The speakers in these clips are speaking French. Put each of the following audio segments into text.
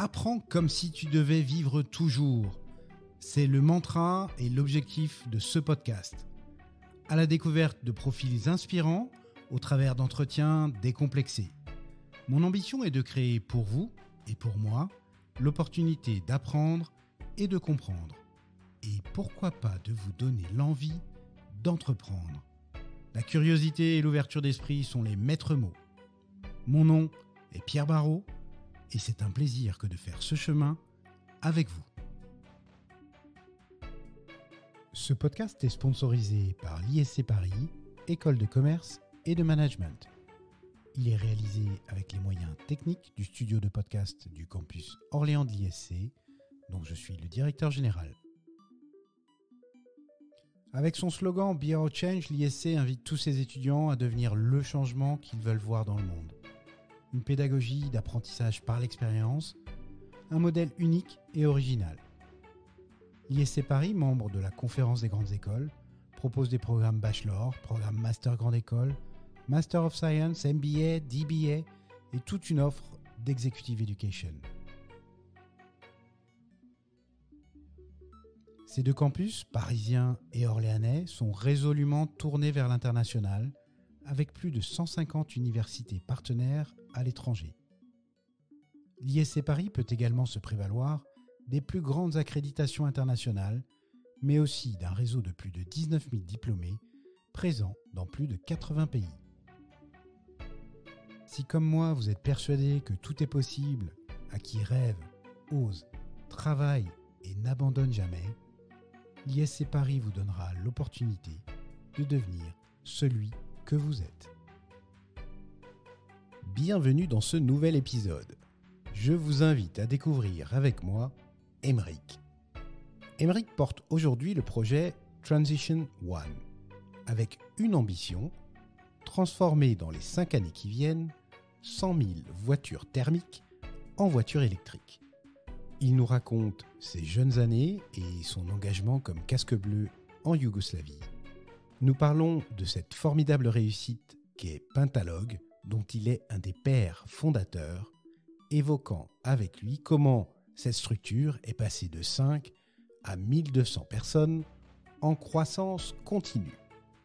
Apprends comme si tu devais vivre toujours. C'est le mantra et l'objectif de ce podcast. À la découverte de profils inspirants au travers d'entretiens décomplexés. Mon ambition est de créer pour vous et pour moi l'opportunité d'apprendre et de comprendre et pourquoi pas de vous donner l'envie d'entreprendre. La curiosité et l'ouverture d'esprit sont les maîtres mots. Mon nom est Pierre Barrault et c'est un plaisir que de faire ce chemin avec vous. Ce podcast est sponsorisé par l'ISC Paris, École de commerce et de management. Il est réalisé avec les moyens techniques du studio de podcast du campus Orléans de l'ISC, dont je suis le directeur général. Avec son slogan Beyond Change, l'ISC invite tous ses étudiants à devenir le changement qu'ils veulent voir dans le monde. Une pédagogie d'apprentissage par l'expérience, un modèle unique et original. L'ISC Paris, membre de la conférence des grandes écoles, propose des programmes bachelor, programme master grande école, master of science, MBA, DBA et toute une offre d'executive education. Ces deux campus, parisiens et orléanais, sont résolument tournés vers l'international, avec plus de 150 universités partenaires à l'étranger. L'ISC Paris peut également se prévaloir des plus grandes accréditations internationales, mais aussi d'un réseau de plus de 19 000 diplômés présents dans plus de 80 pays. Si comme moi vous êtes persuadé que tout est possible à qui rêve, ose, travaille et n'abandonne jamais, l'ISC Paris vous donnera l'opportunité de devenir celui que vous êtes. Bienvenue dans ce nouvel épisode. Je vous invite à découvrir avec moi Emeric. Emeric porte aujourd'hui le projet Transition One, avec une ambition, transformer dans les 5 années qui viennent 100 000 voitures thermiques en voitures électriques. Il nous raconte ses jeunes années et son engagement comme casque bleu en Yougoslavie. Nous parlons de cette formidable réussite qu'est Pentalogue, dont il est un des pères fondateurs, évoquant avec lui comment cette structure est passée de 5 à 1200 personnes en croissance continue.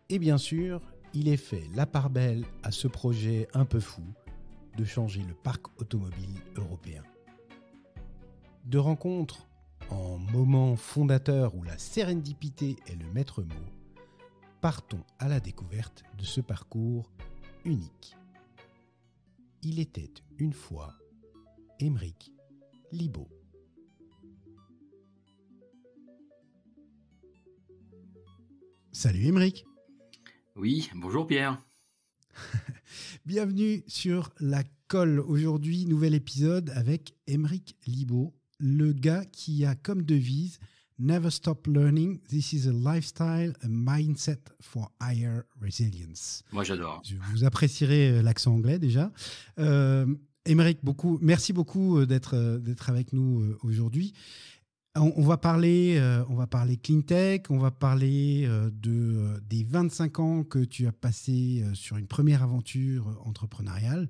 Et bien sûr, il est fait la part belle à ce projet un peu fou de changer le parc automobile européen de rencontres en moment fondateur où la sérendipité est le maître mot, partons à la découverte de ce parcours unique. Il était une fois Émeric Libot. Salut Émeric. Oui, bonjour Pierre. Bienvenue sur La Colle. Aujourd'hui, nouvel épisode avec Émeric Libot le gars qui a comme devise Never stop learning. This is a lifestyle, a mindset for higher resilience. Moi, j'adore. Vous apprécierez euh, l'accent anglais déjà. Euh, Émeric, beaucoup, merci beaucoup euh, d'être euh, d'être avec nous aujourd'hui. On, va parler, on va parler clean tech, on va parler de des 25 ans que tu as passé sur une première aventure entrepreneuriale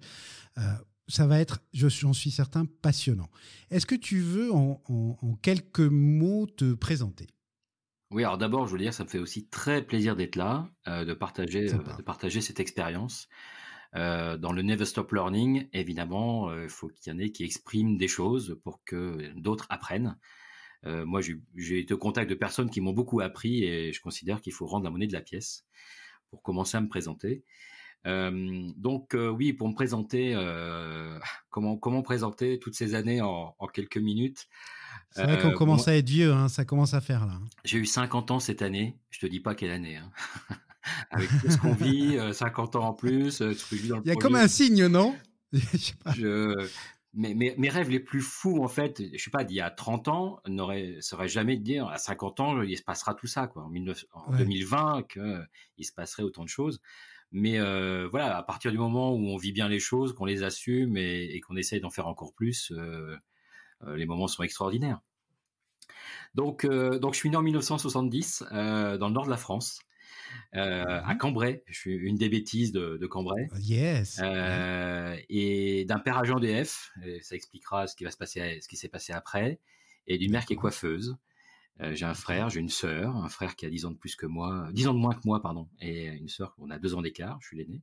ça va être, j'en suis certain, passionnant. Est-ce que tu veux en, quelques mots te présenter oui, alors d'abord, je veux dire, ça me fait aussi très plaisir d'être là, euh, de partager, euh, de partager cette expérience. Euh, dans le Never Stop Learning, évidemment, il faut qu'il y en ait qui expriment des choses pour que d'autres apprennent. moi, j'ai été au contact de personnes qui m'ont beaucoup appris et je considère qu'il faut rendre la monnaie de la pièce pour commencer à me présenter donc oui, pour me présenter, comment comment présenter toutes ces années en, quelques minutes C'est vrai qu'on commence à être vieux, hein, ça commence à faire là. Hein. J'ai eu 50 ans cette année. Je te dis pas quelle année. Hein. Avec tout ce qu'on vit, 50 ans en plus. Il y a comme un signe, non Je Mes, rêves les plus fous, en fait, je sais pas, d'il y a 30 ans, n'aurait, serait jamais de dire à 50 ans, il se passera tout ça, quoi. En, en 2020, qu'il se passerait autant de choses. Mais euh, voilà, à partir du moment où on vit bien les choses, qu'on les assume et, qu'on essaye d'en faire encore plus, euh, euh, les moments sont extraordinaires. Donc, donc je suis né en 1970 dans le nord de la France. Mhm. à Cambrai. Je suis une des bêtises de, Cambrai. Ah, yes. Et d'un père agent DF, F, ça expliquera ce qui va se passer, ce qui s'est passé après, et d'une mère qui est coiffeuse. Euh, j'ai un frère, j'ai une sœur, un frère qui a 10 ans de plus que moi, ans de moins que moi, pardon, et une sœur, on a deux ans d'écart, je suis l'aîné.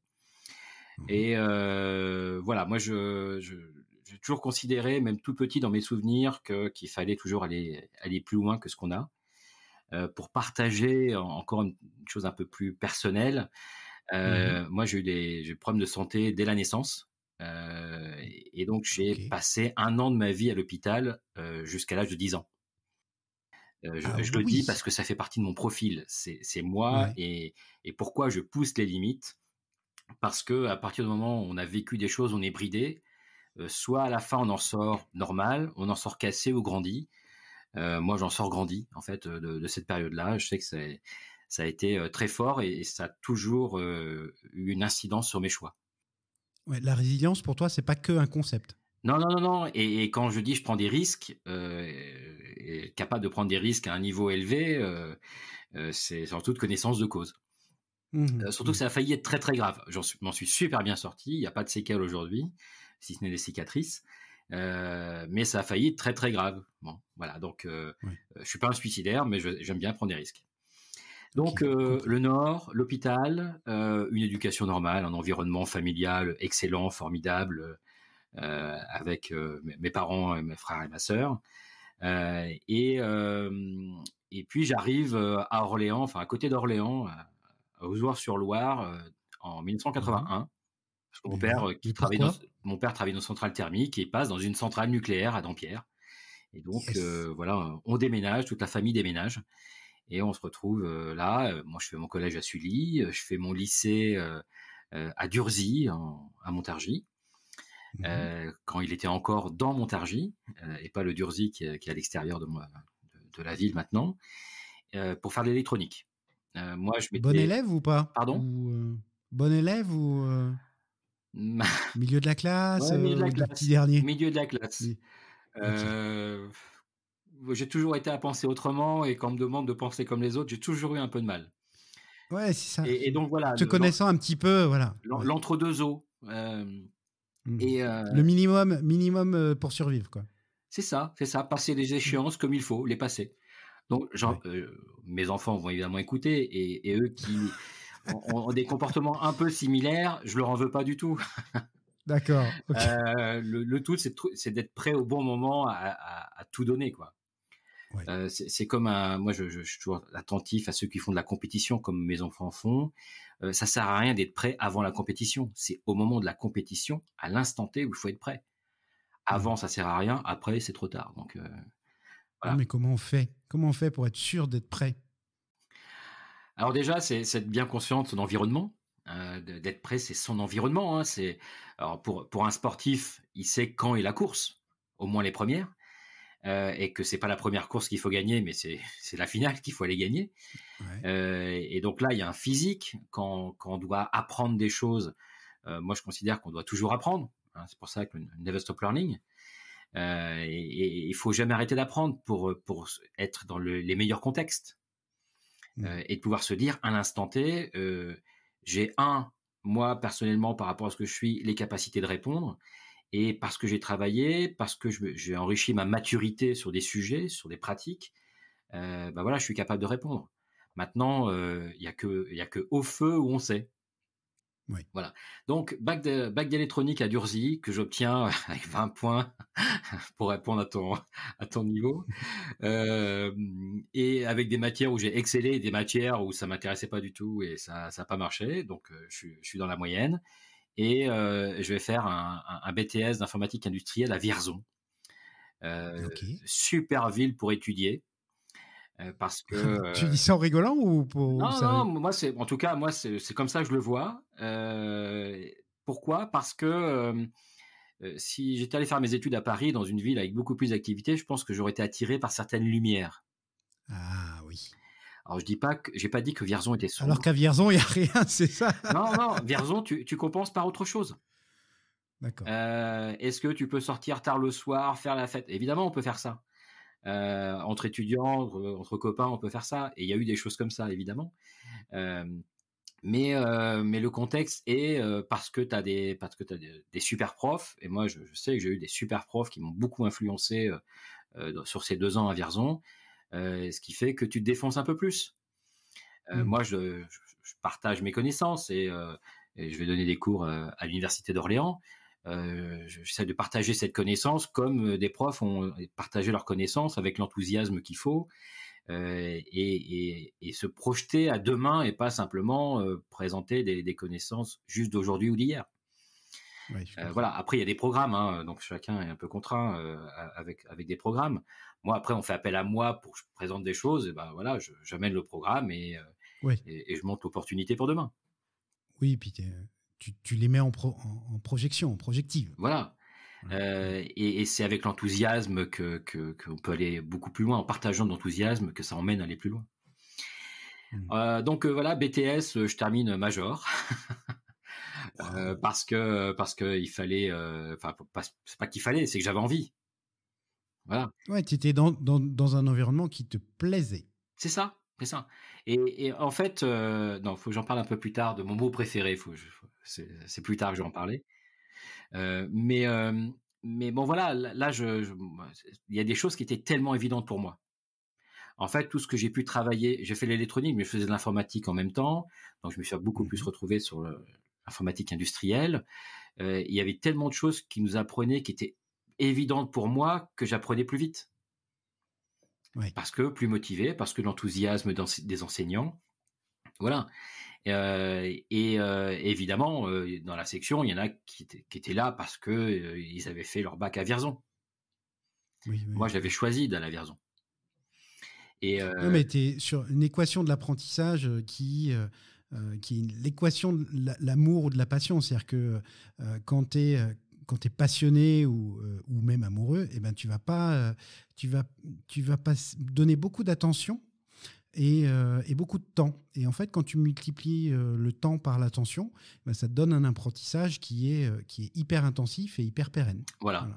Mmh. Et euh, voilà, moi, je, j'ai toujours considéré, même tout petit dans mes souvenirs, que qu'il fallait toujours aller aller plus loin que ce qu'on a euh, pour partager encore une, chose un peu plus personnelle. Mmh. Moi, j'ai eu des, problèmes de santé dès la naissance. et donc j'ai passé un an de ma vie à l'hôpital jusqu'à l'âge de 10 ans. Euh, ah je, le dis parce que ça fait partie de mon profil. C'est moi et, pourquoi je pousse les limites. Parce que à partir du moment où on a vécu des choses, on est bridé. Euh, soit à la fin on en sort normal, on en sort cassé ou grandi. Euh, moi j'en sors grandi en fait de, cette période-là. Je sais que ça a été très fort et, ça a toujours eu une incidence sur mes choix. la résilience pour toi c'est pas que un concept. Non, non, non, non. Et, quand je dis je prends des risques, euh, capable de prendre des risques à un niveau élevé, euh, euh, c'est surtout de connaissance de cause. Mmh surtout que mmh. ça a failli être très très grave. Je m'en suis super bien sorti. Il n'y a pas de séquelles aujourd'hui, si ce n'est des cicatrices. mais ça a failli être très très grave. Bon, voilà. Donc, je suis pas un suicidaire, mais j'aime bien prendre des risques. Donc le Nord, l'hôpital, une éducation normale, un environnement familial excellent, formidable, euh, avec euh, mes parents, mes frères et ma sœur. Euh, et et puis j'arrive à Orléans, enfin à côté d'Orléans, à Ozoir-sur-Loire, en 1981. Mhm. mon père qui travaille dans, mon père travaille dans une centrale thermique et passe dans une centrale nucléaire à Dampierre. Et donc voilà, on déménage, toute la famille déménage et on se retrouve là. Moi, je fais mon collège à Sully, je fais mon lycée à Durzy, à Montargis. Mhm. Euh, quand il était encore dans Montargis euh, et pas le Durzy qui, euh, est à l'extérieur de, de, la ville maintenant, pour faire de l'électronique. moi, je Bon élève ou pas Pardon Bon élève ou milieu de la classe, milieu de la classe. dernier. Milieu de la classe. j'ai toujours été à penser autrement et quand on me demande de penser comme les autres, j'ai toujours eu un peu de mal. Ouais, c'est ça. Et, donc voilà. Te connaissant un petit peu, voilà. L'entre-deux eaux. Mm. Et, euh, le minimum, minimum euh, pour survivre, quoi. C'est ça, c'est ça. Passer les échéances comme il faut, les passer. Donc, genre, euh, mes enfants vont évidemment écouter et, eux qui ont, des comportements un peu similaires, je leur en veux pas du tout. D'accord. le, tout, c'est d'être prêt au bon moment à, à tout donner, quoi. Euh, c'est comme un, moi je, suis toujours attentif à ceux qui font de la compétition comme mes enfants font. Euh, ça sert à rien d'être prêt avant la compétition. C'est au moment de la compétition, à l'instant T où il faut être prêt. Avant, ça sert à rien. Après, c'est trop tard. Donc, euh, ah, mais comment on fait Comment on fait pour être sûr d'être prêt Alors déjà, c'est cette bien conscient de son environnement. d'être prêt, c'est son environnement. Hein. C'est pour pour un sportif, il sait quand est la course, au moins les premières. Euh, et que ce n'est pas la première course qu'il faut gagner, mais c'est la finale qu'il faut aller gagner. Euh, et donc là, il y a un physique quand, on doit apprendre des choses. Euh, moi, je considère qu'on doit toujours apprendre. Hein, c'est pour ça que never stop learning. Euh, et, il faut jamais arrêter d'apprendre pour être dans les meilleurs contextes mm. et de pouvoir se dire à l'instant T, j'ai un moi personnellement par rapport à ce que je suis les capacités de répondre et parce que j'ai travaillé, parce que j'ai enrichi ma maturité sur des sujets, sur des pratiques, euh, bah voilà, je suis capable de répondre. Maintenant, euh, il n'y a que il a que au feu où on sait. Voilà. Donc bac de, bac d'électronique à Durzy que j'obtiens avec 20 points pour répondre à ton à ton niveau euh, et avec des matières où j'ai excellé, des matières où ça m'intéressait pas du tout et ça n'a pas marché. Donc je, je suis dans la moyenne. Et euh, je vais faire un, BTS d'informatique industrielle à Vierzon. Euh, super ville pour étudier euh, parce que tu dis ça en rigolant ou pour non non en tout cas moi c'est comme ça que je le vois pourquoi parce que si j'étais allé faire mes études à Paris dans une ville avec beaucoup plus d'activités je pense que j'aurais été attiré par certaines lumières ah oui alors je dis pas que j'ai pas dit que Vierzon était sombre. Alors qu'à Vierzon il y a rien, c'est ça Non non, Vierzon tu, compenses par autre chose. D'accord. Euh, est-ce que tu peux sortir tard le soir, faire la fête Évidemment, on peut faire ça. Euh, entre étudiants, entre, copains, on peut faire ça. Et il y a eu des choses comme ça, évidemment. Euh, mais, le contexte est parce que tu as, des, parce que des, super profs. Et moi, je, je sais que j'ai eu des super profs qui m'ont beaucoup influencé sur ces deux ans à Vierzon. Euh, ce qui fait que tu te défonces un peu plus. Euh, mmh. Moi, je, partage mes connaissances euh, et, je vais donner des cours à l'université d'Orléans. j'essaie de partager cette connaissance comme des profs ont partagé leurs connaissances avec l'enthousiasme qu'il faut et, se projeter à demain et pas simplement présenter des, connaissances juste d'aujourd'hui ou d'hier. voilà. Après, il y a des programmes, hein, donc chacun est un peu contraint avec des programmes. Moi, après, on fait appel à moi pour que je présente des choses. Et ben voilà, j'amène le programme euh, et, et, je monte l'opportunité pour demain. Oui, et puis tu, tu, les mets en, en, projection, en projective. Voilà. Euh, et, c'est avec l'enthousiasme que qu'on peut aller beaucoup plus loin, en partageant d'enthousiasme que ça emmène à aller plus loin. Hmm. Euh, donc voilà, BTS, je termine major. parce que parce que il fallait enfin c'est pas qu'il fallait c'est que j'avais envie Ouais, tu étais dans, dans, dans, un environnement qui te plaisait. C'est ça, c'est ça. Et, et, en fait, euh, non, faut que j'en parle un peu plus tard de mon mot préféré. c'est plus tard que je vais en parler. Euh, mais euh, mais bon voilà, là je, il y a des choses qui étaient tellement évidentes pour moi. En fait, tout ce que j'ai pu travailler, j'ai fait l'électronique, mais je faisais de l'informatique en même temps, donc je me suis beaucoup plus mmh retrouvé sur l'informatique industrielle. il y avait tellement de choses qui nous apprenaient, qui étaient évidente pour moi que j'apprenais plus vite. Parce que plus motivé, parce que l'enthousiasme des enseignants, voilà. Euh, et euh, évidemment, euh, dans la section, il y en a qui, étaient là parce que ils avaient fait leur bac à Vierzon. Oui, Moi, j'avais choisi d'aller à Vierzon. Et Non, mais es sur une équation de l'apprentissage qui qui est l'équation de l'amour ou de la passion, c'est-à-dire que quand tu es quand tu es passionné euh, ou, même amoureux, eh ben, tu vas pas, euh, tu vas, tu vas pas donner beaucoup d'attention euh, et, beaucoup de temps. Et en fait, quand tu multiplies le temps par l'attention, eh ben, ça te donne un apprentissage qui est, qui est hyper intensif et hyper pérenne. Voilà.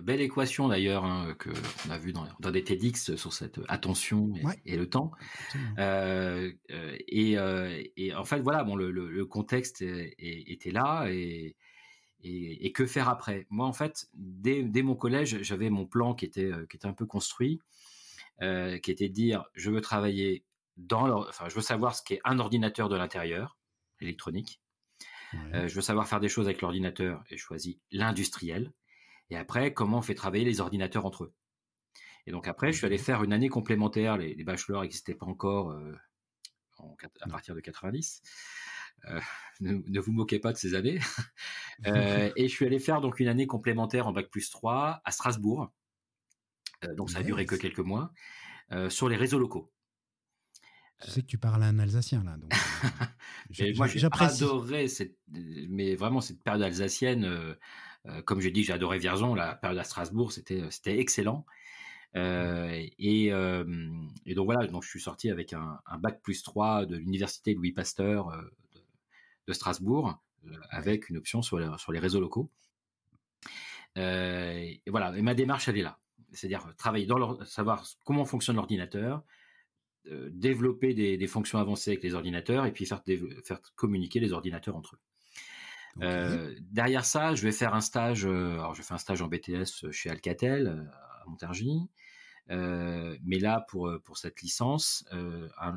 Belle équation d'ailleurs hein, que qu'on a vu dans, des TEDx sur cette attention et, le temps. Et, en fait, voilà, bon, le, contexte était là et et, que faire après Moi, en fait, dès, mon collège, j'avais mon plan qui était euh, qui était un peu construit, euh, qui était de dire je veux travailler dans, enfin, je veux savoir ce qu'est un ordinateur de l'intérieur électronique. Euh, je veux savoir faire des choses avec l'ordinateur et je choisis l'industriel. Et après, comment on fait travailler les ordinateurs entre eux Et donc après, je suis allé faire une année complémentaire. Les, les bachelors n'existaient pas encore à partir de 90. Euh, ne, vous moquez pas de ces années. Euh, et je suis allé faire donc une année complémentaire en bac plus 3 à Strasbourg. Euh, donc ça a duré que quelques mois sur les réseaux locaux. Je sais que tu parles un Alsacien là. j'ai adoré cette, mais vraiment cette période alsacienne. comme je dis, j'ai adoré Vierzon. La période à Strasbourg, c'était c'était excellent. Mmh. et, donc voilà, donc je suis sorti avec un, un bac plus 3 de l'université Louis Pasteur de Strasbourg euh, avec une option sur, sur les réseaux locaux. Euh, et voilà, et ma démarche, elle est là. C'est-à-dire euh, travailler dans l'ordre, savoir comment fonctionne l'ordinateur, développer des, fonctions avancées avec les ordinateurs et puis faire, faire communiquer les ordinateurs entre eux. derrière ça, je vais faire un stage. alors, je fais un stage en BTS chez Alcatel à Montargis. mais là, pour pour cette licence,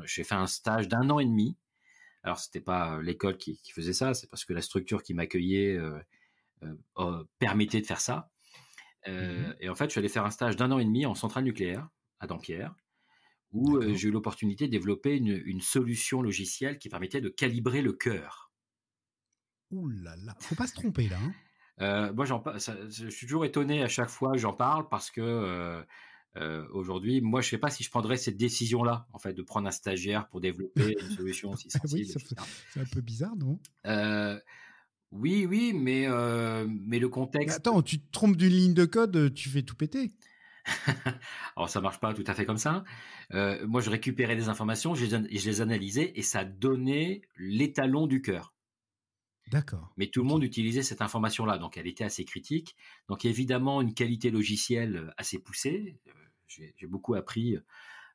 j'ai fait un stage d'un an et demi alors c'était pas l'école qui, faisait ça, c'est parce que la structure qui m'accueillait oh, permettait de faire ça. Mmh et en fait, je suis allé faire un stage d'un an et demi en centrale nucléaire à Dampierre où j'ai eu l'opportunité de développer une, solution logicielle qui permettait de calibrer le cœur. Ouh là là, faut pas se tromper là. Hein. moi, j'en, je suis toujours étonné à chaque fois que j'en parle parce que euh, aujourd'hui. Moi, je ne sais pas si je prendrais cette décision-là, en fait, de prendre un stagiaire pour développer une solution aussi sensible. c'est un peu bizarre, non euh, Oui, oui, mais euh, mais le contexte. attends, tu te trompes d'une ligne de code, tu fais tout péter. Alors ça marche pas tout à fait comme ça. Hein. moi, je récupérais des informations, je les, je les analysais et ça donnait l'étalon du cœur. D'accord. Mais tout le monde utilisait cette information-là, donc elle était assez critique. Donc évidemment une qualité logicielle euh, assez poussée. Euh, j'ai beaucoup appris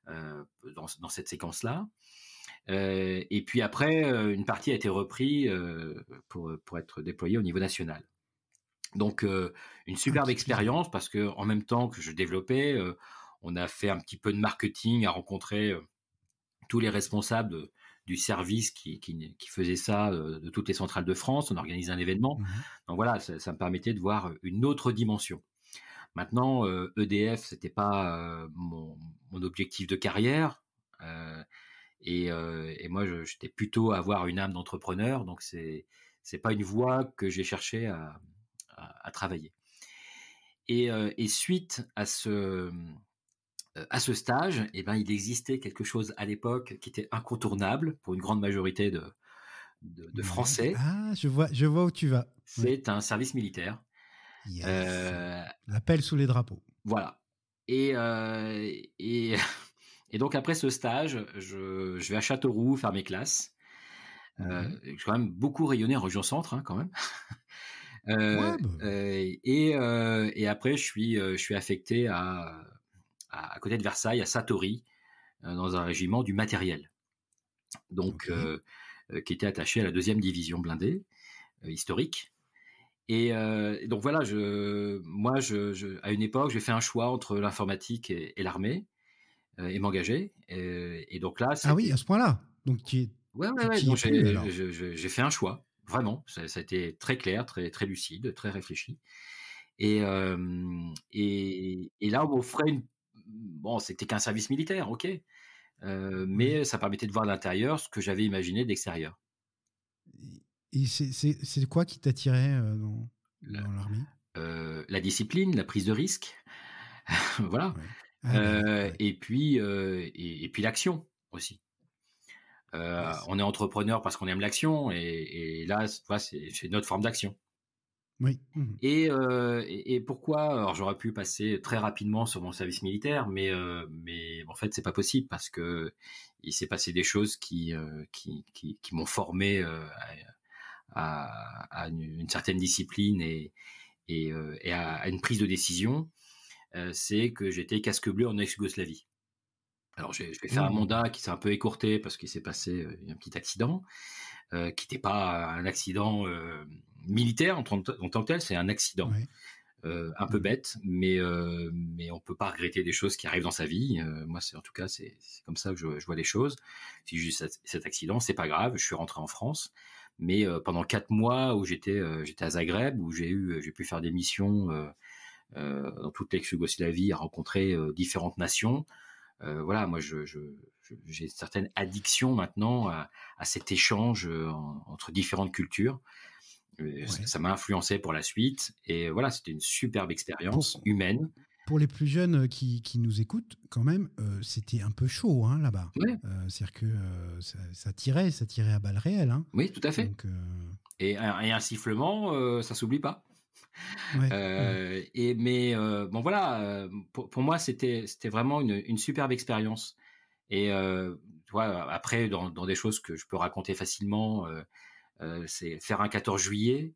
euh, dans, cette séquence-là. et puis après, une partie a été reprise pour, être déployée au niveau national. Donc une superbe expérience parce que en même temps que je développais, on a fait un petit peu de marketing, a rencontré tous les responsables du service qui, faisait ça euh, de toutes les centrales de France. On organisait un événement. Mhm. Donc voilà, ça, me permettait de voir une autre dimension. Maintenant, EDF, euh, e c'était pas euh, mon, objectif de carrière. Et, moi, j'étais plutôt à avoir une âme d'entrepreneur. Donc c'est c'est pas une voie que j'ai cherché à, travailler. et, suite à ce euh, à ce stage, eh ben, il existait quelque chose à l'époque qui était incontournable pour une grande majorité de, de, Français. Ah, je vois, je vois où tu vas. C'est un service militaire. Euh, L'appel sous les drapeaux. Voilà. Et, euh, et, et, donc après ce stage, je, je, vais à Châteauroux faire mes classes. Je Euh, quand même beaucoup rayonné en région centre, hein, quand même. Bah et, et après, je suis, je suis affecté à à, côté de Versailles, à Satori, euh, dans un régiment du matériel, donc euh, euh, qui était attaché à la deuxième division blindée historique. Et donc voilà, je, moi, je, à une époque, j'ai fait un choix entre l'informatique et, l'armée et m'engager. Et, donc là, ah oui, à ce point-là. Donc qui ouais, ouais, ouais, j'ai fait un choix, vraiment. Ça, a été très clair, très très lucide, très réfléchi. Et et, et là, on m'offrait une bon, c'était qu'un service militaire, ok, euh, mais ça permettait de voir l'intérieur ce que j'avais imaginé d'extérieur. Et c'est quoi qui t'attirait euh, dans, l'armée euh, la, discipline, la prise de risque, voilà. Ah, et puis et, puis l'action aussi. Ah, on est entrepreneur parce qu'on aime l'action et, et, là, c'est notre forme d'action. Oui. Mmh. Euh, et, pourquoi Alors j'aurais pu passer très rapidement sur mon service militaire, mais euh, mais en fait c'est pas possible parce que il s'est passé des choses qui euh, qui, m'ont formé à, une, certaine discipline et et, à, une prise de décision. c'est que j'étais casque bleu en ex-Yougoslavie. Alors j'ai vais faire un mmh. mandat qui s'est un peu écourté parce qu'il s'est passé un petit accident, qui n'était pas un accident militaire en, tant que tel, c'est un accident. Euh, un peu bête, mais euh, mais on peut pas regretter des choses qui arrivent dans sa vie. Euh, moi, c'est en tout cas c'est comme ça que je, vois les choses. Si j'ai cet, accident, c'est pas grave. Je suis rentré en France, mais euh, pendant quatre mois où j'étais j'étais à Zagreb, où j'ai pu faire des missions dans toute l'ex-Yougoslavie, à rencontrer différentes nations. voilà, moi j'ai une certaine addiction maintenant à, cet échange entre différentes cultures. Ça m'a influencé pour la suite. Et voilà, c'était une superbe expérience humaine. Pour les plus jeunes euh, qui, nous écoutent, quand même, euh, c'était un peu chaud hein, là-bas. Euh, c'est-à-dire que ça, tirait, ça tirait à balles réelles. Hein. Oui, tout à fait. et, un, sifflement, ça s'oublie pas. Et mais bon voilà, pour, moi c'était c'était vraiment une, superbe expérience. Et tu vois après dans des choses que je peux raconter facilement, euh, c'est faire un 14 juillet,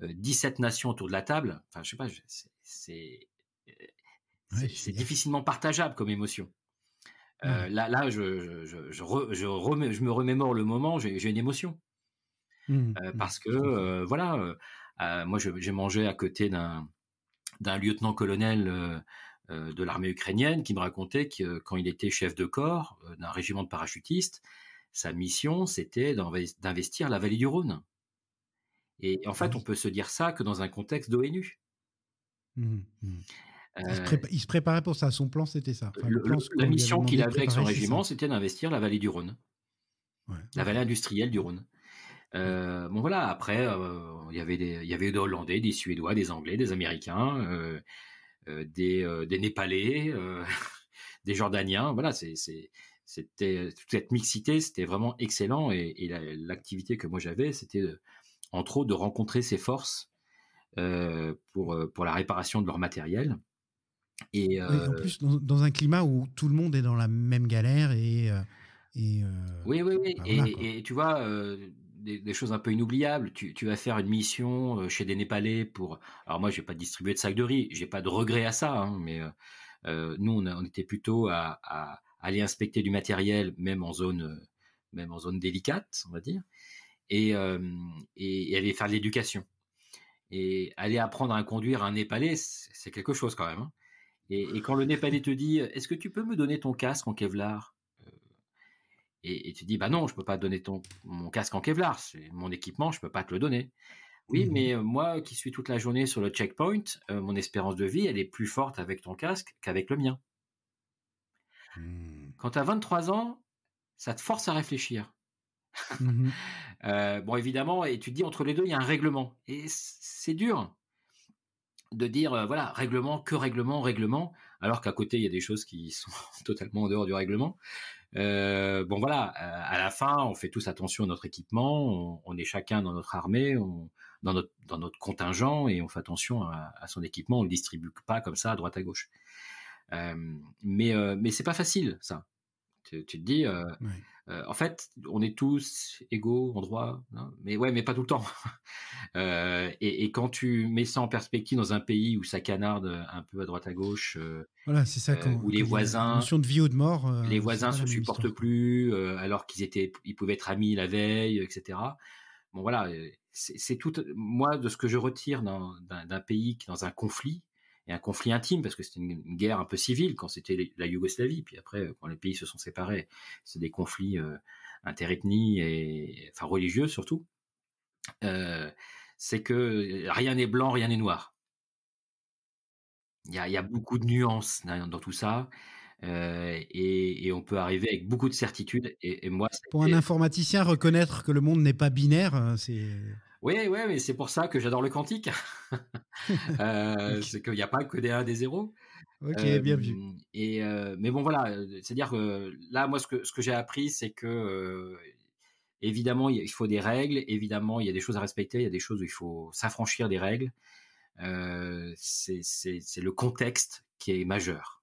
17 euh, nations autour de la table. Enfin, je sais pas, c'est euh, difficilement partageable comme émotion. là, là, je, je, je, me remémore le moment, j'ai une émotion. Mmh, mmh, parce que, voilà, moi, j'ai mangé à côté d'un lieutenant-colonel de l'armée ukrainienne qui me racontait que quand il était chef de corps d'un régiment de parachutistes, sa mission, c'était d'investir la vallée du Rhône. Et en ah fait, on peut se dire ça que dans un contexte d'ONU. Mmh, mmh. Euh il, se préparait pour ça, son plan c'était ça. la mission qu'il avait avec son régiment, c'était d'investir la vallée du Rhône, la vallée industrielle du Rhône. Mmh. Euh, bon voilà, après euh, il y avait des, y avait Hollandais, des Suédois, des Anglais, des Américains, des, des Népalais, des Jordaniens. Voilà, c'est c'était euh, cette mixité, c'était vraiment excellent et, l'activité que moi j'avais, c'était entre autres de rencontrer ces forces euh, pour euh, pour la réparation de leur matériel. Et en plus dans, un climat où tout le monde est dans la même galère et, oui oui oui bah et, tu vois des, choses un peu inoubliables. Tu, vas faire une mission chez des Népalais pour. Alors moi, je j'ai pas distribué de sacs de riz. J'ai pas de regret à ça, hein, mais nous, on, on, était plutôt à, aller inspecter du matériel, même en zone, euh, même en zone délicate, on va dire, euh, et, aller faire de l'éducation. Et aller apprendre à conduire un Népalais, c'est quelque chose quand même. Hein. Et, quand le Népalais te dit, est-ce que tu peux me donner ton casque en Kevlar euh, et, tu dis, bah non, je peux pas donner ton mon casque en Kevlar, c'est mon équipement, je peux pas te le donner. Oui, mmh mais moi qui suis toute la journée sur le checkpoint, mon espérance de vie, elle est plus forte avec ton casque qu'avec le mien. Hmm. Quand tu as 23 ans, ça te force à réfléchir. Mmh euh, bon, évidemment, et tu dis entre les deux, il y a un règlement. Et c'est dur de dire, euh, voilà, règlement, que règlement, règlement, alors qu'à côté, il y a des choses qui sont totalement en dehors du règlement. Euh, bon, voilà, à la fin, on fait tous attention à notre équipement, on, est chacun dans notre armée, dans, notre, contingent, et on fait attention à, son équipement, on ne le distribue pas comme ça à droite à gauche mais mais c'est pas facile ça. Tu, te dis, en fait, on est tous égaux en droit, mais ouais, mais pas tout le temps. et, quand tu mets ça en perspective dans un pays où ça canarde un peu à droite à gauche, voilà, c'est ça. où les voisins, de vie ou de mort, les voisins se supportent plus, alors qu'ils étaient, ils pouvaient être amis la veille, etc bon voilà, c'est tout. Moi, de ce que je retire d'un pays qui est dans un conflit, et un conflit intime parce que c'était une, guerre un peu civile quand c'était la Yougoslavie, puis après euh, quand les pays se sont séparés, c'est des conflits interethniques interethnies et enfin religieux surtout. Euh, c'est que rien n'est blanc, rien n'est noir. Il y a, beaucoup de nuances dans, tout ça. Euh, et, on peut arriver avec beaucoup de certitude. et moi, pour un informaticien, reconnaître que le monde n'est pas binaire, c'est oui, oui, mais c'est pour ça que j'adore le quantique. Euh, c'est qu'il n'y a pas que des 1 des 0. Ok, bien vu. Et, mais bon, voilà, c'est-à-dire que là, moi, ce que, ce que j'ai appris, c'est que évidemment, il faut des règles, évidemment, il y a des choses à respecter, il y a des choses où il faut s'affranchir des règles. c'est le contexte qui est majeur.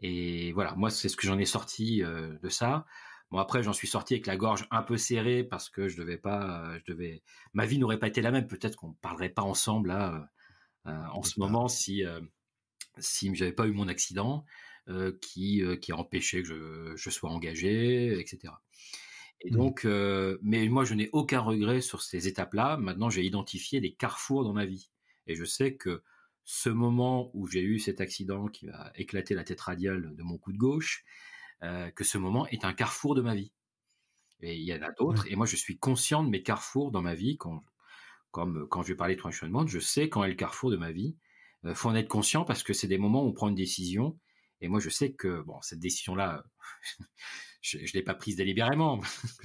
Et voilà, moi, c'est ce que j'en ai sorti de ça. Bon après j'en suis sorti avec la gorge un peu serrée parce que je devais pas, euh, je devais, ma vie n'aurait pas été la même. Peut-être qu'on ne parlerait pas ensemble là euh, euh, en ce moment si si n'avais pas eu mon accident qui qui a empêché que je, sois engagé, etc. Et mmh. donc, mais moi je n'ai aucun regret sur ces étapes-là. Maintenant, j'ai identifié des carrefours dans ma vie, et je sais que ce moment où j'ai eu cet accident qui a éclaté la tête radiale de mon coup de gauche, euh, que ce moment est un carrefour de ma vie. Et il y en a d'autres. Et moi, je suis conscient de mes carrefours dans ma vie. Quand, comme quand je vais parler de monde, je sais quand est le carrefour de ma vie. Il euh, faut en être conscient parce que c'est des moments où on prend une décision. Et moi, je sais que bon, cette décision-là, je, ne l'ai pas prise délibérément.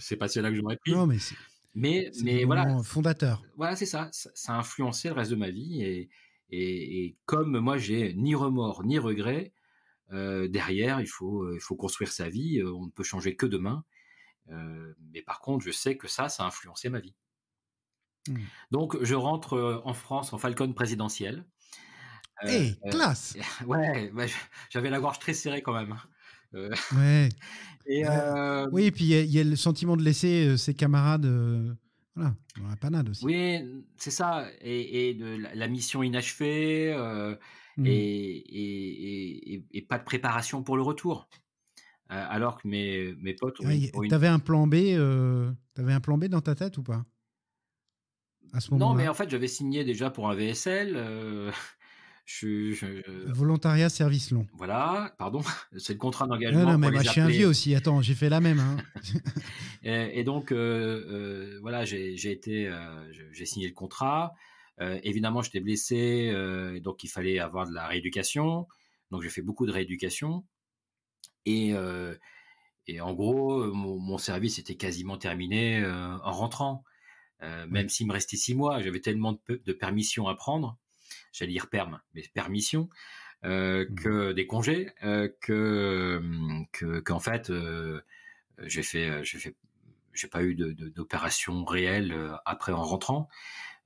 n'est pas celle-là que j'aurais prise. Non, mais c'est, mais, voilà. Fondateur. Voilà, c'est ça. ça. a influencé le reste de ma vie. Et, et, et comme moi, j'ai ni remords ni regrets, euh, derrière, euh, il faut, construire sa vie. Euh, on ne peut changer que demain. mais par contre, je sais que ça, ça a influencé ma vie. Mmh. Donc, je rentre en France en Falcon présidentiel. Eh, classe Ouais, bah, j'avais la gorge très serrée quand même. Hein. ouais. et oui, et puis il y, a le sentiment de laisser ses camarades voilà, dans la panade aussi. Oui, c'est ça. Et, la, mission inachevée, Mmh. et, et, pas de préparation pour le retour. Euh, alors que mes, potes ont, T'avais un plan B, euh, avais un plan B dans ta tête ou pas à ce Non, mais en fait, j'avais signé déjà pour un VSL. Euh, je, Volontariat service long. Voilà, pardon, c'est le contrat d'engagement. Non, non, mais moi, je suis un vieux aussi. Attends, j'ai fait la même. Hein. et, et, donc, euh, voilà, j'ai été, j'ai signé le contrat. Euh, évidemment, j'étais blessé, euh, donc il fallait avoir de la rééducation. Donc j'ai fait beaucoup de rééducation. Et, euh, en gros, mon, service était quasiment terminé en rentrant. même s'il me restait six mois, j'avais tellement de, permissions à prendre, j'allais dire permes, mais permissions, mmh que des congés, mmh, que qu'en fait, j'ai fait, j'ai fait, pas eu d'opération réelle après en rentrant.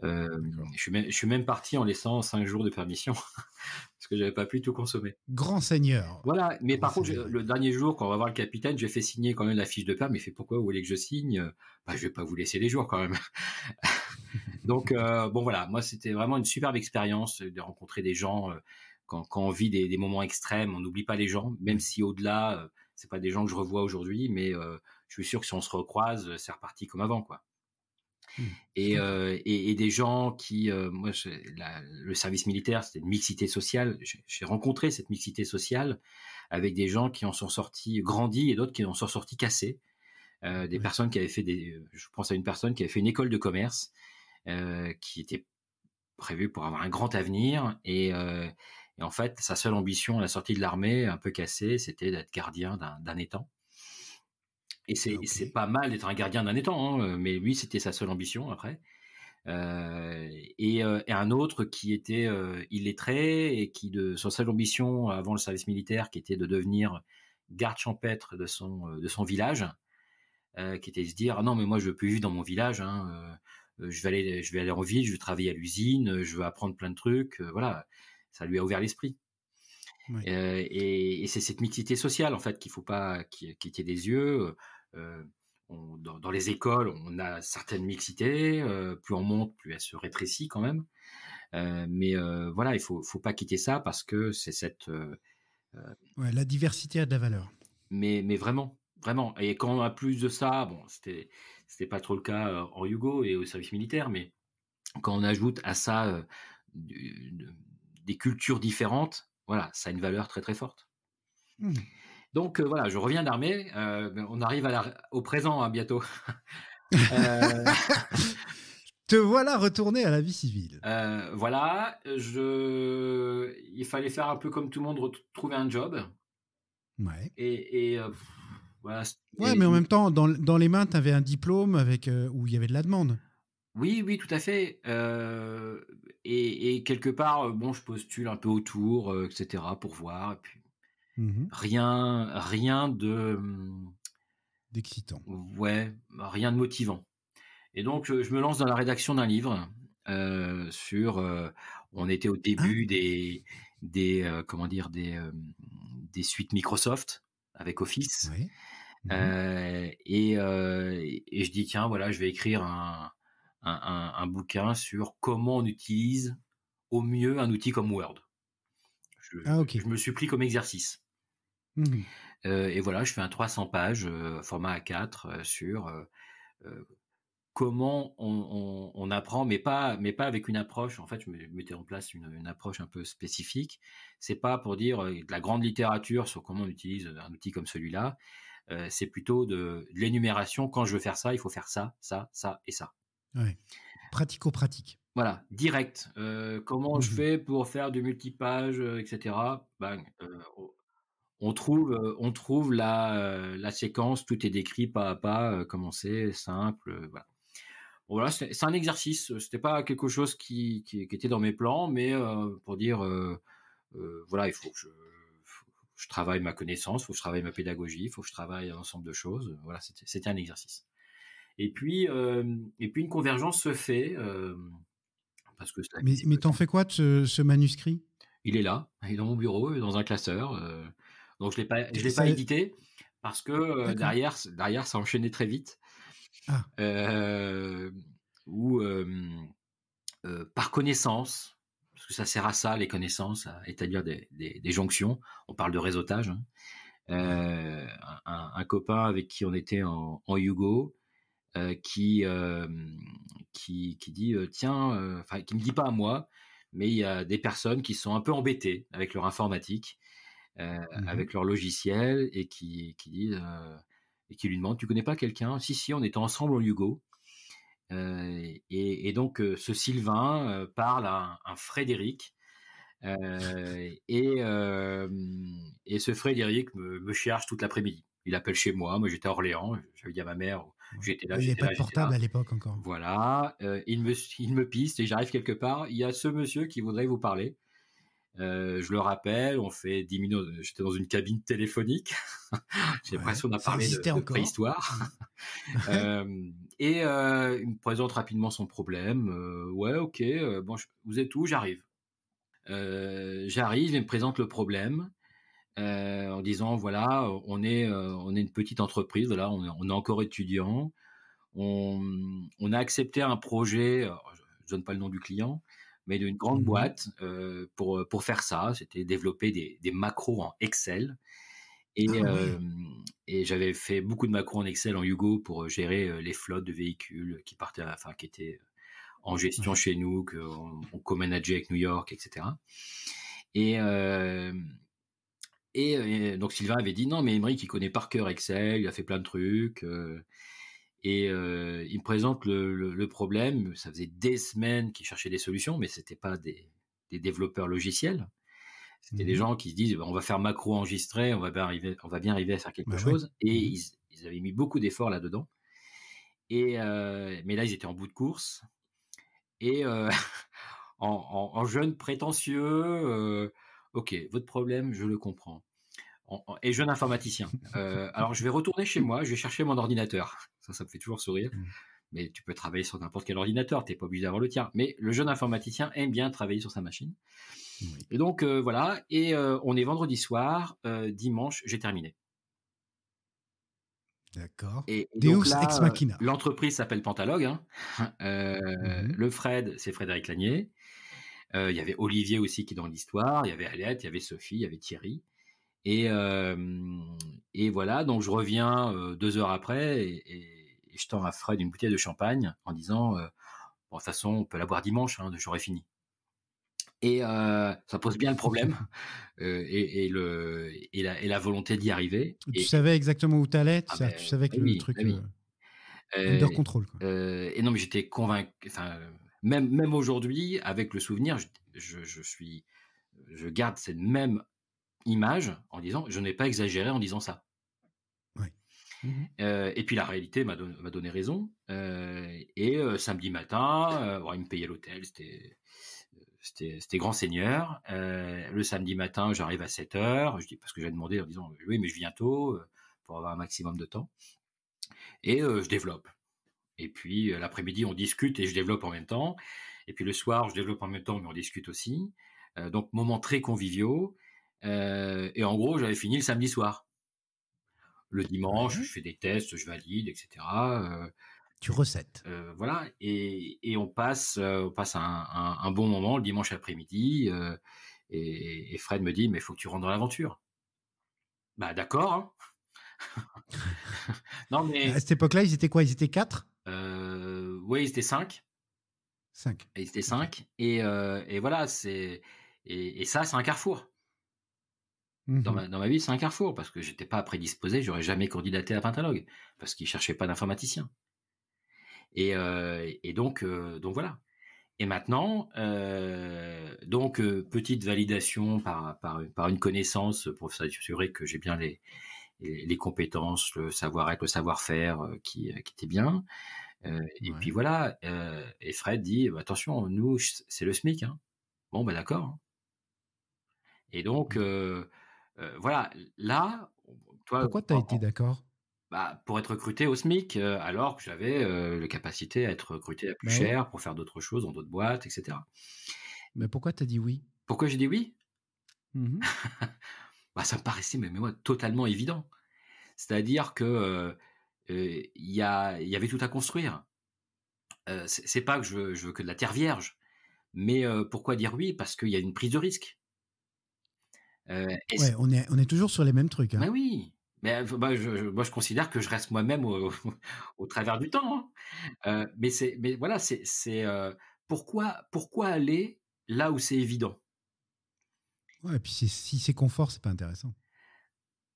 Euh, je, suis même, je suis même parti en laissant 5 jours de permission parce que j'avais pas pu tout consommer. Grand seigneur. Voilà, mais par contre, le dernier jour, quand on va voir le capitaine, j'ai fait signer quand même la fiche de mais Il fait pourquoi vous voulez que je signe Bah, je vais pas vous laisser les jours quand même. Donc euh, bon voilà, moi c'était vraiment une superbe expérience de rencontrer des gens. Euh, quand, on vit des, moments extrêmes, on n'oublie pas les gens, même si au-delà, c'est pas des gens que je revois aujourd'hui, mais je suis sûr que si on se recroise, c'est reparti comme avant, quoi. Mmh, euh, et, des gens qui, euh, moi, le service militaire, c'était une mixité sociale. J'ai rencontré cette mixité sociale avec des gens qui en sont sortis grandis et d'autres qui en sont sortis cassés. Euh, des personnes qui avaient fait des, je pense à une personne qui avait fait une école de commerce, qui était prévue pour avoir un grand avenir et, et en fait sa seule ambition à la sortie de l'armée, un peu cassée, c'était d'être gardien d'un étang. Et c'est pas mal d'être un gardien d'un étang, hein, euh, mais lui, c'était sa seule ambition après. Euh, euh, et, un autre qui était illettré et qui, de sa seule ambition avant le service militaire, qui était de devenir garde champêtre de son, de son village, qui était de se dire ah non mais moi je veux plus vivre dans mon village, hein, je vais aller je vais aller en ville, je vais travailler à l'usine, je veux apprendre plein de trucs, voilà, ça lui a ouvert l'esprit. et, et c'est cette mixité sociale en fait qu'il faut pas quitter des yeux. Euh, on, dans, les écoles, on a certaines mixités. Euh, plus on monte, plus elle se rétrécit quand même. Euh, mais voilà, il faut, faut pas quitter ça parce que c'est cette la diversité a de la valeur. Mais, vraiment, vraiment. Et quand on a plus de ça, bon, c'était c'était pas trop le cas en Hugo et au service militaire, mais quand on ajoute à ça des cultures différentes, voilà, ça a une valeur très très forte. Mmh. Donc euh, voilà, je reviens d'armée. Euh, ben, on arrive à au présent hein, bientôt. Euh, Te voilà retourné à la vie civile. voilà, je... il fallait faire un peu comme tout le monde, retrouver un job. Ouais. Et, voilà. Ouais, mais en même temps, dans, les mains, tu avais un diplôme avec, où il y avait de la demande. Oui, oui, tout à fait. Et, quelque part, bon, je postule un peu autour, etc., pour voir. Et puis, Mmh rien, rien de mmh, d'excitant. Ouais, rien de motivant. Et donc euh, je me lance dans la rédaction d'un livre euh, sur. Euh, on était au ah. début des des comment dire des suites Microsoft avec Office. Mmh et, je dis tiens voilà je vais écrire un bouquin sur comment on utilise au mieux un outil comme Word. Je, ah, me supplie comme exercice. Mmh. et voilà, je fais un 300 pages, format A4, sur comment on, apprend, mais pas, mais pas avec une approche. En fait, je mettais en place une, approche un peu spécifique. C'est pas pour dire de la grande littérature sur comment on utilise un outil comme celui-là. c'est plutôt de, l'énumération. Quand je veux faire ça, il faut faire ça, ça, ça et ça. Pratico-pratique. Voilà, direct. comment je mmh fais pour faire du multipage etc. Bang on trouve, euh, on trouve euh, la, séquence, tout est décrit pas à pas, euh, comment c'est, simple, voilà. c'est un exercice. C'était pas quelque chose qui, était dans mes plans, mais pour dire, voilà, il faut que je, travaille ma connaissance, il faut que je travaille ma pédagogie, il faut que je travaille un ensemble de choses. Voilà, c'était un exercice. Et puis, et puis une convergence se fait parce que. Mais, mais t'en fais quoi de ce, ce manuscrit Il est là, il est dans mon bureau, dans un classeur. Donc je l'ai pas, l'ai pas édité parce que euh, derrière, derrière, ça enchaînait très vite. Ah. Euh, ou euh, par connaissance, parce que ça sert à ça les connaissances, à établir des, jonctions. On parle de réseautage. Hein. un, copain avec qui on était en, Hugo qui, qui dit tiens enfin qui me dit pas à moi mais il y a des personnes qui sont un peu embêtées avec leur informatique euh, mmh avec leur logiciel et qui, qui disent euh, et qui lui demande tu connais pas quelqu'un si si on était ensemble au Hugo euh, et, donc ce Sylvain parle à un, Frédéric et et ce Frédéric me, me cherche toute l'après-midi il appelle chez moi moi j'étais à Orléans j'avais dit à ma mère j'étais là pas portable à l'époque encore voilà il me il me piste et j'arrive quelque part il y a ce monsieur qui voudrait vous parler euh, je le rappelle, on fait 10 minutes. Euh, j'étais dans une cabine téléphonique. J'ai l'impression d'avoir parlé de, de préhistoire. Mmh. Euh, et il me présente rapidement son problème. ouais, ok. bon, vous êtes où J'arrive. J'arrive. Il me présente le problème. en disant voilà on est on est une petite entreprise on est, on est encore étudiant on, a accepté un projet je, je donne pas le nom du client mais d'une grande mmh boîte euh, pour, euh, pour faire ça. C'était développer des, macros en Excel. Ah euh, et, j'avais fait beaucoup de macros en Excel en Hugo pour gérer les flottes de véhicules qui partaient, enfin qui étaient en gestion chez nous, qu'on on, co-manageait avec New York, etc. Et donc Sylvain avait dit non, mais Emery qui connaît par cœur Excel, il a fait plein de trucs. Et ils euh, il me présente le, problème. Ça faisait des semaines qu'il cherchait des solutions, mais c'était pas des, développeurs logiciels. C'était des mmh gens qui se disent, on va faire macro enregistré, on va bien arriver, on va bien arriver à faire quelque bah chose. Et mmh ils, avaient mis beaucoup d'efforts là-dedans. Et euh, mais là, ils étaient en bout de course. Et euh, en, jeune prétentieux, ok, votre problème, je le comprends. et jeune informaticien. alors, je vais retourner chez moi, je vais chercher mon ordinateur. Ça, me fait toujours sourire. Mmh. Mais tu peux travailler sur n'importe quel ordinateur, tu n'es pas obligé d'avoir le tien. Mais le jeune informaticien aime bien travailler sur sa machine. Et donc euh, voilà. Et euh, on est vendredi soir, euh, dimanche, j'ai terminé. D'accord. Et, ex machina. L'entreprise s'appelle Pantalogue. Hein. Mmh le Fred, c'est Frédéric Lagnier. Il y avait Olivier aussi qui est dans l'histoire. Il y avait Aliette, il y avait Sophie, il y avait Thierry. Et, et, voilà, donc je reviens deux heures après et, et je tends à Fred une bouteille de champagne en disant euh, de toute façon, on peut la boire dimanche, hein, j'aurai fini. Et euh, ça pose bien le problème euh, et, le, et, la, volonté d'y arriver. Tu savais exactement où tu allais, ah ben, tu, savais que bah le truc. Bah oui. under control. et non, mais j'étais convaincu. même même aujourd'hui, avec le souvenir, je, je suis, je garde cette même image en disant, je n'ai pas exagéré en disant ça. Mmh euh, et puis la réalité m'a donné raison. Euh, et euh, samedi matin, il me payait l'hôtel, c'était c'était grand seigneur. le samedi matin, j'arrive à 7 h parce que j'ai demandé en disant oui mais je viens tôt pour avoir un maximum de temps. Et je développe. Et puis l'après-midi, on discute et je développe en même temps. Et puis le soir, je développe en même temps, mais on discute aussi. donc moment très conviviaux. et en gros, j'avais fini le samedi soir le dimanche, je mmh fais des tests, je valide, etc. Euh, tu recettes. Euh, voilà, et, et, on passe, euh, on passe un, bon moment le dimanche après-midi. Et, Fred me dit, mais il faut que tu rentres dans l'aventure. Bah d'accord. Hein. non mais à cette époque-là, ils étaient quoi Ils étaient quatre euh, Oui, ils étaient cinq. Cinq. Ils étaient cinq. Et, et, voilà, c'est et, ça, c'est un carrefour dans, mhm. ma, dans, ma, vie, c'est un carrefour parce que j'étais pas prédisposé, j'aurais jamais candidaté à Pentalogue parce qu'ils cherchaient pas d'informaticien. Et, euh, et donc, euh, donc voilà. Et maintenant, euh, donc petite validation par, par, par une connaissance pour s'assurer que j'ai bien les, les compétences, le savoir-être, le savoir-faire qui, qui était bien. Et puis voilà. et Fred dit bah, attention, nous c'est le SMIC. Hein. Bon, ben d'accord. Hein. Et donc, mmh. Euh, voilà, là, toi. Pourquoi as été d'accord bah, pour être recruté au SMIC, euh, alors que j'avais euh, la capacité à être recruté à plus bah cher pour faire d'autres choses dans d'autres boîtes, etc. Mais pourquoi tu as dit oui Pourquoi j'ai dit oui mmh bah, Ça me paraissait, mais, moi, totalement évident. C'est-à-dire que y, avait tout à construire. c'est pas que je je veux, que de la terre vierge, mais pourquoi dire oui Parce qu'il y a une prise de risque. Euh, on, est, on est toujours sur les mêmes trucs. Hein. oui, mais bah, moi, je considère que je reste moi-même au, travers du temps. Hein. Euh, mais mais voilà, c'est, euh, pourquoi, pourquoi aller là où c'est évident. et puis si c'est confort, c'est pas intéressant.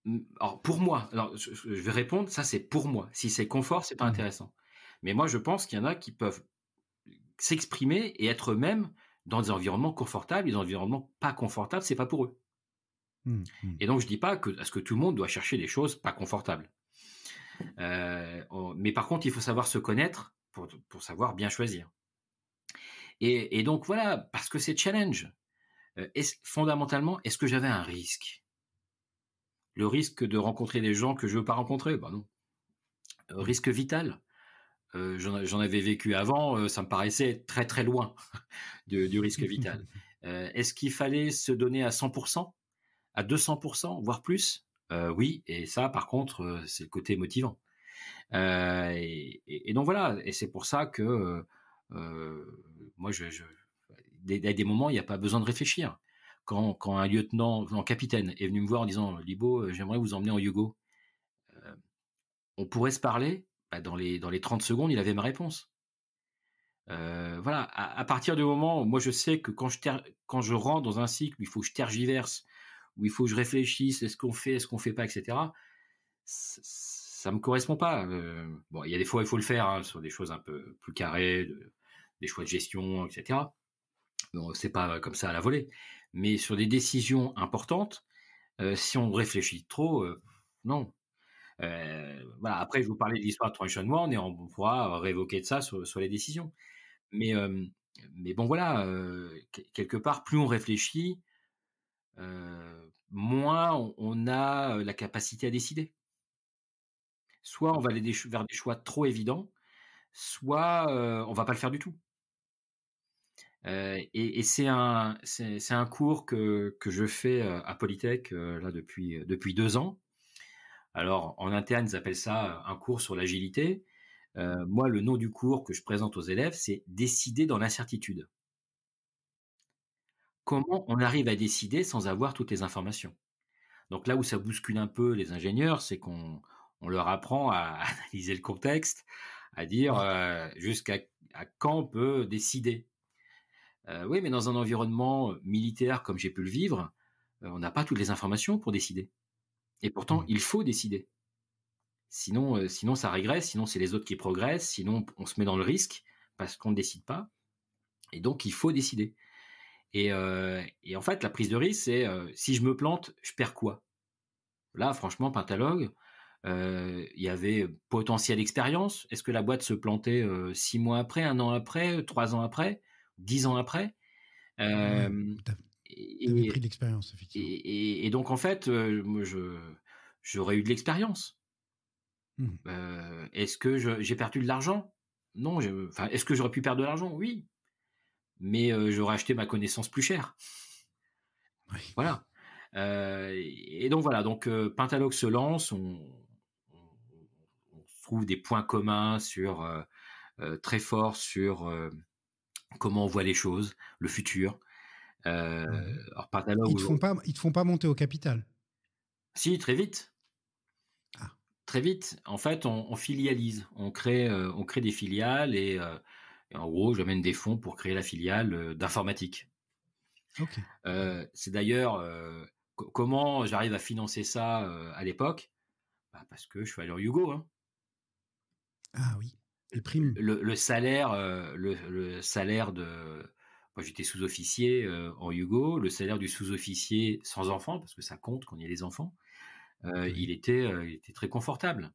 Mmh, alors pour moi, alors je, vais répondre, ça c'est pour moi. Si c'est confort, c'est pas mmh. intéressant. Mais moi, je pense qu'il y en a qui peuvent s'exprimer et être eux-mêmes dans des environnements confortables, des environnements pas confortables, c'est pas pour eux. Mmh, mmh. Et donc je dis pas que, que tout le monde doit chercher des choses pas confortables. Euh, mais par contre, il faut savoir se connaître pour, savoir bien choisir. Et, donc voilà, parce que c'est challenge. Euh, fondamentalement, est-ce que j'avais un risque Le risque de rencontrer des gens que je veux pas rencontrer bah non. Euh, risque vital. J'en avais vécu avant, ça me paraissait très très loin du risque vital. est-ce qu'il fallait se donner à 100% à 200%, voire plus, euh, oui. Et ça, par contre, euh, c'est le côté motivant. Euh, et, donc voilà. Et c'est pour ça que moi, je, des, à des moments, il n'y a pas besoin de réfléchir. Quand, un lieutenant, un capitaine est venu me voir en disant, Libo, j'aimerais vous emmener en Yugo. on pourrait se parler. Bah, dans les dans les 30 secondes, il avait ma réponse. voilà, à, partir du moment où moi je sais que quand je quand je rentre dans un cycle, il faut que je tergiverse où il faut que je réfléchisse, est-ce qu'on fait, est-ce qu'on fait pas, etc. Ça me correspond pas. Euh, il y a des fois où il faut le faire hein, sur des choses un peu plus carrées, des choix de gestion, etc. Ce c'est pas comme ça à la volée, mais sur des décisions importantes, euh, si on réfléchit trop, euh, non. voilà. Après, je vous parlais de l'histoire de transitionnement, et on pourra révoquer de ça sur, sur les décisions. Mais mais bon, voilà. quelque part, plus on réfléchit, euh, moins on, a la capacité à décider. Soit on va aller vers des choix trop évidents, soit on ne va pas le faire du tout. et, c'est un c'est un cours que je fais à Polytech là depuis depuis deux ans. Alors en interne ils appellent ça un cours sur l'agilité. moi le nom du cours que je présente aux élèves c'est décider dans l'incertitude comment on arrive à décider sans avoir toutes les informations. Donc là où ça bouscule un peu les ingénieurs, c'est qu'on leur apprend à analyser le contexte, à dire euh, jusqu'à quand on peut décider. Euh, oui, mais dans un environnement euh, militaire comme j'ai pu le vivre, on n'a pas toutes les informations pour décider. Et pourtant, mmh. il faut décider. Sinon, sinon ça régresse, sinon c'est les autres qui progressent, sinon on se met dans le risque parce qu'on ne décide pas. Et donc, il faut décider. Euh, et, en fait, la prise de risque, c'est euh, si je me plante, je perds quoi Là, franchement, Pentalogue, euh, il y avait potentiel expérience. Est-ce que la boîte se plantait six mois après, un an après, trois ans après, dix ans après euh, ouais, pris de l'expérience, effectivement. Et, donc, en fait, je j'aurais eu de l'expérience. Mmh. Est-ce que j'ai perdu de l'argent Non. Enfin, est-ce que j'aurais pu perdre de l'argent Oui mais euh, j'aurais acheté ma connaissance plus chère. Voilà. Euh, et donc voilà, donc euh, Pentalogue se lance, on, on, trouve des points communs sur très forts sur comment on voit les choses, le futur. Mhm. alors ils ne font pas, ils te font pas monter au capital. Si très vite. Ah. Très vite. En fait, on, on filialise, on crée, on crée des filiales et en gros, j'amène des fonds pour créer la filiale euh, d'informatique. Euh, c'est d'ailleurs euh, comment j'arrive à financer ça à l'époque bah, Parce que je suis allé en Hugo. Hein. Ah oui, Le, salaire, le, salaire de. Moi, j'étais sous-officier en Hugo. Le salaire du sous-officier sans enfant, parce que ça compte qu'on y a des enfants, il était très confortable.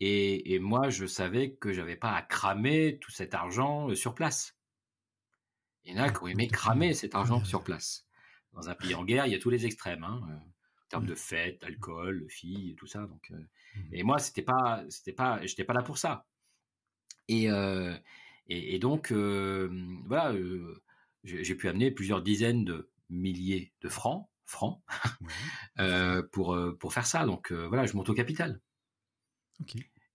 Et, moi, je savais que j'avais pas à cramer tout cet argent euh, sur place. Il y en a ah, qui ont aimé cramer cet argent sur place. Dans un pays en guerre, il y a tous les extrêmes, hein, euh, en termes de fêtes, alcool, filles, tout ça. Donc, euh, mmh et moi, c'était pas, c'était pas, j'étais pas là pour ça. Et et, donc voilà, j'ai pu amener plusieurs dizaines de milliers de francs, francs, pour pour faire ça. Donc voilà, je monte au capital.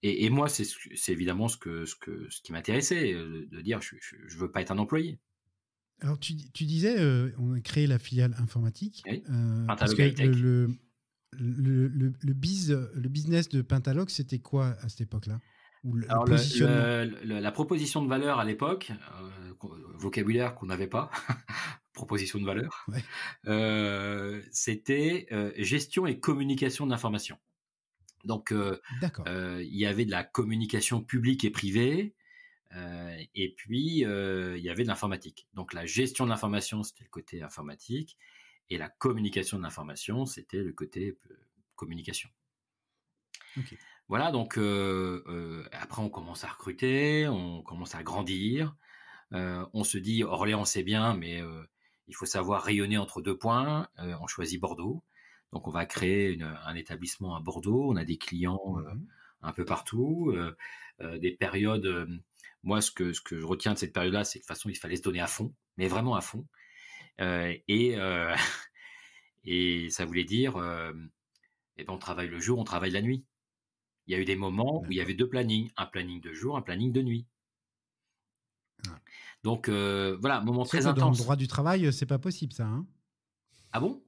Et, moi, c'est évidemment ce que ce qui m'intéressait, euh, de dire je, ne veux pas être un employé. Alors tu, disais, euh, on a créé la filiale informatique euh, le le, business de Pentalog, c'était quoi à cette époque-là la proposition de valeur à l'époque, vocabulaire qu'on n'avait pas, proposition de valeur, c'était gestion et communication d'informations donc, euh, euh, il y avait de la communication publique et privée, euh, et puis il y avait de l'informatique. Donc, la gestion de l'information, c'était le côté informatique, et la communication de l'information, c'était le côté communication. Voilà, donc après on commence à recruter, on commence à grandir, on se dit Orléans c'est bien, mais il faut savoir rayonner entre deux points, on choisit Bordeaux. Donc on va créer un établissement à Bordeaux, on a des clients euh, mmh un peu partout, euh, euh, des périodes. moi, ce que, je retiens de cette période-là, c'est que de toute façon, il fallait se donner à fond, mais vraiment à fond. et, ça voulait dire, eh ben, on travaille le jour, on travaille la nuit. Il y a eu des moments où il y avait deux plannings, un planning de jour, un planning de nuit. Ah. Donc voilà, moment très intense. Dans le droit du travail, c'est pas possible ça. Hein. ah bon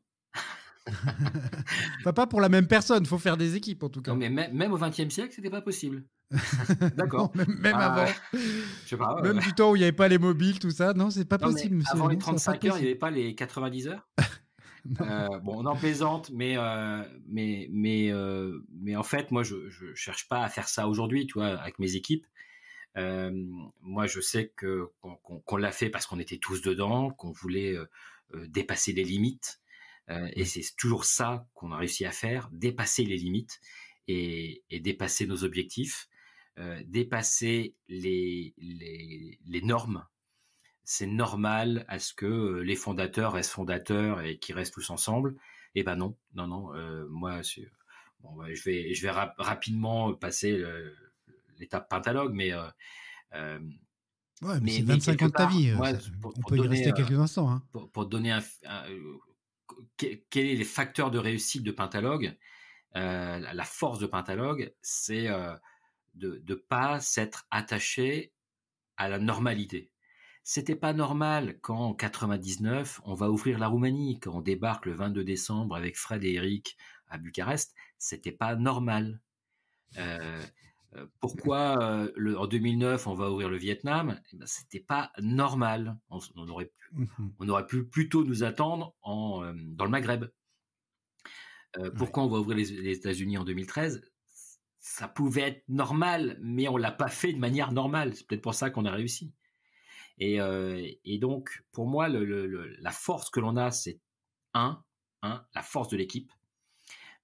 pas pour la même personne, il faut faire des équipes en tout cas. mais même au XXe siècle, c'était pas possible. D'accord. même, ah, avant. même du temps où il n'y avait pas les mobiles, tout ça. Non, c'est pas possible. Avant les 35 heures, il n'y avait pas les 90 heures. Euh, bon, on en plaisante, mais euh, mais mais euh, mais en fait, moi, je, ne cherche pas à faire ça aujourd'hui, tu avec mes équipes. moi, je sais qu'on l'a fait parce qu'on était tous dedans, qu'on voulait dépasser les limites, euh, et c'est toujours ça qu'on a réussi à faire, dépasser les limites et, dépasser nos objectifs, euh, dépasser les, les, normes c'est normal à ce que les fondateurs restent fondateurs et qu'ils restent tous ensemble. Eh ben non, non, non. Euh, moi, bah, je vais, je vais rapidement passer l'étape pentalogue, mais ouais, mais, c'est 25 ans de ta vie. on peut y rester quelques instants. Hein. Pour, pour, donner un, quels sont les facteurs de réussite de Pentalogue euh, La force de Pentalogue, c'est euh, de ne pas s'être attaché à la normalité. C'était pas normal quand en 99 on va ouvrir la Roumanie, quand on débarque le 22 décembre avec Fred et Eric à Bucarest, c'était pas normal. Euh, euh, pourquoi euh, en 2009 on va ouvrir le Vietnam Ce eh ben, C'était pas normal. On, aurait pu, mmh on aurait pu plutôt nous attendre euh, dans le Maghreb. pourquoi on va ouvrir les, États-Unis en 2013 Ça pouvait être normal, mais on l'a pas fait de manière normale. C'est peut-être pour ça qu'on a réussi. Et, donc, pour moi, la force que l'on a, c'est un, la force de l'équipe.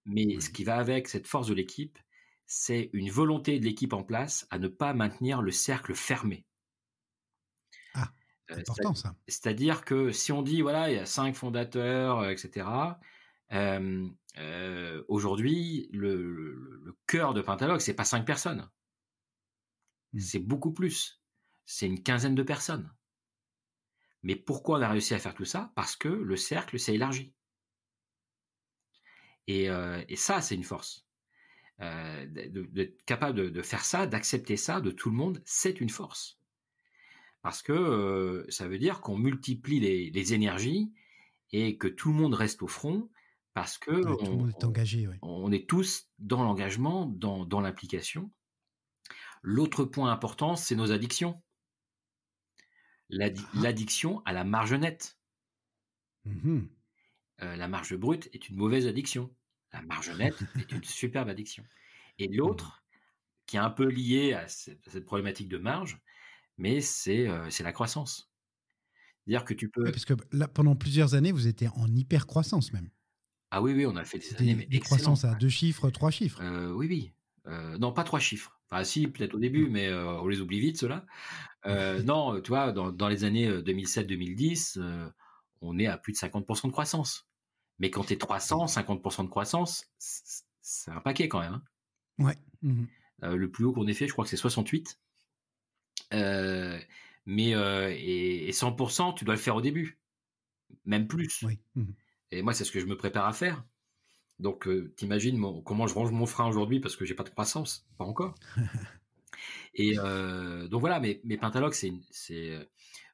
Mais ce qui va avec cette force de l'équipe, c'est une volonté de l'équipe en place à ne pas maintenir le cercle fermé. Ah, euh, c'est important ça. C'est-à-dire que si on dit, voilà, il y a cinq fondateurs, euh, etc., euh, aujourd'hui, le, cœur de ce c'est pas cinq personnes. Mmh. C'est beaucoup plus. C'est une quinzaine de personnes. Mais pourquoi on a réussi à faire tout ça Parce que le cercle s'est élargi. et ça, c'est une force. Euh, d'être capable de, faire ça, d'accepter ça de tout le monde, c'est une force. Parce que euh, ça veut dire qu'on multiplie les, énergies et que tout le monde reste au front parce que est engagé, on, est tous dans l'engagement, dans, l'implication. L'autre point important, c'est nos addictions. Ah. L'addiction à la marge nette. Mmh euh, la marge brute est une mauvaise addiction. La marge nette est une superbe addiction. Et mmh l'autre, qui est un peu lié à cette, problématique de marge, mais euh, c'est la croissance. C'est-à-dire que tu peux. parce que là, pendant plusieurs années, vous étiez en hyper croissance même. Ah oui, oui, on a fait des, années. Des, croissances à deux chiffres, trois chiffres. Euh, oui, oui. Euh, non, pas trois chiffres. Enfin, si, peut-être au début, mmh. mais on les oublie vite, ceux-là. Mmh. non, tu vois, dans, dans les années 2007-2010, on est à plus de 50% de croissance. Mais quand es 300, 50% de croissance, c'est un paquet quand même. Hein. Mmh euh, le plus haut qu'on ait fait, je crois que c'est 68. Euh, mais euh, et, 100%, tu dois le faire au début, même plus. Mmh et moi, c'est ce que je me prépare à faire. Donc, t'imagines comment je range mon frein aujourd'hui parce que j'ai pas de croissance, pas encore. et donc voilà, mais, mais c'est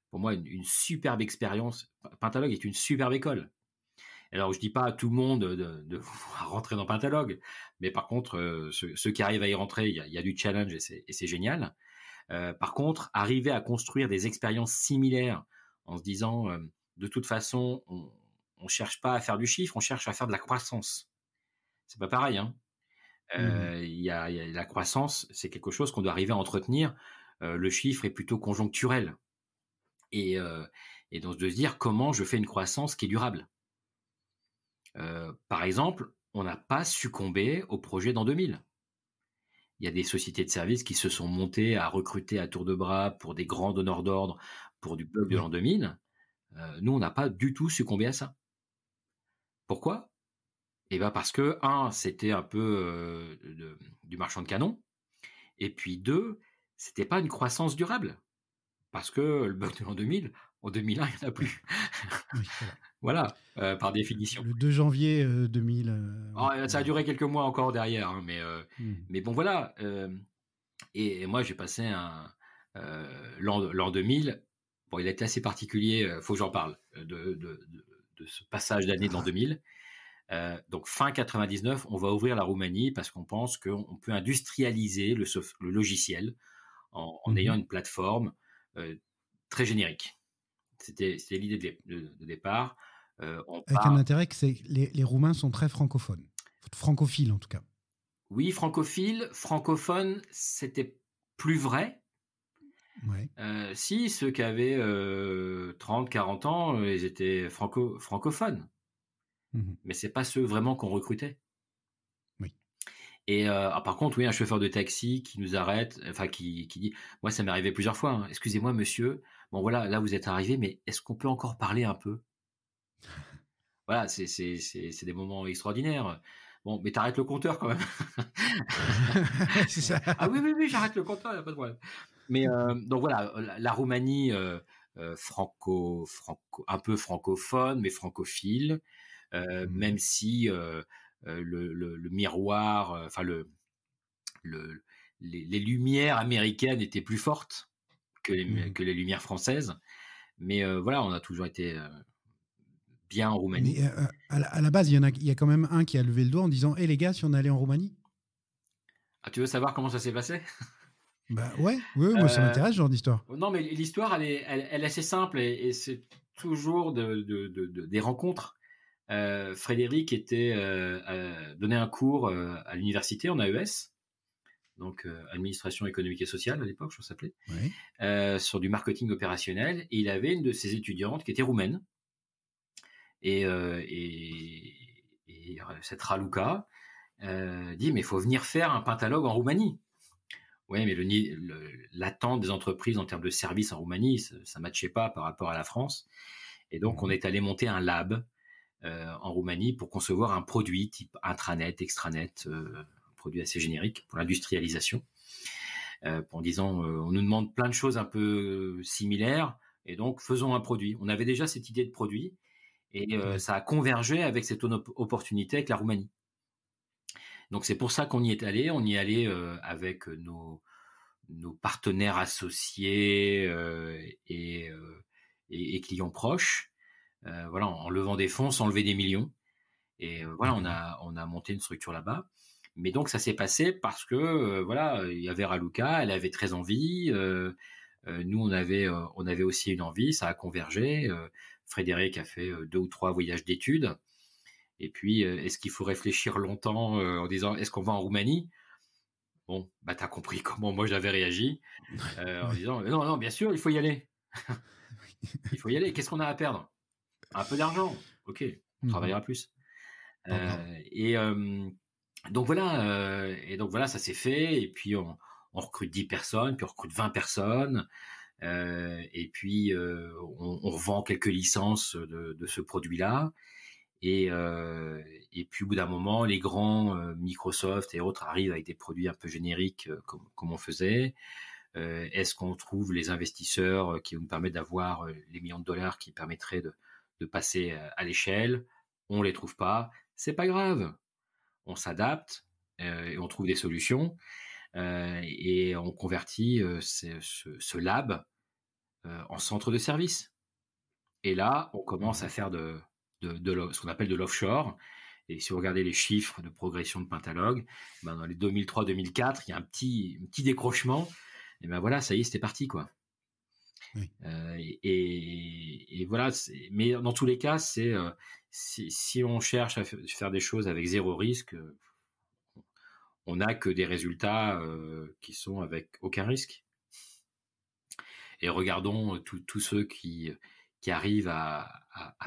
pour moi une, superbe expérience. Pentalog est une superbe école. Alors je dis pas à tout le monde de, rentrer dans Pentalogue, mais par contre euh, ceux, qui arrivent à y rentrer, il y a, du challenge et c'est génial. Euh, par contre, arriver à construire des expériences similaires en se disant euh, de toute façon on, ne cherche pas à faire du chiffre, on cherche à faire de la croissance. C'est pas pareil. Hein. Mmh. il y, a, la croissance, c'est quelque chose qu'on doit arriver à entretenir. le chiffre est plutôt conjoncturel. et donc de se dire comment je fais une croissance qui est durable. Euh, par exemple, on n'a pas succombé au projet d'en 2000. Il y a des sociétés de services qui se sont montées à recruter à tour de bras pour des grands donneurs d'ordre, pour du bug de l'an 2000. Euh, nous, on n'a pas du tout succombé à ça. Pourquoi Eh bien parce que, un, c'était un peu euh, du marchand de canon. Et puis, deux, c'était pas une croissance durable. Parce que le bug de l'an 2000, en 2001, il n'y en a plus. Voilà, euh, par définition. Le 2 janvier 2000. Euh, euh, ça a duré quelques mois encore derrière, hein, hmm. mais, bon, voilà. Et, moi, j'ai passé un l'an 2000. Bon, il a été assez particulier, faut que j'en parle, de, ce passage d'année de l'an 2000. Ah. donc fin 99, on va ouvrir la Roumanie parce qu'on pense qu'on peut industrialiser le, logiciel en, mhm. ayant une plateforme très générique. C'était l'idée de, départ. Euh, Avec un intérêt que c'est les, Roumains sont très francophones, francophiles en tout cas. Oui, francophile, francophones, c'était plus vrai. Euh, si, ceux qui avaient 30, euh, 40 ans, ils étaient franco francophones. Mais mmh Mais c'est pas ceux vraiment qu'on recrutait. Oui. Et ah, par contre, oui, un chauffeur de taxi qui nous arrête, enfin qui, dit, moi ça m'est arrivé plusieurs fois, hein. excusez-moi monsieur, bon voilà, là vous êtes arrivé, mais est-ce qu'on peut encore parler un peu voilà, c'est des moments extraordinaires. Bon, mais t'arrêtes le compteur quand même. ça. Ah oui, oui, oui, j'arrête le compteur, y a pas de problème. Mais euh, donc voilà, euh, la, Roumanie euh, un peu francophone, mais francophile, mmh. même si le, miroir, enfin le, le les, lumières américaines étaient plus fortes que mmh. que les lumières françaises. Mais voilà, on a toujours été en Roumanie. Euh, euh, à, la, base, il y, en a, il y a quand même un qui a levé le doigt en disant Eh les gars, si on allait en Roumanie ah, Tu veux savoir comment ça s'est passé Bah ouais, ouais moi ça euh, m'intéresse ce genre d'histoire. Non, mais l'histoire, elle est, elle, assez simple et, c'est toujours de, de, des rencontres. Frédéric était euh, donnait un cours à l'université en AES, donc administration économique et sociale à l'époque, je crois s'appelait, sur du marketing opérationnel. Et il avait une de ses étudiantes qui était roumaine et, euh, euh, cette Raluca euh, dit mais il faut venir faire un pentalogue en Roumanie. Oui, mais l'attente des entreprises en termes de services en Roumanie, ça ne matchait pas par rapport à la France. Et donc, on mmh est allé monter un lab en Roumanie pour concevoir un produit type intranet, extranet, un produit assez générique pour l'industrialisation. en disant, on nous demande plein de choses un peu similaires, et donc faisons un produit. On avait déjà cette idée de produit, et euh, ça a convergé avec cette opportunité avec la Roumanie. Donc c'est pour ça qu'on y est allé. On y est allé euh, avec nos, nos partenaires associés euh, et, clients proches. voilà, en levant des fonds, sans lever des millions. Et voilà, on a on a monté une structure là-bas. Mais donc ça s'est passé parce que voilà, il y avait Raluca, elle avait très envie nous, on avait, on avait aussi une envie, ça a convergé. Frédéric a fait euh, deux ou trois voyages d'études. Et puis, euh, est-ce qu'il faut réfléchir longtemps euh, en disant est-ce qu'on va en Roumanie Bon, bah as compris comment moi j'avais réagi en disant non, non, bien sûr, il faut y aller. il faut y aller. Qu'est-ce qu'on a à perdre Un peu d'argent. Ok, on mhm. travaillera plus. et donc voilà, et donc voilà, ça s'est fait. Et puis on, on recrute 10 personnes, puis on recrute 20 personnes. Euh, et puis, euh, on, on, revend quelques licences de, ce produit-là. Euh, et, puis au bout d'un moment, les grands Microsoft et autres arrivent avec des produits un peu génériques comme, on faisait. Est-ce qu'on trouve les investisseurs qui nous permettent d'avoir les millions de dollars qui permettraient de, passer à l'échelle On les trouve pas. C'est pas grave. On s'adapte et on trouve des solutions et on convertit ce, lab euh, en centre de service. Et là, on commence mmh. à faire de, de, ce qu'on appelle de l'offshore. Et si vous regardez les chiffres de progression de Pentalog, ben dans les 2003-2004, il y a un petit, petit décrochement. Et ben voilà, ça y est, c'était parti, quoi. Euh, et, voilà. Mais dans tous les cas, c'est euh, si, on cherche à faire des choses avec zéro risque, on n'a que des résultats qui sont avec aucun risque et regardons tous ceux qui, arrivent à,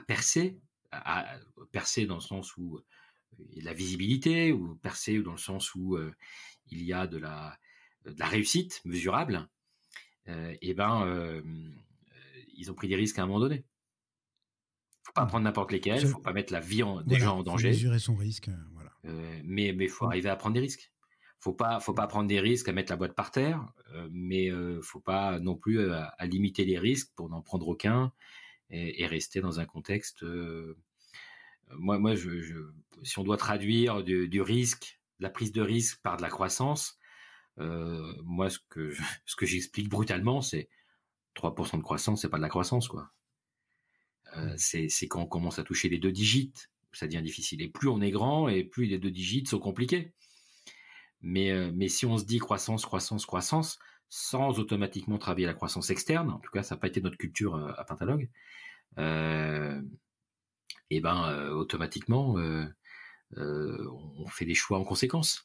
percer, à, percer dans le sens où il y a de la visibilité, ou percer dans le sens où il y a de la, réussite mesurable, eh et ben ils ont pris des risques à un moment donné. Il ne Faut pas mmh. prendre n'importe lesquels, il ne faut pas mettre la vie des gens en danger. Faut mesurer son risque, mais il faut mmh. arriver à prendre des risques faut pas faut pas prendre des risques à mettre la boîte par terre, euh, mais mais euh, ne faut pas non plus euh, à, limiter les risques pour n'en prendre aucun et, rester dans un contexte. moi, moi, je, si on doit traduire du, risque, de la prise de risque par de la croissance, moi, ce que ce que j'explique brutalement, c'est 3% de croissance, c'est pas de la croissance, quoi. c'est quand on commence à toucher les deux digits, ça devient difficile. Et plus on est grand, et plus les deux digits sont compliqués. Mais, euh, mais si on se dit croissance, croissance, croissance, sans automatiquement travailler la croissance externe, en tout cas ça n'a pas été notre culture euh, à Pentalogue, et euh, eh ben automatiquement on fait des choix en conséquence.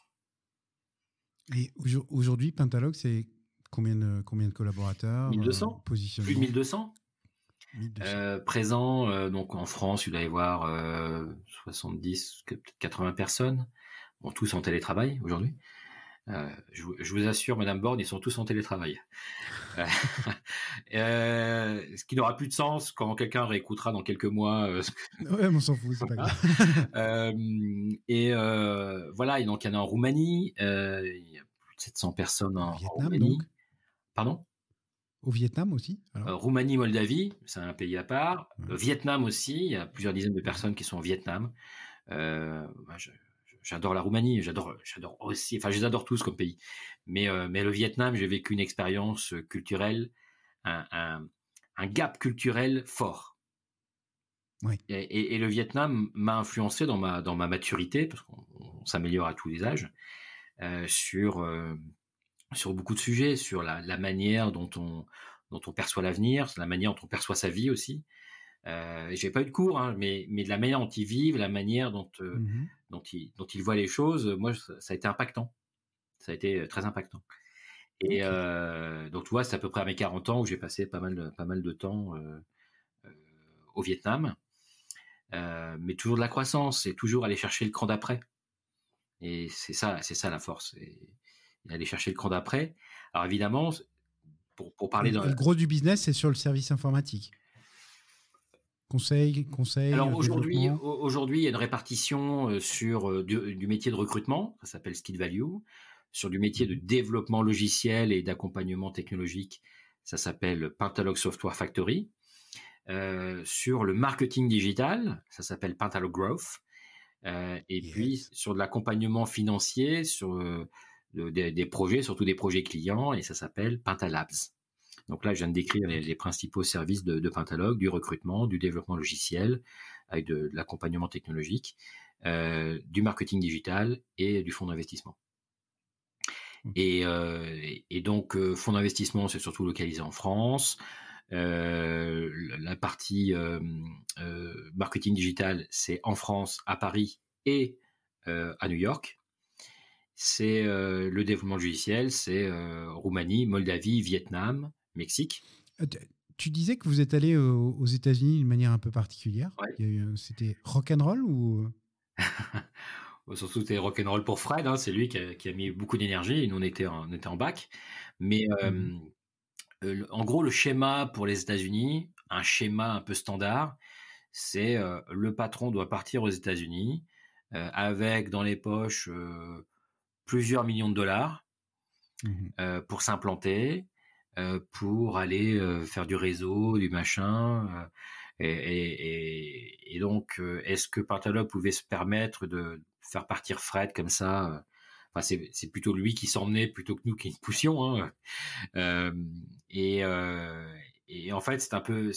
Et aujourd'hui, Pentalogue, c'est combien de, combien de collaborateurs 1200 Plus de 1200 présent donc en France, vous allez voir avoir 70, 80 personnes. Ont tous en télétravail aujourd'hui. Euh, je, vous, assure, Madame Borne, ils sont tous en télétravail. Euh, euh, ce qui n'aura plus de sens quand quelqu'un réécoutera dans quelques mois. on s'en fout, c'est pas grave. et voilà, donc il y en a en Roumanie, il y a plus de 700 personnes en, Vietnam, Donc. Pardon Au Vietnam aussi Roumanie, Moldavie, c'est un pays à part. Vietnam aussi, il y a plusieurs dizaines de personnes qui sont au Vietnam. je, j'adore la Roumanie, j'adore, j'adore aussi, enfin, je les adore tous comme pays. Mais, euh, mais le Vietnam, j'ai vécu une expérience euh, culturelle, un, un, gap culturel fort. Et, le Vietnam m'a influencé dans ma, dans ma maturité, parce qu'on s'améliore à tous les âges, euh, sur, sur beaucoup de sujets, sur la, la manière dont on, dont on perçoit l'avenir, la manière dont on perçoit sa vie aussi. Euh, j'ai pas eu de cours, hein, mais de la manière dont ils vivent, la manière dont euh, mmh dont ils voient les choses, moi ça a été impactant. Ça a été euh, très impactant. Et euh, donc tu vois, c'est à peu près à mes 40 ans où j'ai passé pas mal de, pas mal de temps au Vietnam, mais toujours de la croissance et toujours aller chercher le cran d'après. Et c'est ça, c'est ça la force. Et, aller chercher le cran d'après. Alors évidemment, pour, parler dans... le gros du business, c'est sur le service informatique. Conseil, conseil. Alors euh, aujourd'hui, aujourd'hui, il y a une répartition euh, sur euh, du, métier de recrutement, ça s'appelle skill value, sur du métier de développement logiciel et d'accompagnement technologique, ça s'appelle Pentalog Software Factory. sur le marketing digital, ça s'appelle Pentalog Growth. et puis sur de l'accompagnement financier, sur des, des projets, surtout des projets clients, et ça s'appelle Pentalabs. Donc là, je viens de décrire les, principaux services de, de, Pentalogue, du recrutement, du développement logiciel, avec de, l'accompagnement technologique, euh, du marketing digital et du fonds d'investissement. Euh, et, donc, euh, fonds d'investissement, c'est surtout localisé en France. la partie marketing digital, c'est en France, à Paris et à New York c'est le développement logiciel, c'est Roumanie, Moldavie, Vietnam, Mexique. Euh, tu disais que vous êtes allé aux États-Unis d'une manière un peu particulière. rock C'était roll ou Surtout, c'était roll pour Fred. Hein. c'est lui qui a, mis beaucoup d'énergie. Nous, on était en, en bac. Mais mmh. euh, euh, en gros, le schéma pour les États-Unis, un schéma un peu standard, c'est le patron doit partir aux États-Unis avec dans les poches plusieurs millions de dollars mmh pour s'implanter euh, pour aller euh, faire du réseau, du machin. Euh, et, et, et, donc, est-ce que Pantalop pouvait se permettre de faire partir Fred comme ça Enfin, c'est plutôt lui qui s'emmenait plutôt que nous qui poussions. Hein. Euh, et, euh, et, en fait, c'est un peu,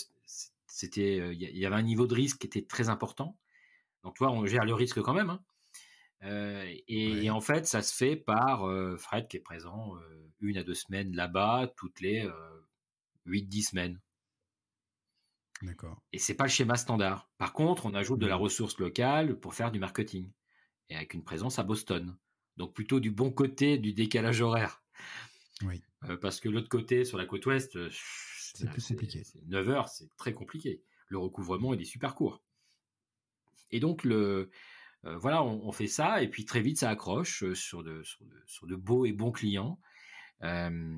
c'était, il y avait un niveau de risque qui était très important. Donc, toi, on gère le risque quand même. Hein. Euh, et, en fait, ça se fait par euh, Fred qui est présent euh, une à deux semaines là-bas, toutes les 8-10 semaines. D'accord. Et c'est pas le schéma standard. Par contre, on ajoute de la mmh. ressource locale pour faire du marketing et avec une présence à Boston. Donc plutôt du bon côté du décalage horaire. Oui. parce que l'autre côté, sur la côte ouest, c'est plus compliqué. 9 heures, c'est très compliqué. Le recouvrement, il est super court. Et donc, le, euh, voilà, on, fait ça et puis très vite ça accroche euh, sur de, beaux et bons clients. Euh,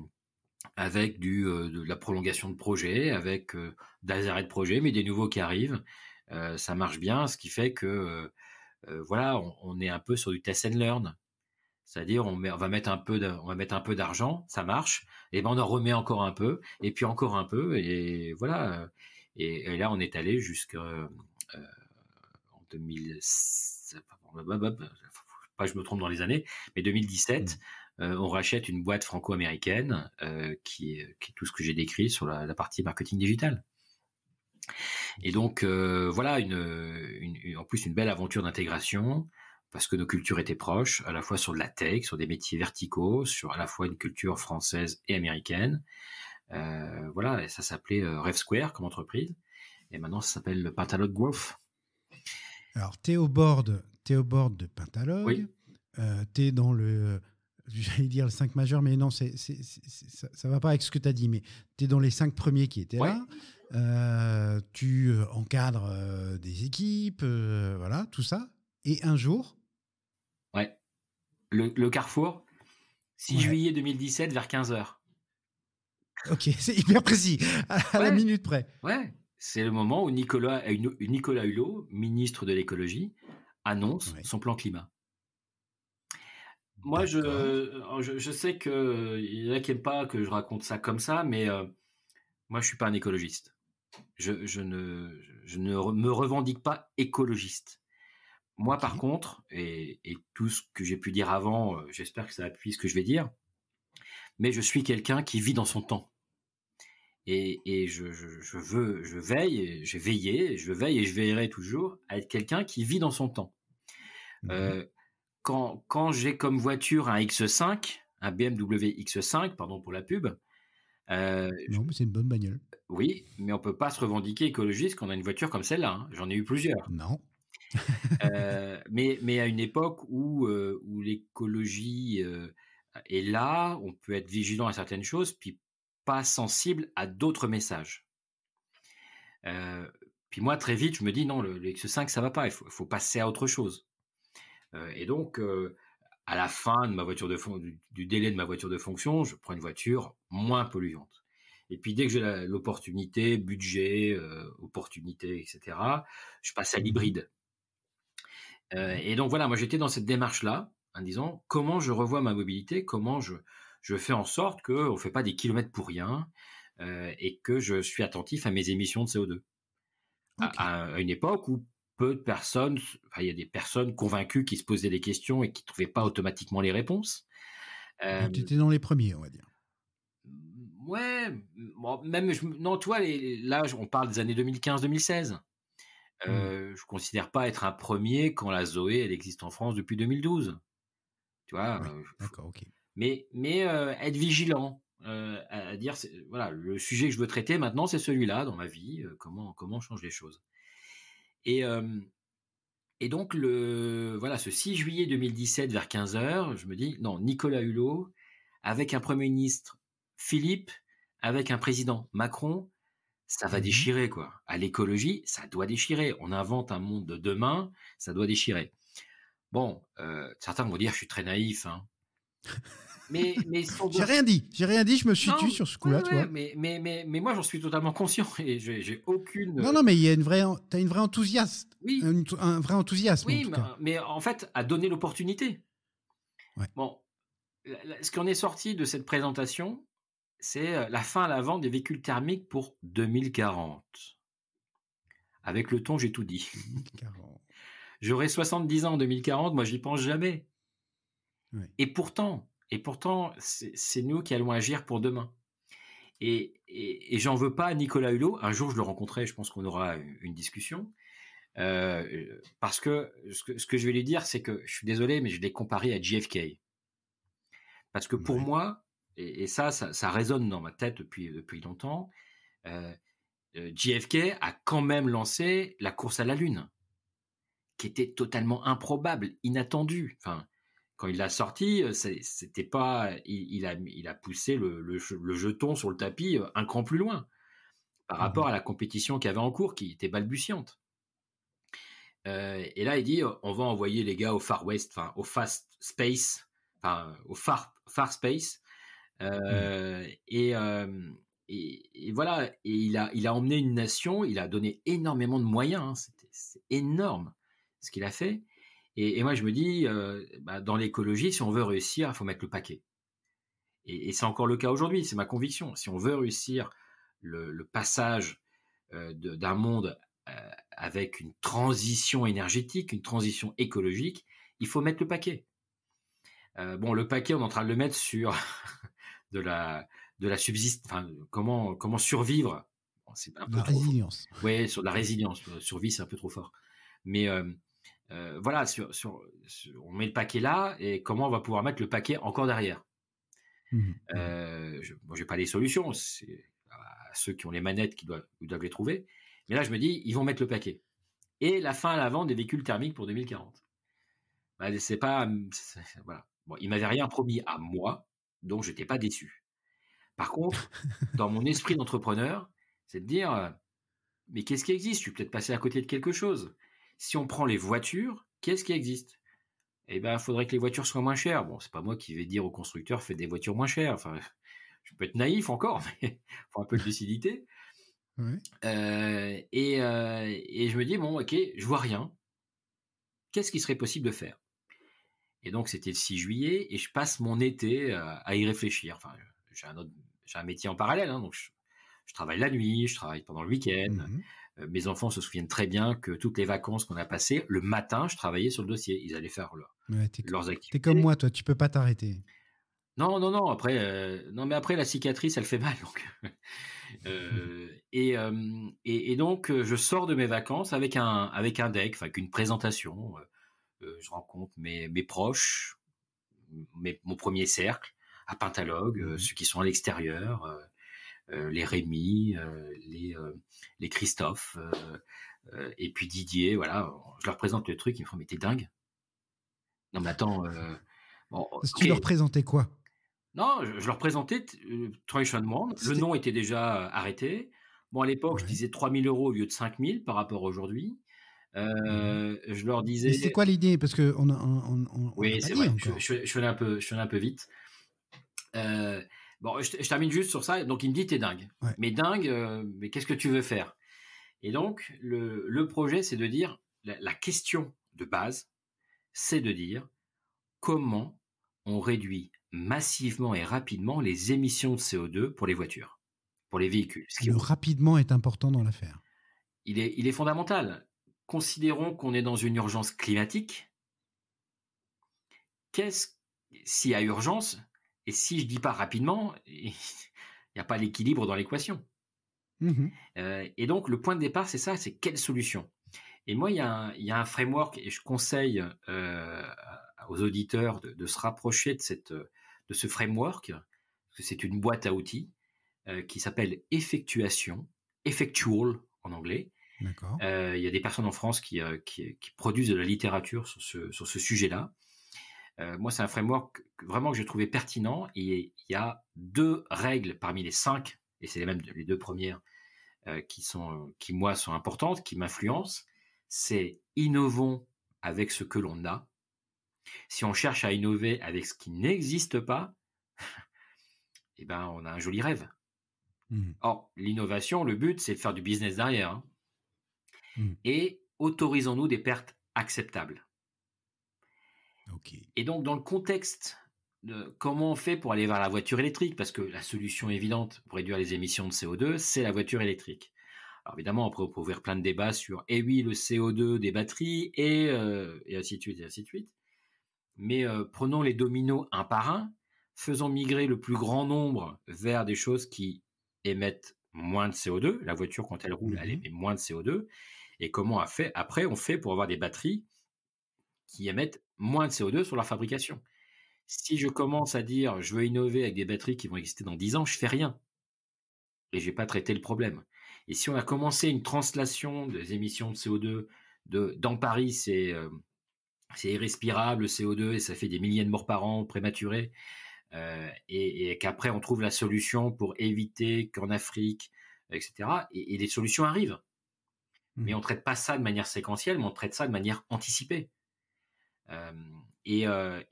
avec de la prolongation de projet, avec des arrêts de projet, mais des nouveaux qui arrivent. ça marche bien, ce qui fait que voilà, on, est un peu sur du test and learn. C'est-à-dire, on, va mettre un peu, on va mettre un peu d'argent, ça marche. Et ben, on en remet encore un peu, et puis encore un peu, et voilà. Et, là, on est allé jusqu'à 2000, pas je me trompe dans les années, mais 2017, hmm. euh, on rachète une boîte franco-américaine euh, qui, est, tout ce que j'ai décrit sur la, partie marketing digital. Et donc euh, voilà une, en plus une belle aventure d'intégration parce que nos cultures étaient proches, à la fois sur de la tech, sur des métiers verticaux, sur à la fois une culture française et américaine. voilà, ça s'appelait RevSquare comme entreprise, et maintenant ça s'appelle Pantalote Growth. Alors, tu es au bord de, de tu euh, es dans le. Euh, j'allais dire le 5 majeur, mais non, ça ne va pas avec ce que tu as dit. Mais tu es dans les 5 premiers qui étaient là. Euh, tu encadres des équipes, voilà, tout ça. Et un jour. Ouais. Le, carrefour, 6 juillet 2017, vers 15h. Ok, c'est hyper précis, à, la minute près. Ouais c'est le moment où Nicolas, Hulot, ministre de l'écologie, annonce son plan climat. Moi, je, euh, sais qu'il y en a qui n'aiment pas que je raconte ça comme ça, mais euh, moi, je suis pas un écologiste. Je, ne, me revendique pas écologiste. Moi, par contre, et, et, tout ce que j'ai pu dire avant, euh, j'espère que ça appuie ce que je vais dire, mais je suis quelqu'un qui vit dans son temps et, je, je, veux, je veille, j'ai veillé, je veille et je veillerai toujours à être quelqu'un qui vit dans son temps. Mmh euh, quand, j'ai comme voiture un X5, un BMW X5, pardon pour la pub. Euh, non, mais c'est une bonne bagnole. Oui, mais on peut pas se revendiquer écologiste quand on a une voiture comme celle-là. Hein. J'en ai eu plusieurs. Non. Euh, mais, mais à une époque où, où l'écologie est là, on peut être vigilant à certaines choses, puis pas sensible à d'autres messages. Euh, puis moi, très vite, je me dis non, le, X5, ça va pas, il faut, passer à autre chose. Euh, et donc, euh, à la fin de ma voiture de fond, du, du, délai de ma voiture de fonction, je prends une voiture moins polluante. Et puis dès que j'ai l'opportunité, budget, opportunité, etc., je passe à l'hybride. et donc voilà, moi j'étais dans cette démarche-là, en disant comment je revois ma mobilité, comment je, je fais en sorte qu'on ne fait pas des kilomètres pour rien euh, et que je suis attentif à mes émissions de CO2. À, une époque où peu de personnes, enfin, il y a des personnes convaincues qui se posaient des questions et qui ne trouvaient pas automatiquement les réponses. Euh, tu étais dans les premiers, on va dire. Ouais, même, non, toi, là, on parle des années 2015-2016. Je euh, hmm. je considère pas être un premier quand la Zoé elle existe en France depuis 2012. Tu vois, d'accord, ok mais, euh, être vigilant, euh, à, dire voilà le sujet que je veux traiter maintenant c'est celui-là dans ma vie euh, comment comment change les choses et et donc le voilà ce 6 juillet 2017 vers 15 h je me dis non Nicolas Hulot avec un premier ministre Philippe avec un président Macron ça va mmh déchirer quoi à l'écologie ça doit déchirer on invente un monde de demain ça doit déchirer bon certains vont dire je suis très naïf hein. Mais, mais j'ai rien dit, j'ai rien dit, je me suis tué sur ce coup-là, ouais, Mais, mais, mais, moi, j'en suis totalement conscient et j'ai aucune. Non, non, mais il y une vraie, t'as une vraie enthousiasme Un, vrai enthousiasme. Oui, mais, en fait, à donner l'opportunité. Bon, ce qu'on est sorti de cette présentation, c'est euh, la fin à la vente des véhicules thermiques pour 2040. Avec le ton, j'ai tout dit. J'aurai 70 ans en 2040, moi, j'y pense jamais. Et pourtant, et pourtant, c'est nous qui allons agir pour demain. Et, j'en veux pas à Nicolas Hulot. Un jour, je le rencontrerai. Je pense qu'on aura une discussion. Euh, parce que ce, que je vais lui dire, c'est que je suis désolé, mais je l'ai comparé à JFK. Parce que pour moi, et, ça, ça, résonne dans ma tête depuis, depuis longtemps, euh, euh, JFK a quand même lancé la course à la Lune, qui était totalement improbable, inattendue. Enfin, quand il l'a sorti, euh, c'était pas, il, a, poussé le, jeton sur le tapis euh, un cran plus loin par mmh rapport à la compétition qu'il avait en cours, qui était balbutiante. Euh, et là, il dit, on va envoyer les gars au Far West, enfin au Fast Space, enfin au Far Far Space. Mmh. et, voilà, il a, il a emmené une nation, il a donné énormément de moyens, hein, c'est énorme ce qu'il a fait. Et, moi, je me dis, bah, dans l'écologie, si on veut réussir, il faut mettre le paquet. Et, c'est encore le cas aujourd'hui, c'est ma conviction. Si on veut réussir le, passage d'un monde avec une transition énergétique, une transition écologique, il faut mettre le paquet. bon, le paquet, on est en train de le mettre sur de la de la subsiste, enfin, comment comment survivre. la résilience. Oui, sur la résilience. Survie, c'est un peu trop fort. Mais euh, voilà, sur, on met le paquet là et comment on va pouvoir mettre le paquet encore derrière. Mmh euh, je, n'ai pas les solutions, c'est à ceux qui ont les manettes qui doivent, les trouver. Mais là, je me dis, ils vont mettre le paquet. Et la fin à la vente des véhicules thermiques pour 2040. il bah, c'est pas, m'avaient rien promis à moi, donc je n'étais pas déçu. Par contre, dans mon esprit d'entrepreneur, c'est de dire, mais qu'est-ce qui existe Je suis peut-être passé à côté de quelque chose. Si on prend les voitures, qu'est-ce qui existe Eh ben, faudrait que les voitures soient moins chères. Bon, c'est pas moi qui vais dire aux constructeurs, faites des voitures moins chères. Enfin, je peux être naïf encore, mais faut un peu de lucidité. Euh, euh, et, je me dis bon, ok, je vois rien. Qu'est-ce qui serait possible de faire Et donc c'était le 6 juillet et je passe mon été euh, à y réfléchir. Enfin, j'ai un j'ai un métier en parallèle, hein, donc je, travaille la nuit, je travaille pendant le week-end. Mmh euh, mes enfants se souviennent très bien que toutes les vacances qu'on a passées, le matin, je travaillais sur le dossier. Ils allaient faire leurs activités. es comme moi, toi, tu peux pas t'arrêter. Non, non, non. Après, euh, non, mais après la cicatrice, elle fait mal. Donc, euh, et, donc, je sors de mes vacances avec un avec un deck, avec une présentation. je rencontre mes proches, mon premier cercle à Pentalogue, ceux qui sont à l'extérieur euh, les Rémi, euh, les, euh, les Christophe, et puis Didier, voilà, je leur présente le truc, ils me font mais t'es dingue. Non mais attends. Bon, Tu leur présentais quoi Non, je, leur présentais Transition One. Le nom était déjà arrêté. Bon, à l'époque, je disais 3000 euros au lieu de 5000 par rapport à aujourd'hui. Mmh. Je leur disais. c'est quoi l'idée Parce que on, oui, c'est vrai. Je, suis un peu, je suis un peu vite. Euh, Bon, je, termine juste sur ça. Donc il me dit t'es dingue. Mais dingue, euh, mais qu'est-ce que tu veux faire Et donc le, projet, c'est de dire la, question de base, c'est de dire comment on réduit massivement et rapidement les émissions de CO2 pour les voitures, pour les véhicules. Ce qui... Le rapidement est important dans l'affaire. Il est, il est fondamental. Considérons qu'on est dans une urgence climatique. Qu'est-ce s'il y a urgence, et si je dis pas rapidement, il n'y a pas l'équilibre dans l'équation. Mmh euh, et donc le point de départ, c'est ça, c'est quelle solution. Et moi, il y, a un framework et je conseille euh, aux auditeurs de, se rapprocher de, cette, de ce framework, que c'est une boîte à outils euh, qui s'appelle effectuation, effectual en anglais. Il y a des personnes en France qui, produisent de la littérature sur ce sujet-là. Euh, moi, c'est un framework vraiment que j'ai trouvé pertinent. Et il y a deux règles parmi les cinq, et c'est les mêmes les deux premières euh, qui sont, euh, qui moi sont importantes, qui m'influencent. C'est innovons avec ce que l'on a. Si on cherche à innover avec ce qui n'existe pas, eh ben, on a un joli rêve. Mmh. Or, l'innovation, le but, c'est de faire du business derrière. Hein. Mmh. Et autorisons-nous des pertes acceptables. Et donc, dans le contexte de comment on fait pour aller vers la voiture électrique, parce que la solution évidente pour réduire les émissions de CO2, c'est la voiture électrique. Alors évidemment, après, on peut ouvrir plein de débats sur, eh oui, le CO2 des batteries, et, euh, et ainsi de suite, et ainsi de suite. Mais euh, prenons les dominos un par un, faisons migrer le plus grand nombre vers des choses qui émettent moins de CO2. La voiture, quand elle roule, elle mmh émet moins de CO2. Et comment on fait, après on fait pour avoir des batteries qui émettent moins de CO2 sur leur fabrication. Si je commence à dire je veux innover avec des batteries qui vont exister dans 10 ans, je fais rien. Et j'ai pas traité le problème. Et si on a commencé une translation des émissions de CO2 de dans Paris, c'est euh, irrespirable le CO2 et ça fait des milliers de morts par an prématurés, euh, et, qu'après on trouve la solution pour éviter qu'en Afrique, etc. Et, et, les solutions arrivent. Mais mmh. on ne traite pas ça de manière séquentielle, mais on traite ça de manière anticipée. Et,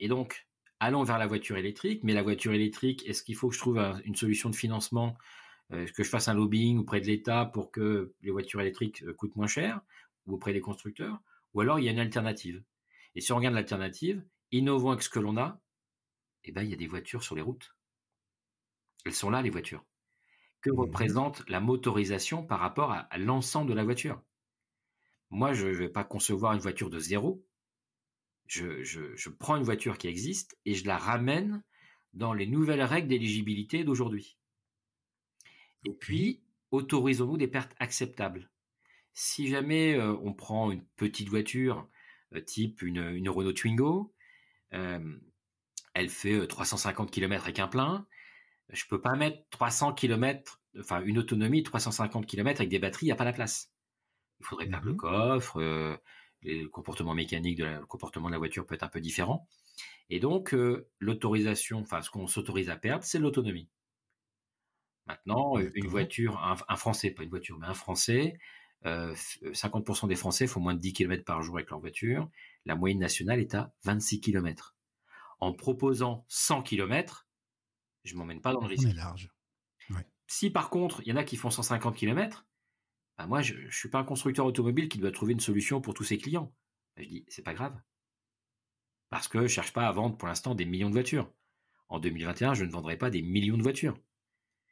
donc, allons vers la voiture électrique. Mais la voiture électrique, est-ce qu'il faut que je trouve une solution de financement que je fasse un lobbying auprès de l'État pour que les voitures électriques coûtent moins cher ou auprès des constructeurs Ou alors, il y a une alternative. Et si on regarde l'alternative, innovant avec ce que l'on a, eh ben, il y a des voitures sur les routes. Elles sont là, les voitures. Que mmh représente la motorisation par rapport à l'ensemble de la voiture Moi, je ne vais pas concevoir une voiture de zéro je, prends une voiture qui existe et je la ramène dans les nouvelles règles d'éligibilité d'aujourd'hui. Et puis, autorisons-nous des pertes acceptables. Si jamais euh, on prend une petite voiture, euh, type une, Renault Twingo, euh, elle fait 350 km avec un plein, je peux pas mettre 300 km, enfin une autonomie 350 km avec des batteries, il n'y a pas la place. Il faudrait mettre le mmh coffre, le comportement mécanique, de la, le comportement de la voiture peut être un peu différent. Et donc, euh, l'autorisation, enfin, ce qu'on s'autorise à perdre, c'est l'autonomie. Maintenant, euh, une voiture, un, Français, pas une voiture, mais un Français, 50% euh, des Français font moins de 10 km par jour avec leur voiture. La moyenne nationale est à 26 km. En proposant 100 km, je m'emmène pas dans le risque. large. Si par contre, il y en a qui font 150 km, bah, moi, je ne suis pas un constructeur automobile qui doit trouver une solution pour tous ses clients. Bah, je dis, c'est pas grave. Parce que je ne cherche pas à vendre pour l'instant des millions de voitures. En 2021, je ne vendrai pas des millions de voitures.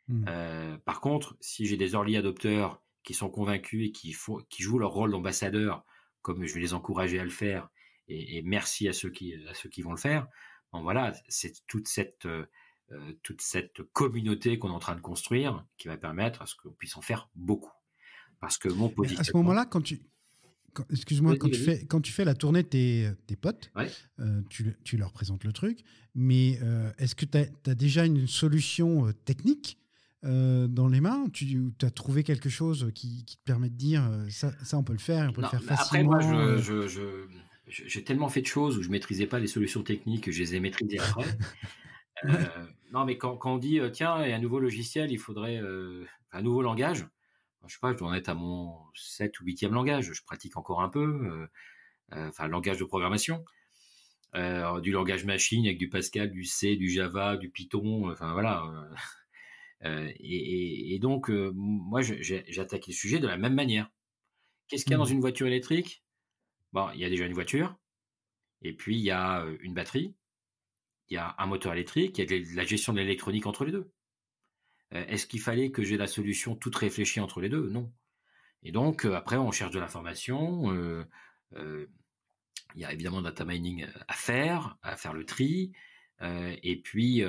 Mmh. Euh, par contre, si j'ai des early adopteurs qui sont convaincus et qui, jouent leur rôle d'ambassadeur, comme je vais les encourager à le faire, et, merci à ceux qui, vont le faire, voilà, c'est toute cette, euh, toute cette communauté qu'on est en train de construire qui va permettre à ce qu'on puisse en faire beaucoup. Parce que mon positionnement. À ce moment-là, quand tu. Excuse-moi, quand, tu fais, quand tu fais la tournée de tes, potes, euh, tu, tu, leur présentes le truc, mais euh, est-ce que tu as, déjà une solution euh, technique dans les mains Tu as trouvé quelque chose qui, te permet de dire ça, ça, on peut le faire, on peut le faire facilement Après, moi, j'ai tellement fait de choses où je maîtrisais pas les solutions techniques que je les ai maîtrisées après. non, mais quand, on dit tiens, a un nouveau logiciel, il faudrait un nouveau langage, je sais pas, je dois en être à mon 7 ou 8e langage. Je pratique encore un peu, euh, euh, enfin, langage de programmation. Euh, du langage machine avec du Pascal, du C, du Java, du Python, enfin voilà. et, donc, moi, j'attaque le sujet de la même manière. Qu'est-ce qu'il y a dans mmh. une voiture électrique Bon, il y a déjà une voiture, et puis il y a une batterie, il y a un moteur électrique, il y a de la gestion de l'électronique entre les deux. Euh, est-ce qu'il fallait que j'ai la solution toute réfléchie entre les deux Non. Et donc, euh, après, on cherche de l'information. Euh, il y a évidemment data mining à faire, à faire le tri. et puis,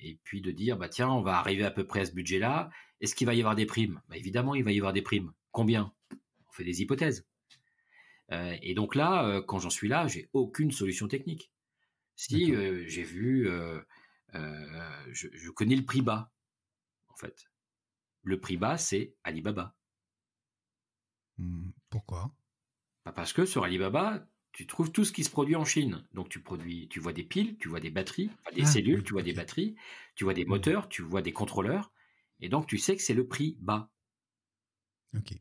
et puis de dire, bah tiens, on va arriver à peu près à ce budget-là. Est-ce qu'il va y avoir des primes bah, Évidemment, il va y avoir des primes. Combien On fait des hypothèses. et donc là, quand j'en suis là, j'ai aucune solution technique. Si j'ai vu, je, connais le prix bas fait. Le prix bas, c'est Alibaba. Hmm, pourquoi bah, Parce que sur Alibaba, tu trouves tout ce qui se produit en Chine. Donc tu produis, tu vois des piles, tu vois des batteries, des ah, cellules, tu vois des batteries, tu vois des hmm. moteurs, tu vois des contrôleurs, et donc tu sais que c'est le prix bas. Ok.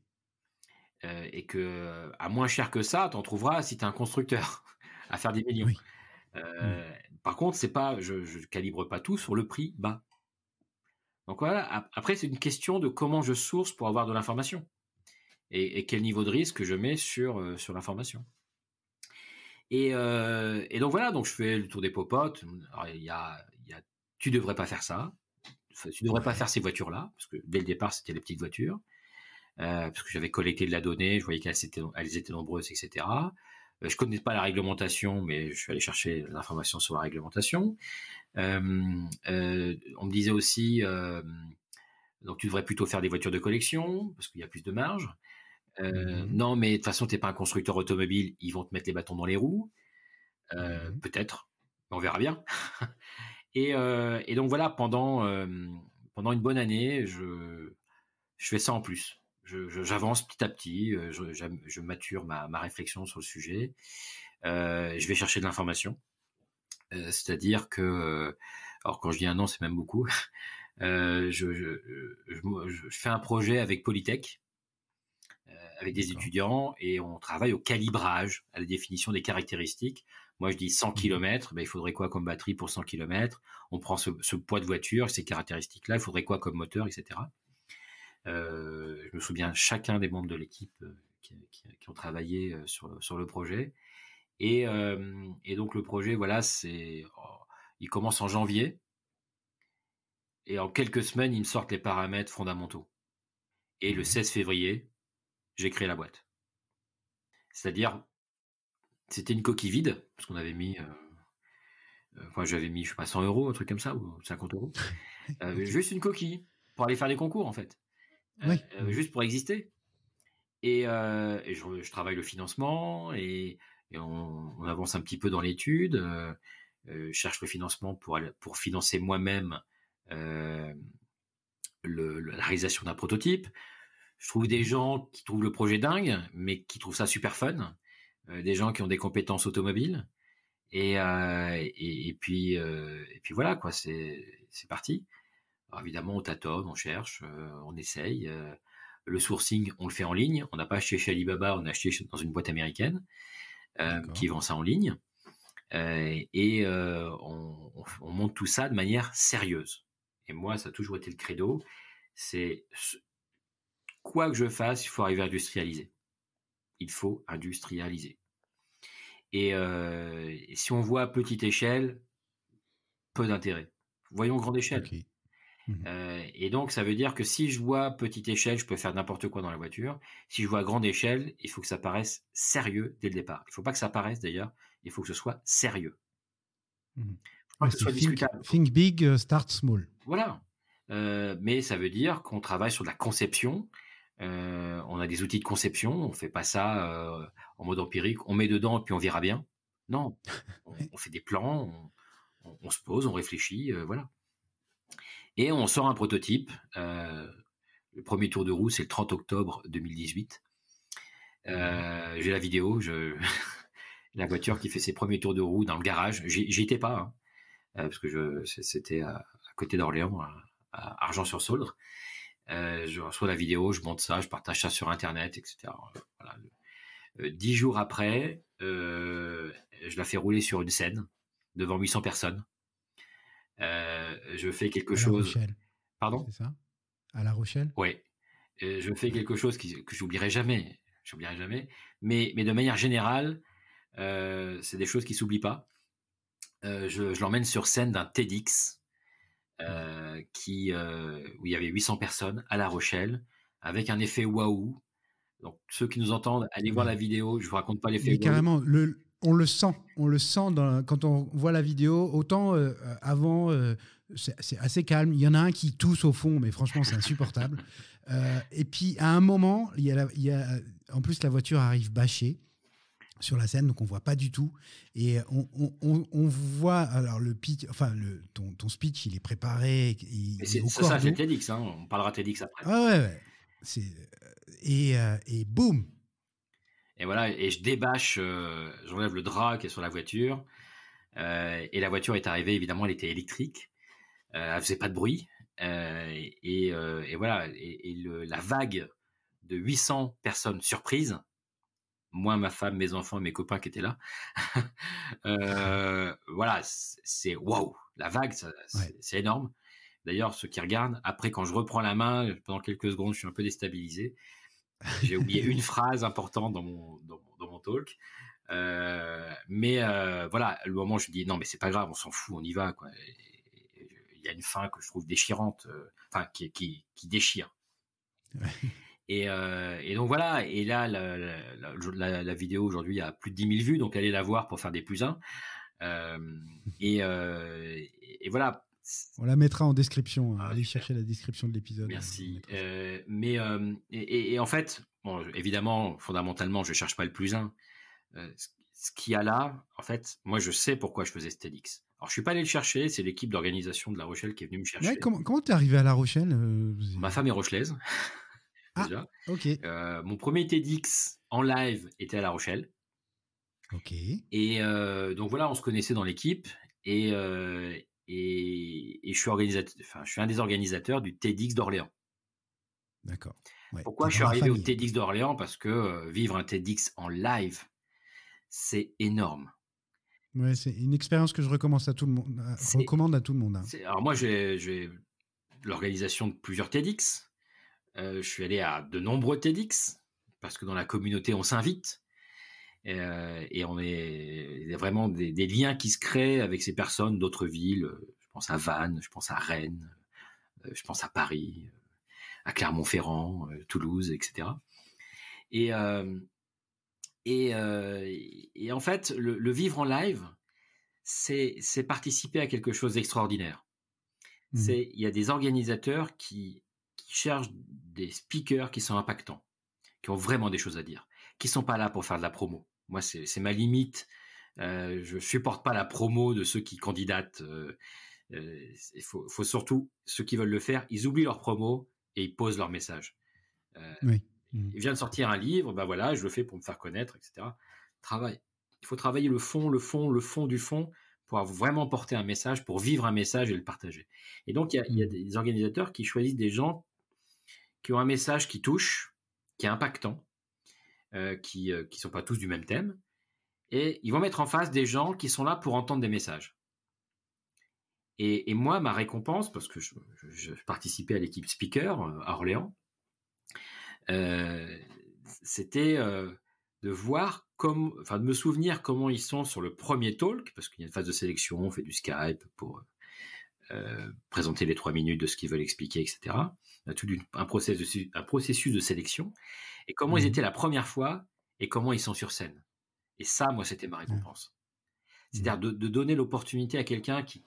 Euh, et que à moins cher que ça, t'en trouveras si t'es un constructeur à faire des millions. Euh, hmm. Par contre, c'est pas, je, je calibre pas tout sur le prix bas. Donc voilà, après c'est une question de comment je source pour avoir de l'information et, quel niveau de risque je mets sur, euh, sur l'information. Euh, et, donc voilà, donc je fais le tour des popotes. il y tu devrais pas faire ça. Tu ne devrais pas faire ces voitures-là, parce que dès le départ c'était les petites voitures, euh, parce que j'avais collecté de la donnée, je voyais qu'elles étaient, étaient nombreuses, etc. Je connais pas la réglementation, mais je suis allé chercher l'information sur la réglementation on me disait aussi, donc tu devrais plutôt faire des voitures de collection parce qu'il y a plus de marge. Mmh. non, mais de toute façon, tu n'es pas un constructeur automobile, ils vont te mettre les bâtons dans les roues. Mmh. Peut-être, on verra bien. et, donc voilà, pendant pendant une bonne année, je je fais ça en plus. J'avance petit à petit, je, mature ma, ma, réflexion sur le sujet. je vais chercher de l'information. Euh, c'est-à-dire que, euh, alors quand je dis un an, c'est même beaucoup. Euh, je, fais un projet avec Polytech, avec des étudiants, et on travaille au calibrage, à la définition des caractéristiques. Moi, je dis 100 mmh km, ben, il faudrait quoi comme batterie pour 100 km On prend ce, poids de voiture, ces caractéristiques-là, il faudrait quoi comme moteur, etc. je me souviens chacun des membres de l'équipe qui, ont travaillé sur le projet. Et, donc le projet, voilà, c'est, oh, il commence en janvier. Et en quelques semaines, ils me sortent les paramètres fondamentaux. Et le 16 mmh février, j'ai créé la boîte. C'est-à-dire, c'était une coquille vide, parce qu'on avait mis, euh, euh, enfin, j'avais mis, je sais pas, 100 euros, un truc comme ça, ou 50 euros. Euh, juste une coquille, pour aller faire les concours, en fait. juste pour exister. Et, je, je, travaille le financement, et on, avance un petit peu dans l'étude, euh, euh cherche le financement pour, financer moi-même euh, la réalisation d'un prototype. Je trouve des gens qui trouvent le projet dingue, mais qui trouvent ça super fun, euh, des gens qui ont des compétences automobiles. Et, puis, voilà, quoi, c'est parti. évidemment, on tâtonne, on cherche, on essaye. le sourcing, on le fait en ligne. On n'a pas acheté chez Alibaba, on a acheté dans une boîte américaine. Euh, qui vend ça en ligne. Euh, et euh, on, monte tout ça de manière sérieuse. Et moi, ça a toujours été le credo. C'est quoi que je fasse, il faut arriver à industrialiser. Il faut industrialiser. Et, si on voit petite échelle, peu d'intérêt. Voyons grande échelle. Mmh. Euh, et donc, ça veut dire que si je vois petite échelle, je peux faire n'importe quoi dans la voiture. Si je vois grande échelle, il faut que ça paraisse sérieux dès le départ. Il faut pas que ça paraisse d'ailleurs, il faut que ce soit sérieux. Mmh. think, big, euh, start small. Voilà. Euh, mais ça veut dire qu'on travaille sur de la conception. on a des outils de conception. On fait pas ça en mode empirique. On met dedans et puis on verra bien. Non, on, fait des plans. on se pose, on réfléchit. voilà. Et on sort un prototype. Euh, le premier tour de roue, c'est le 30 octobre 2018. Euh, j'ai la vidéo, je... la voiture qui fait ses premiers tours de roue dans le garage. J'y étais pas, hein, euh, parce que je... c'était à, côté d'Orléans, hein, à, Argent-sur-Sauldre. je reçois la vidéo, je monte ça, je partage ça sur Internet, etc. Dix jours après, je la fais rouler sur une scène devant 800 personnes. Euh, je fais quelque chose. Pardon. C'est ça. À La Rochelle. Oui. Euh, je fais quelque chose qui, que j'oublierai jamais. J'oublierai jamais. Mais mais de manière générale, euh, c'est des choses qui s'oublient pas. je, l'emmène sur scène d'un TEDx. qui où il y avait 800 personnes à La Rochelle avec un effet waouh. Donc ceux qui nous entendent, allez voir la vidéo. Je vous raconte pas l'effet. waouh. carrément, le, on le sent, on le sent dans, quand on voit la vidéo. Autant euh, avant, euh, c'est assez calme. Il y en a un qui tousse au fond, mais franchement, c'est insupportable. Euh, et puis, à un moment, il y, a il en plus, la voiture arrive bâchée sur la scène, donc on voit pas du tout. Et on, voit, alors le pitch, enfin, le, ton, ton speech, il est préparé. C'est ça, c'est TEDx, hein. on parlera TEDx après. Ah ouais, Et, et boum, et voilà, et je débâche, euh, j'enlève le drap qui est sur la voiture. Euh, et la voiture est arrivée, évidemment, elle était électrique. Euh, elle faisait pas de bruit. Euh, et, voilà, et, la vague de 800 personnes surprises, moi, ma femme, mes enfants, mes copains qui étaient là, voilà, c'est waouh, la vague, c'est énorme. D'ailleurs, ceux qui regardent, après, quand je reprends la main, pendant quelques secondes, je suis un peu déstabilisé. J'ai oublié une phrase importante dans mon, dans, mon talk. Euh, mais euh, voilà, le moment je me dis non mais c'est pas grave, on s'en fout, on y va Il y a une fin que je trouve déchirante, euh, enfin qui, qui, déchire. Et, et, donc voilà, et là la, vidéo aujourd'hui a plus de 10 000 vues, donc allez la voir pour faire des plus 1. Et, et, voilà, on la mettra en description. Hein. Ah, allez chercher la description de l'épisode. Hein, Merci. Euh, mais euh, et, en fait, évidemment, fondamentalement, je cherche pas le plus un. Euh, ce qu'il y a là, en fait, moi, je sais pourquoi je faisais TEDx. Alors, je suis pas allé le chercher. C'est l'équipe d'organisation de La Rochelle qui est venue me chercher. comment comment es arrivé à La Rochelle Ma femme est rochelaise. Ah, ok. mon premier TEDx en live était à La Rochelle. Ok. Et donc voilà, on se connaissait dans l'équipe et et, je, suis un des organisateurs du TEDx d'Orléans. D'accord. Pourquoi je suis arrivé au TEDx d'Orléans Parce que euh, vivre un TEDx en live, c'est énorme. c'est une expérience que je recommence à tout le monde, recommande à tout le monde. Hein. Alors moi, j'ai l'organisation de plusieurs TEDx. Euh, je suis allé à de nombreux TEDx parce que dans la communauté, on s'invite. Euh, et, on est, il y a vraiment des, liens qui se créent avec ces personnes d'autres villes. Je pense à Vannes, je pense à Rennes, euh, je pense à Paris, euh, à Clermont-Ferrand, Toulouse, etc. Et, et, en fait, le, vivre en live, c'est, participer à quelque chose d'extraordinaire. Mmh. il y a des organisateurs qui, qui cherchent des speakers qui sont impactants, qui ont vraiment des choses à dire, qui sont pas là pour faire de la promo, moi, c'est ma limite. Je euh, je supporte pas la promo de ceux qui candidatent. il euh, euh, faut, surtout ceux qui veulent le faire, ils oublient leur promo et ils posent leur message. Mmh. Il vient de sortir un livre, ben voilà, je le fais pour me faire connaître, etc. Travail. Il faut travailler le fond, le fond, le fond du fond pour vraiment porter un message, pour vivre un message et le partager. Et donc, il y il y a mmh. des organisateurs qui choisissent des gens qui ont un message qui touche, qui est impactant, euh, qui ne euh, sont pas tous du même thème. Et ils vont mettre en face des gens qui sont là pour entendre des messages. Et, et moi, ma récompense, parce que je, participais à l'équipe speaker euh, à Orléans, c'était de voir enfin, de me souvenir comment ils sont sur le premier talk, parce qu'il y a une phase de sélection, on fait du Skype pour présenter les trois minutes de ce qu'ils veulent expliquer, etc. Euh, tout un processus, de sélection, et comment ils mmh étaient la première fois et comment ils sont sur scène. Et ça, moi, c'était ma mmh. récompense. Mmh. C'est-à-dire de, donner l'opportunité à quelqu'un qui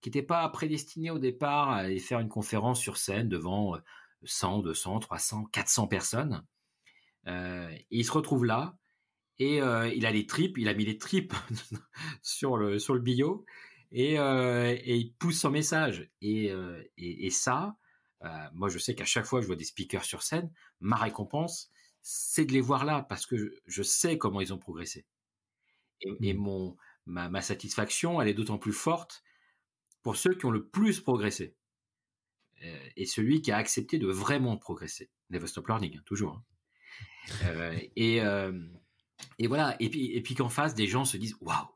qui n'était pas prédestiné au départ à aller faire une conférence sur scène devant 100, 200, 300, 400 personnes. Euh, et il se retrouve là et euh, il a les tripes, il a mis les tripes sur le sur le bio et, il pousse son message. et, et ça, euh, moi, je sais qu'à chaque fois que je vois des speakers sur scène, ma récompense, c'est de les voir là parce que je, sais comment ils ont progressé. Et, mmh. mon ma, satisfaction, elle est d'autant plus forte pour ceux qui ont le plus progressé euh, et celui qui a accepté de vraiment progresser. Never stop learning, hein, toujours. Hein. Euh, et et voilà. Et puis et puis qu'en face, des gens se disent waouh.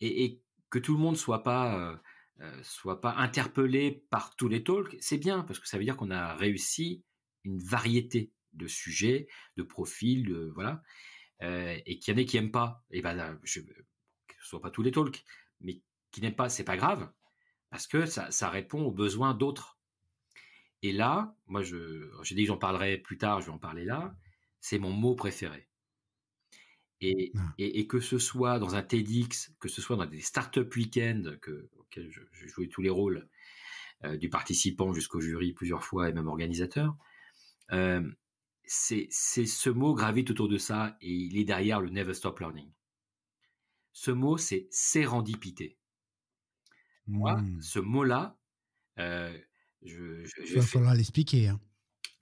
Et, et, que tout le monde soit pas euh, soit pas interpellé par tous les talks, c'est bien parce que ça veut dire qu'on a réussi une variété de sujets, de profils, de voilà, euh, et qu'il y en ait qui aiment pas. Et eh ben, je, que ce soit pas tous les talks, mais qui n'aiment pas, c'est pas grave parce que ça, répond aux besoins d'autres. Et là, moi, je, j'ai dit que j'en parlerai plus tard, je vais en parler là. C'est mon mot préféré. Et, ah. que ce soit dans un TEDx, que ce soit dans des startup week-end, que j'ai je, tous les rôles, euh, du participant jusqu'au jury plusieurs fois et même organisateur. Euh, c'est ce mot gravite autour de ça et il est derrière le never stop learning. Ce mot, c'est sérendipité. Moi, hmm. ce mot-là, euh, je, Il va falloir l'expliquer. Hein.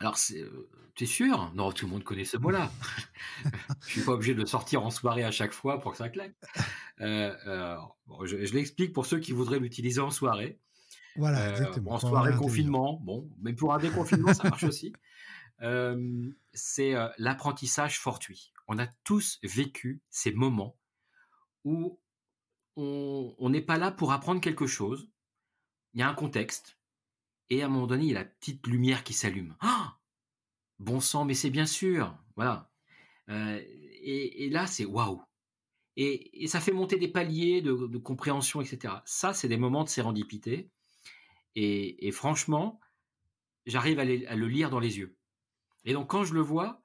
Alors, tu es sûr Non, tout le monde connaît ce mot-là. je suis pas obligé de le sortir en soirée à chaque fois pour que ça claque. Euh, je, l'explique pour ceux qui voudraient l'utiliser en soirée. Voilà, euh, exactement. En soirée confinement, bon, mais pour un déconfinement, ça marche aussi. c'est l'apprentissage fortuit. On a tous vécu ces moments où on n'est pas là pour apprendre quelque chose. Il y a un contexte, et à un moment donné, il y a la petite lumière qui s'allume. Ah bon sang, mais c'est bien sûr. Voilà. Euh, et, là, c'est waouh. Et, ça fait monter des paliers de, compréhension, etc. Ça, c'est des moments de sérendipité. Et, franchement, j'arrive à, le lire dans les yeux. Et donc, quand je le vois,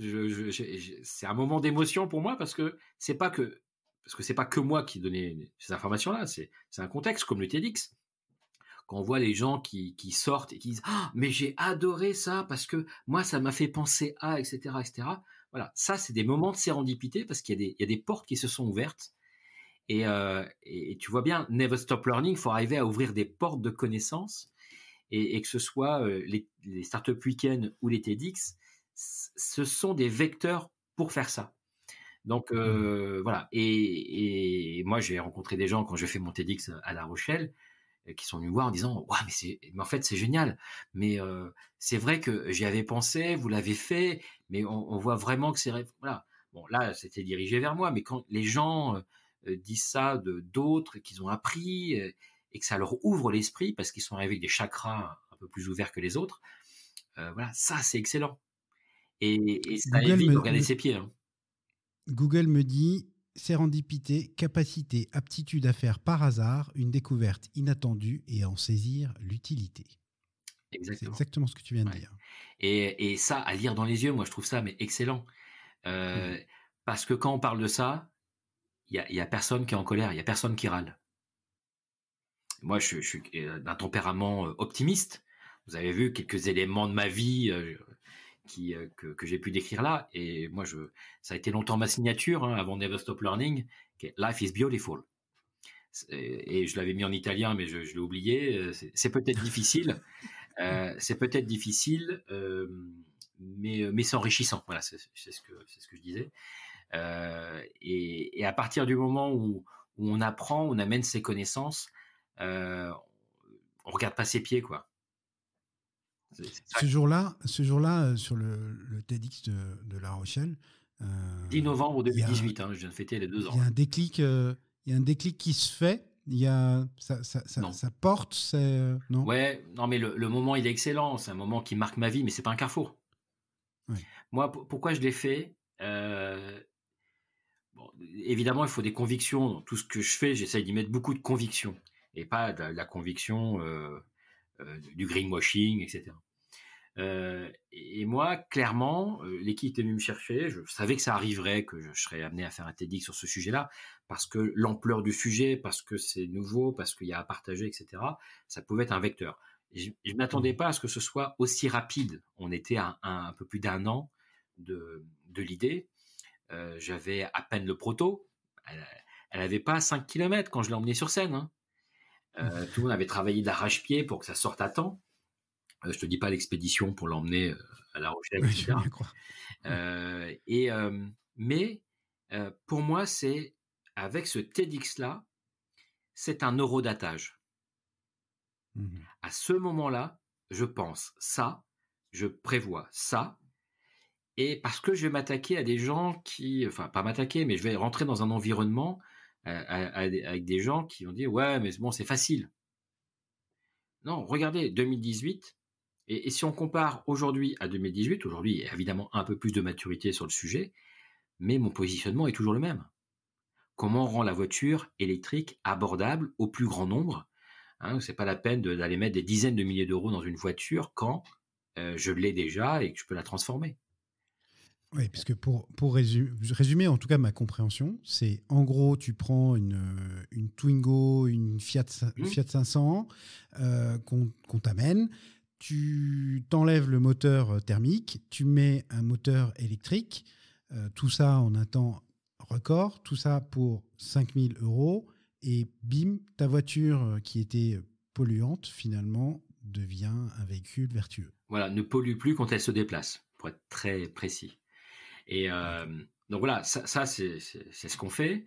c'est un moment d'émotion pour moi parce que c'est pas que parce que c'est pas que moi qui donnais ces informations-là, c'est un contexte comme le TEDx quand on voit les gens qui, sortent et qui disent ah, mais j'ai adoré ça parce que moi ça m'a fait penser à etc etc voilà ça c'est des moments de sérendipité parce qu'il y a des portes qui se sont ouvertes euh, et, tu vois bien never stop learning faut arriver à ouvrir des portes de connaissances et, que ce soit euh, les, les startup week-end ou les TEDx ce sont des vecteurs pour faire ça donc euh, mmh. voilà. Et, et moi, j'ai rencontré des gens quand j'ai fait mon TEDx à La Rochelle. Euh, qui sont venus me voir en disant mais c'est mais en fait c'est génial mais euh, c'est vrai que j'y avais pensé vous l'avez fait mais on, voit vraiment que c'est voilà bon là c'était dirigé vers moi mais quand les gens euh, disent ça de d'autres qu'ils ont appris et que ça leur ouvre l'esprit parce qu'ils sont arrivés avec des chakras un peu plus ouverts que les autres voilà ça c'est excellent et, et ça évite ses pieds hein. Google me dit sérendipité, capacité, aptitude à faire par hasard une découverte inattendue et à en saisir l'utilité. Exactement. C'est exactement ce que tu viens de dire. Et, ça, à lire dans les yeux, moi je trouve ça mais excellent. Euh, mmh. Parce que quand on parle de ça, il n'y a, personne qui est en colère, il n'y a personne qui râle. Moi, je, suis euh, d'un tempérament euh, optimiste. Vous avez vu quelques éléments de ma vie. Euh, que, j'ai pu décrire là. Et moi, je, ça a été longtemps ma signature hein, avant Never Stop Learning, qui est Life is Beautiful. Et je l'avais mis en italien, mais je, l'ai oublié. Euh, c'est peut-être difficile. Euh, c'est peut-être difficile, mais, mais c'est enrichissant. Voilà, c'est ce que ce que je disais. et, à partir du moment où, où on apprend, on amène ses connaissances, on regarde pas ses pieds, quoi. Ce jour-là, ce jour-là, euh, sur le, TEDx de, La Rochelle. 10 euh, novembre 2018, hein, je viens de fêter les deux ans. Il y a un déclic, euh, il y a un déclic qui se fait. Il y a, ça, porte, c'est non. Ouais, non mais le, moment il est excellent. C'est un moment qui marque ma vie, mais c'est pas un carrefour. Moi, pourquoi je l'ai fait bon, Évidemment, il faut des convictions. tout ce que je fais, j'essaye d'y mettre beaucoup de convictions et pas de la, conviction. Euh, du greenwashing, etc. Euh, et moi, clairement, euh, l'équipe était venue me chercher. Je savais que ça arriverait, que je, serais amené à faire un TEDx sur ce sujet-là, parce que l'ampleur du sujet, parce que c'est nouveau, parce qu'il y a à partager, etc. Ça pouvait être un vecteur. Je, ne m'attendais mmh. pas à ce que ce soit aussi rapide. On était à, un peu plus d'un an de, l'idée. J'avais à peine le proto. Elle, n'avait pas 5 km quand je l'ai emmené sur scène. Hein. Euh, tout le monde avait travaillé d'arrache-pied pour que ça sorte à temps. Euh, je te dis pas l'expédition pour l'emmener euh, à La Rochelle, euh, et mais pour moi, c'est avec ce TEDx là, c'est un eurodatage. Mmh. À ce moment-là, je pense ça, je prévois ça, et parce que je vais m'attaquer à des gens qui, enfin pas m'attaquer, mais je vais rentrer dans un environnement avec des gens qui ont dit ouais mais bon c'est facile. Non, regardez 2018 et, si on compare aujourd'hui à 2018, aujourd'hui il y a évidemment un peu plus de maturité sur le sujet, mais mon positionnement est toujours le même. Comment on rend la voiture électrique abordable au plus grand nombre hein, C'est pas la peine d'aller mettre des dizaines de milliers d'euros dans une voiture quand euh, je l'ai déjà et que je peux la transformer. Oui, puisque pour, pour résumer, en tout cas ma compréhension, c'est en gros, tu prends une, euh, une Twingo, une Fiat, mmh. Fiat 500 euh, qu'on t'amène, tu t'enlèves le moteur euh, thermique, tu mets un moteur électrique, tout ça en un temps record, tout ça pour 5000 euros, et bim, ta voiture qui était polluante, finalement, devient un véhicule vertueux. Voilà, ne pollue plus quand elle se déplace, pour être très précis. Et donc voilà, ça, c'est ce qu'on fait.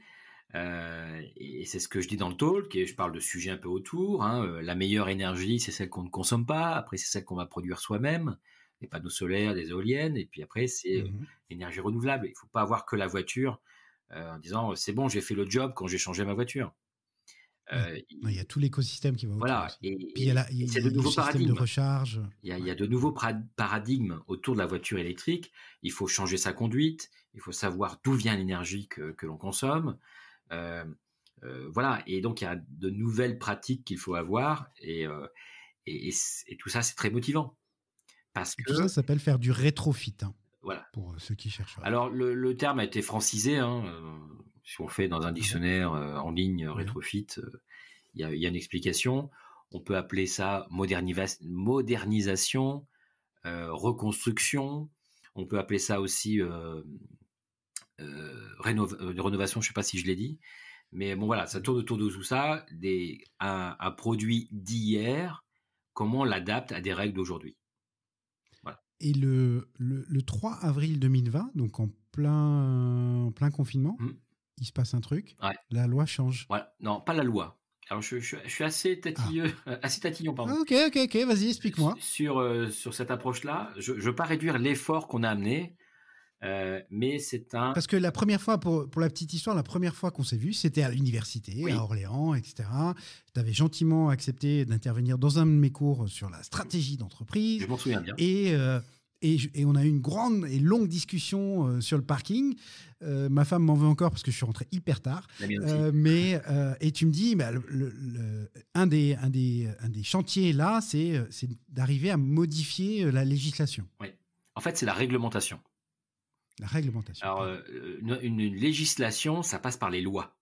Euh, et c'est ce que je dis dans le talk, et je parle de sujets un peu autour. Hein, euh, la meilleure énergie, c'est celle qu'on ne consomme pas. Après, c'est celle qu'on va produire soi-même, des panneaux solaires, des éoliennes. Et puis après, c'est énergie mmh euh, l'énergie renouvelable. Il ne faut pas avoir que la voiture en disant c'est bon, j'ai fait le job quand j'ai changé ma voiture. Euh, il y a tout l'écosystème qui va autour. Voilà. il y a, de nouveaux paradigmes. recharge. Il y, a, de nouveaux paradigmes autour de la voiture électrique. Il faut changer sa conduite. Il faut savoir d'où vient l'énergie que, l'on consomme. Euh, euh, voilà. Et donc, il y a de nouvelles pratiques qu'il faut avoir. Et, et, tout ça, c'est très motivant. Parce que... Tout ça s'appelle faire du rétrofit. Hein voilà. Euh, Alors le, terme a été francisé. Hein, euh, si on fait dans un dictionnaire euh, en ligne rétrofit, il y, a, une explication. On peut appeler ça modernisation, reconstruction. On peut appeler ça aussi rénovation. Je ne sais pas si je l'ai dit, mais bon voilà, ça tourne autour de tout ça. Des, un, un produit d'hier, comment on l'adapte à des règles d'aujourd'hui. Et le, le, 3 avril 2020, donc en plein, en plein confinement, hmm. il se passe un truc. La loi change. Ouais. Non, pas la loi. Alors je, je, suis assez tatilleux, assez tatillon, pardon. Ah, ok, ok, ok, vas-y, explique-moi. Sur, euh, sur cette approche-là, je ne veux pas réduire l'effort qu'on a amené, euh, mais c'est un. Parce que la première fois, pour, la petite histoire, la première fois qu'on s'est vu, c'était à l'université, à Orléans, etc. Tu avais gentiment accepté d'intervenir dans un de mes cours sur la stratégie d'entreprise. Je m'en souviens bien. Et. Euh, et, on a eu une grande et longue discussion euh, sur le parking. ma femme m'en veut encore parce que je suis rentré hyper tard. mais et tu me dis, bah, un, des, un, des, un des chantiers là, c'est d'arriver à modifier la législation. Oui. En fait, c'est la réglementation. La réglementation. Alors, euh, une, législation, ça passe par les lois.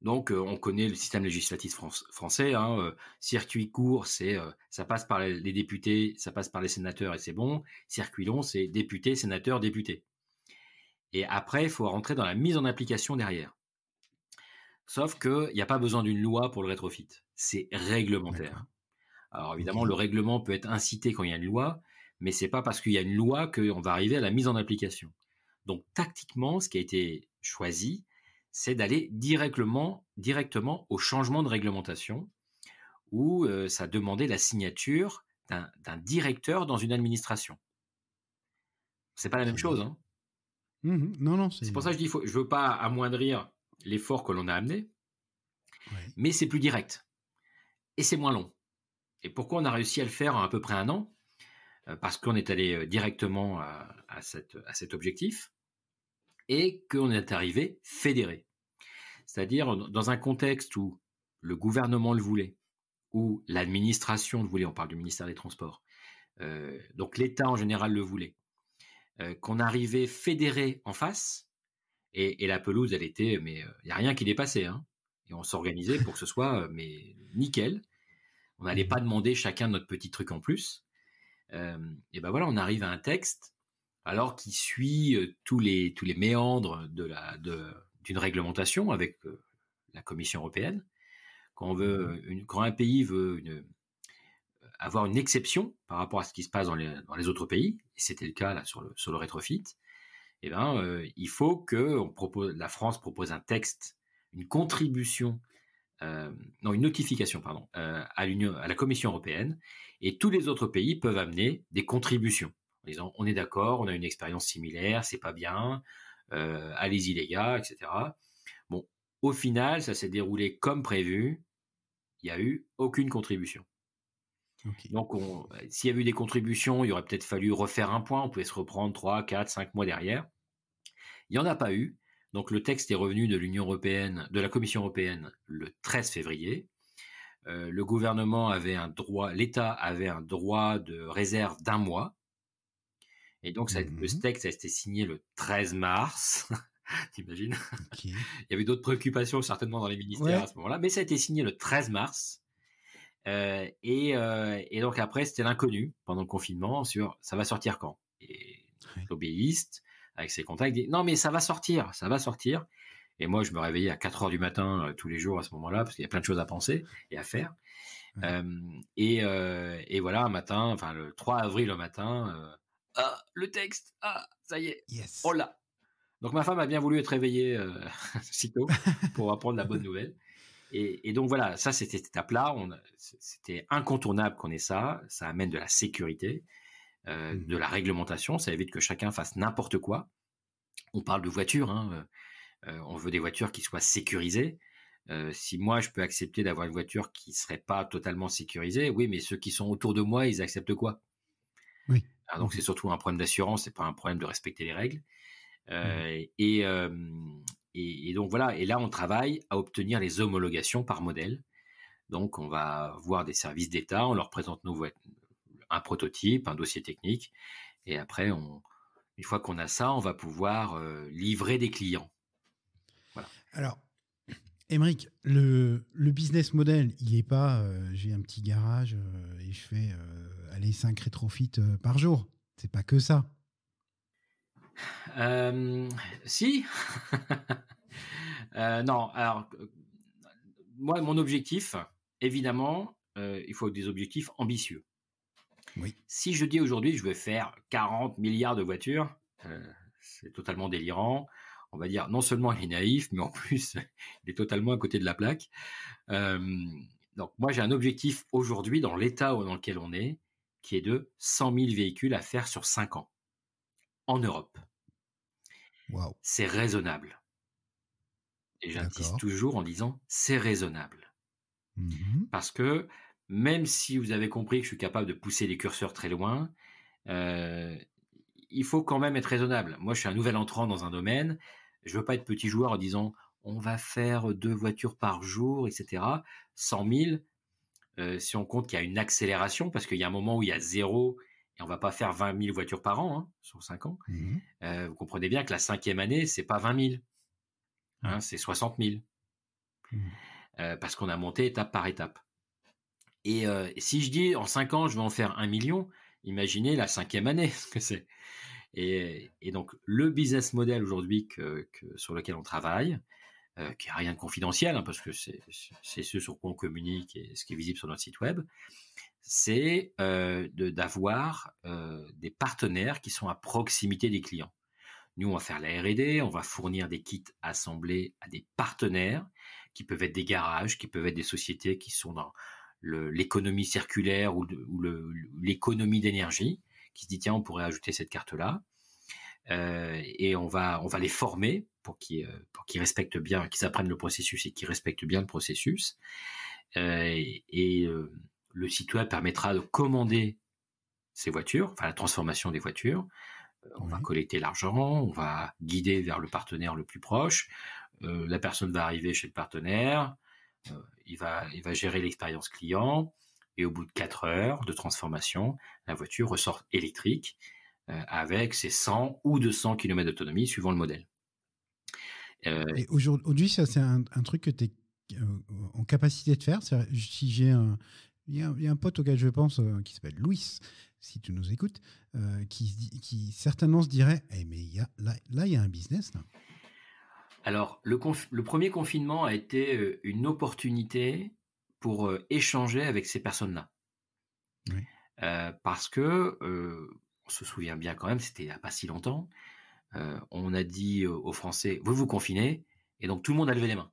Donc, euh, on connaît le système législatif français. Hein, euh, circuit court, c'est ça passe par les députés, ça passe par les sénateurs et c'est bon. Circuit long, c'est député, sénateur, député. Et après, il faut rentrer dans la mise en application derrière. Sauf qu'il n'y a pas besoin d'une loi pour le rétrofit. C'est réglementaire. Alors évidemment, le règlement peut être incité quand il y a une loi, mais c'est pas parce qu'il y a une loi qu'on va arriver à la mise en application. Donc tactiquement, ce qui a été choisi, c'est d'aller directement, directement au changement de réglementation, où euh, ça demandait la signature d'un directeur dans une administration. C'est pas la même chose. Hein. Mmh non, non. C'est pour ça que je dis, je veux pas amoindrir l'effort que l'on a amené, mais c'est plus direct et c'est moins long. Et pourquoi on a réussi à le faire en à peu près un an euh, Parce qu'on est allé euh, directement à cet objectif et qu'on est arrivé fédéré. C'est-à-dire dans un contexte où le gouvernement le voulait, où l'administration le voulait, on parle du ministère des Transports, euh, donc l'État en général le voulait, euh, qu'on arrivait fédéré en face, et, la pelouse, elle était, mais il euh, n'y a rien qui dépassait, hein, et on s'organisait pour que ce soit, mais nickel, on n'allait pas demander chacun notre petit truc en plus, et ben voilà, on arrive à un texte alors qu'il suit euh, tous les tous les méandres d'une réglementation avec euh, la Commission européenne. Quand on veut mmh. un pays veut euh, avoir une exception par rapport à ce qui se passe dans les, autres pays, et c'était le cas là sur le sur le rétrofit, eh ben il faut que la France propose un texte, une contribution une notification, pardon, à la Commission européenne, et tous les autres pays peuvent amener des contributions en disant on est d'accord, on a une expérience similaire, c'est pas bien, euh, allez-y les gars, etc. Bon, au final, ça s'est déroulé comme prévu. Il n'y a eu aucune contribution. Donc, s'il y avait eu des contributions, il aurait peut-être fallu refaire un point. On pouvait se reprendre 3, 4, 5 mois derrière. Il n'y en a pas eu. Donc, le texte est revenu de l'Union européenne, de la Commission européenne le 13 février. Euh, le gouvernement avait un droit, l'État avait un droit de réserve d'un mois et donc, ça, texte, le mmh ça a été signé le 13 mars. T'imagines Il y avait d'autres préoccupations certainement dans les ministères à ce moment-là, mais ça a été signé le 13 mars. Euh, euh, et, donc après, c'était l'inconnu pendant le confinement sur ça va sortir quand. Et l'obéiste, avec ses contacts, dit non mais ça va sortir, ça va sortir. Et moi, je me réveillais à 4 heures du matin euh, tous les jours à ce moment-là, parce qu'il y a plein de choses à penser et à faire. et, et voilà, un matin, enfin le 3 avril au matin, ah, le texte, ah, ça y est, yes. Donc ma femme a bien voulu être réveillée euh, sitôt pour apprendre la bonne nouvelle. Et, donc voilà, ça c'était cette étape-là, c'était incontournable qu'on ait ça, ça amène de la sécurité, euh, mmh. de la réglementation, ça évite que chacun fasse n'importe quoi. On parle de voitures, hein, euh, on veut des voitures qui soient sécurisées. si moi je peux accepter d'avoir une voiture qui serait pas totalement sécurisée, oui, mais ceux qui sont autour de moi, ils acceptent quoi oui. Ah, donc, mmh c'est surtout un problème d'assurance, c'est pas un problème de respecter les règles. Mmh et, donc voilà. Et là, on travaille à obtenir les homologations par modèle. Donc, on va voir des services d'État, on leur présente nos un prototype, un dossier technique, et après, on, une fois qu'on a ça, on va pouvoir livrer des clients. Voilà. Alors, Émeric, le, business model, il n'est pas euh, j'ai un petit garage euh, et je fais euh, aller 5 rétrofits par jour. C'est pas que ça. si. non, alors, moi, mon objectif, évidemment, il faut des objectifs ambitieux. Oui. Si je dis aujourd'hui je vais faire 40 milliards de voitures, c'est totalement délirant on va dire, non seulement il est naïf, mais en plus, il est totalement à côté de la plaque. donc moi, j'ai un objectif aujourd'hui, dans l'état dans lequel on est, qui est de 100 000 véhicules à faire sur 5 ans, en Europe. C'est raisonnable. Et j'insiste toujours en disant, c'est raisonnable. Mmh Parce que même si vous avez compris que je suis capable de pousser les curseurs très loin, euh, il faut quand même être raisonnable. Moi, je suis un nouvel entrant dans un domaine. Je veux pas être petit joueur en disant on va faire deux voitures par jour, etc. 100 000, si on compte qu'il y a une accélération, parce qu'il y a un moment où il y a zéro et on va pas faire 20 000 voitures par an hein, sur 5 ans. Mmh euh, vous comprenez bien que la cinquième année, c'est pas 20 000, hein, c'est 60 000, mmh. euh, parce qu'on a monté étape par étape. Euh, et si je dis en cinq ans, je vais en faire un million, imaginez la cinquième année, ce que c'est. Et, donc le business model aujourd'hui que, sur lequel on travaille, euh, qui n'a rien de confidentiel, hein, parce que c'est ce sur quoi on communique et ce qui est visible sur notre site web, c'est euh, d'avoir euh, des partenaires qui sont à proximité des clients. Nous, on va faire la R&D, on va fournir des kits assemblés à des partenaires qui peuvent être des garages, qui peuvent être des sociétés qui sont dans l'économie circulaire ou l'économie d'énergie qui se dit tiens on pourrait ajouter cette carte là euh, et on va on va les former pour qu'ils euh, pour qu'ils respectent bien qu'ils apprennent le processus et qu'ils respectent bien le processus euh, et, le site web permettra de commander ces voitures enfin la transformation des voitures on va collecter l'argent, on va guider vers le partenaire le plus proche. la personne va arriver chez le partenaire, il va il va gérer l'expérience client, et au bout de 4 heures de transformation, la voiture ressort électrique euh, avec ses 100 ou 200 km d'autonomie suivant le modèle. Euh, Et Aujourd'hui, ça c'est un, truc que tu es euh, en capacité de faire. Si j'ai un, il y, a, un pote auquel je pense qui s'appelle Louis, si tu nous écoutes, qui, qui, certainement se dirait eh, mais là, là, il y a un business. Alors, le, le, premier confinement a été une opportunité pour échanger avec ces personnes-là. parce que, on se souvient bien quand même, c'était il n'y a pas si longtemps, on a dit aux Français, vous vous confinez, et donc tout le monde a levé les mains.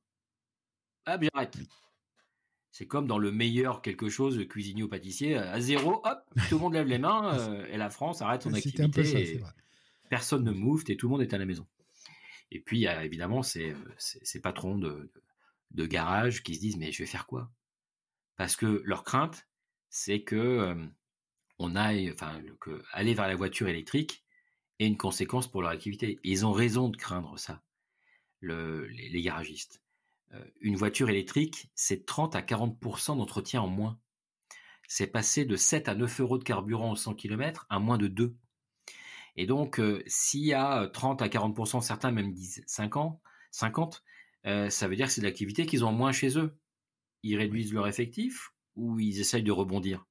Ah bien, C'est comme dans le meilleur quelque chose, cuisinier ou pâtissier, à zéro, hop, tout le monde lève les mains, et la France arrête son activité. et Personne ne move, et tout le monde est à la maison. Et puis, il y a évidemment ces, ces, patrons de, de, garage qui se disent, mais je vais faire quoi parce que leur crainte, c'est que on enfin, que aller vers la voiture électrique ait une conséquence pour leur activité. ils ont raison de craindre ça, les, garagistes. une voiture électrique, c'est 30 à 40 d'entretien en moins. C'est passé de 7 à 9 euros de carburant au 100 km à moins de 2. Et donc, s'il y a 30 à 40 certains même disent 50, 50 ça veut dire que c'est de l'activité qu'ils ont moins chez eux ils réduisent leur effectif ou ils essayent de rebondir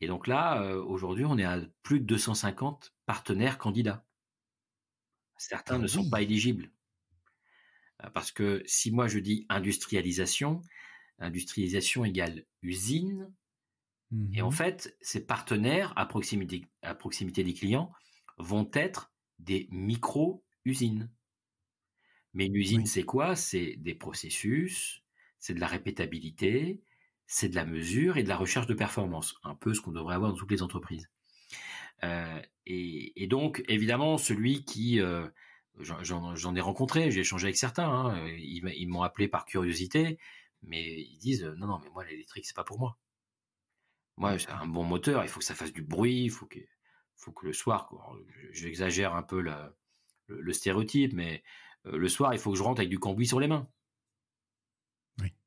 Et donc là, aujourd'hui, on est à plus de 250 partenaires candidats. Certains ah ne sont pas éligibles. Parce que si moi je dis industrialisation, industrialisation égale usine, mmh et en fait, ces partenaires à proximité, à proximité des clients vont être des micro-usines. Mais une usine, c'est quoi C'est des processus, c'est de la répétabilité, c'est de la mesure et de la recherche de performance, un peu ce qu'on devrait avoir dans toutes les entreprises. Euh, et, donc, évidemment, celui qui, euh, j'en ai rencontré, j'ai échangé avec certains, hein, ils, m'ont appelé par curiosité, mais ils disent non, non, mais moi l'électrique c'est pas pour moi. Moi, mmh. un bon moteur, il faut que ça fasse du bruit, il faut que, le soir, j'exagère un peu le, le, stéréotype, mais euh, le soir, il faut que je rentre avec du cambouis sur les mains.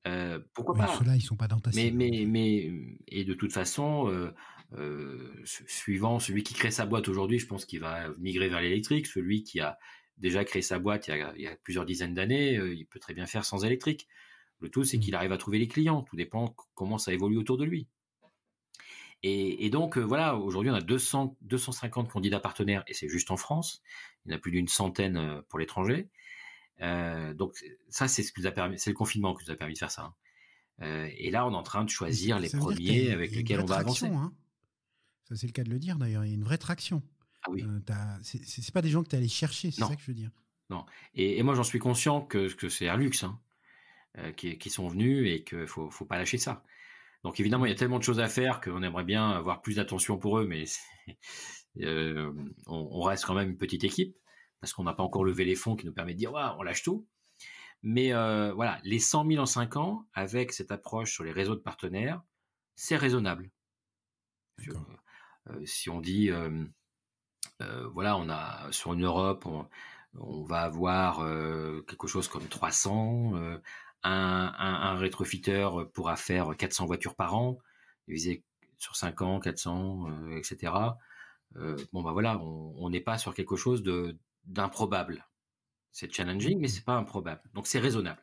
Euh, pourquoi pas ils sont pas dans mais, mais, et de toute façon, euh, euh, suivant celui qui crée sa boîte aujourd'hui, je pense qu'il va migrer vers l'électrique. Celui qui a déjà créé sa boîte il y a, plusieurs dizaines d'années, il peut très bien faire sans électrique. Le tout, c'est mmh. qu'il arrive à trouver les clients. Tout dépend comment ça évolue autour de lui. Et, donc, voilà, aujourd'hui, on a 250 candidats partenaires, et c'est juste en France. Il y en a plus d'une centaine pour l'étranger. Euh, donc ça, c'est ce qui nous a permis, c'est le confinement qui nous a permis de faire ça. Hein. Euh, et là, on est en train de choisir les premiers avec lesquels on va avancer. Hein. Ça, c'est le cas de le dire d'ailleurs. Il y a une vraie traction. Ah oui. Euh, c'est pas des gens que tu allé chercher, c'est ça que je veux dire. Non. Et, moi, j'en suis conscient que, que c'est un luxe hein, qui, sont venus et qu'il faut, faut pas lâcher ça. Donc évidemment, il y a tellement de choses à faire qu'on aimerait bien avoir plus d'attention pour eux, mais on, reste quand même une petite équipe parce qu'on n'a pas encore levé les fonds qui nous permettent de dire, on lâche tout. Mais euh, voilà, les 100 000 en 5 ans, avec cette approche sur les réseaux de partenaires, c'est raisonnable. Euh, euh, si on dit, voilà, on a sur une Europe, on, va avoir quelque chose comme 300, un, un, rétrofiteur pourra faire 400 voitures par an, divisé sur 5 ans, 400, etc. bon, bah voilà, on n'est pas sur quelque chose de d'improbable. C'est challenging, mais mmh. c'est pas improbable. Donc c'est raisonnable.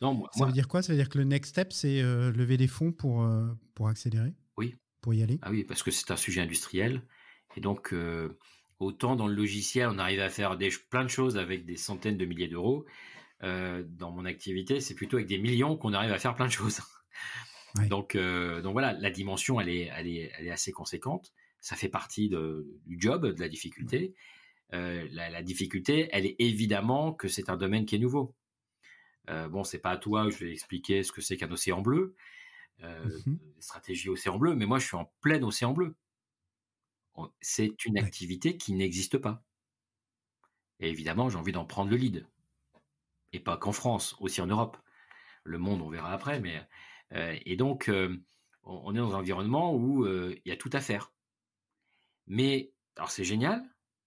ça veut dire quoi Ça veut dire que le next step, c'est euh, lever des fonds pour, euh, pour accélérer Oui. Pour y aller Ah oui, parce que c'est un sujet industriel. Et donc, euh, autant dans le logiciel, on arrive à faire des, plein de choses avec des centaines de milliers d'euros. dans mon activité, c'est plutôt avec des millions qu'on arrive à faire plein de choses. Donc, donc voilà, la dimension, elle est, elle, est, assez conséquente. Ça fait partie du job, de la difficulté. Euh, la, difficulté, elle est évidemment que c'est un domaine qui est nouveau. Euh, bon, c'est pas à toi que je vais expliquer ce que c'est qu'un océan bleu, euh, mmh stratégie océan bleu, mais moi je suis en plein océan bleu. C'est une activité qui n'existe pas. Et évidemment, j'ai envie d'en prendre le lead. Et pas qu'en France, aussi en Europe. Le monde, on verra après, mais et donc on, on, est dans un environnement où il y a tout à faire. Mais alors c'est génial,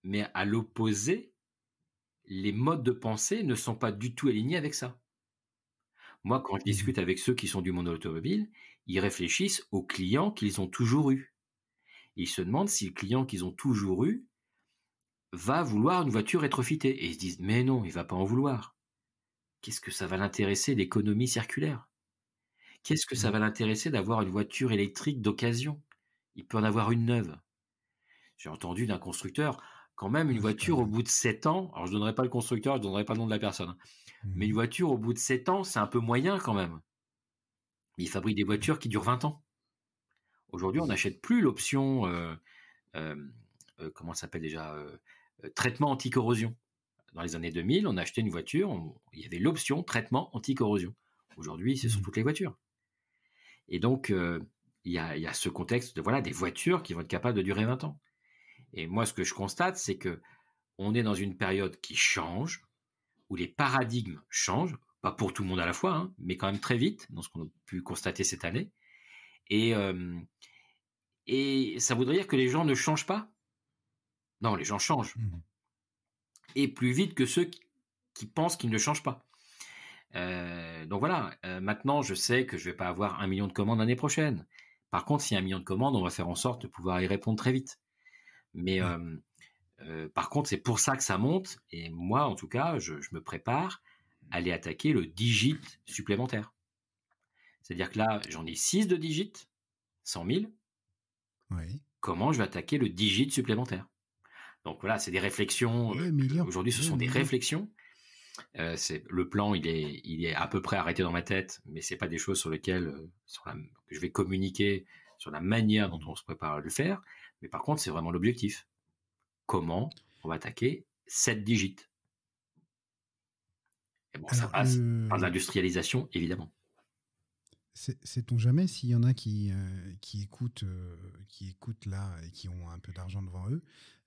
mais à l'opposé, les modes de pensée ne sont pas du tout alignés avec ça. Moi, quand je mmh discute avec ceux qui sont du monde automobile, ils réfléchissent aux clients qu'ils ont toujours eu. Ils se demandent si le client qu'ils ont toujours eu va vouloir une voiture rétrofitée. Et ils se disent, mais non, il va pas en vouloir. Qu'est-ce que ça va l'intéresser d'économie circulaire Qu'est-ce que mmh ça va l'intéresser d'avoir une voiture électrique d'occasion Il peut en avoir une neuve. J'ai entendu d'un constructeur, quand même une voiture au bout de 7 ans, alors je ne donnerai pas le constructeur, je ne donnerai pas le nom de la personne, hein, mmh mais une voiture au bout de 7 ans, c'est un peu moyen quand même. ils fabriquent des voitures qui durent 20 ans. Aujourd'hui, on n'achète plus l'option, euh, euh, euh, comment ça s'appelle déjà, traitement anti-corrosion. Dans les années 2000, on achetait une voiture, il y avait l'option traitement anti-corrosion. Aujourd'hui, c'est sur mmh toutes les voitures. Et donc, il y, a, ce contexte de voilà des voitures qui vont être capables de durer 20 ans. Et moi, ce que je constate, c'est que on est dans une période qui change, où les paradigmes changent, pas pour tout le monde à la fois, hein, mais quand même très vite, dans ce qu'on a pu constater cette année. Et, euh, ça voudrait dire que les gens ne changent pas Non, les gens changent. Mmh et plus vite que ceux qui, pensent qu'ils ne changent pas. Euh, donc voilà, euh, maintenant je sais que je vais pas avoir un million de commandes l'année prochaine. Par contre, s'il y a un million de commandes, on va faire en sorte de pouvoir y répondre très vite. Mais par contre, c'est pour ça que ça monte. Et moi, en tout cas, je, me prépare à aller attaquer le digit supplémentaire. C'est-à-dire que là, j'en ai 6 de digit, 100 000. Comment je vais attaquer le digit supplémentaire Donc voilà, c'est des réflexions. Aujourd'hui, ce sont des réflexions. le plan, il est, il est à peu près arrêté dans ma tête, mais c'est pas des choses sur lesquelles, je vais communiquer sur la manière dont mmh. on se prépare à le faire. Mais par contre, c'est vraiment l'objectif. Comment on va attaquer cette digite Et bon, ça passe par l'industrialisation, évidemment. Sait-on jamais s'il y en a qui, euh, qui, écoutent, euh, qui écoutent là et qui ont un peu d'argent devant eux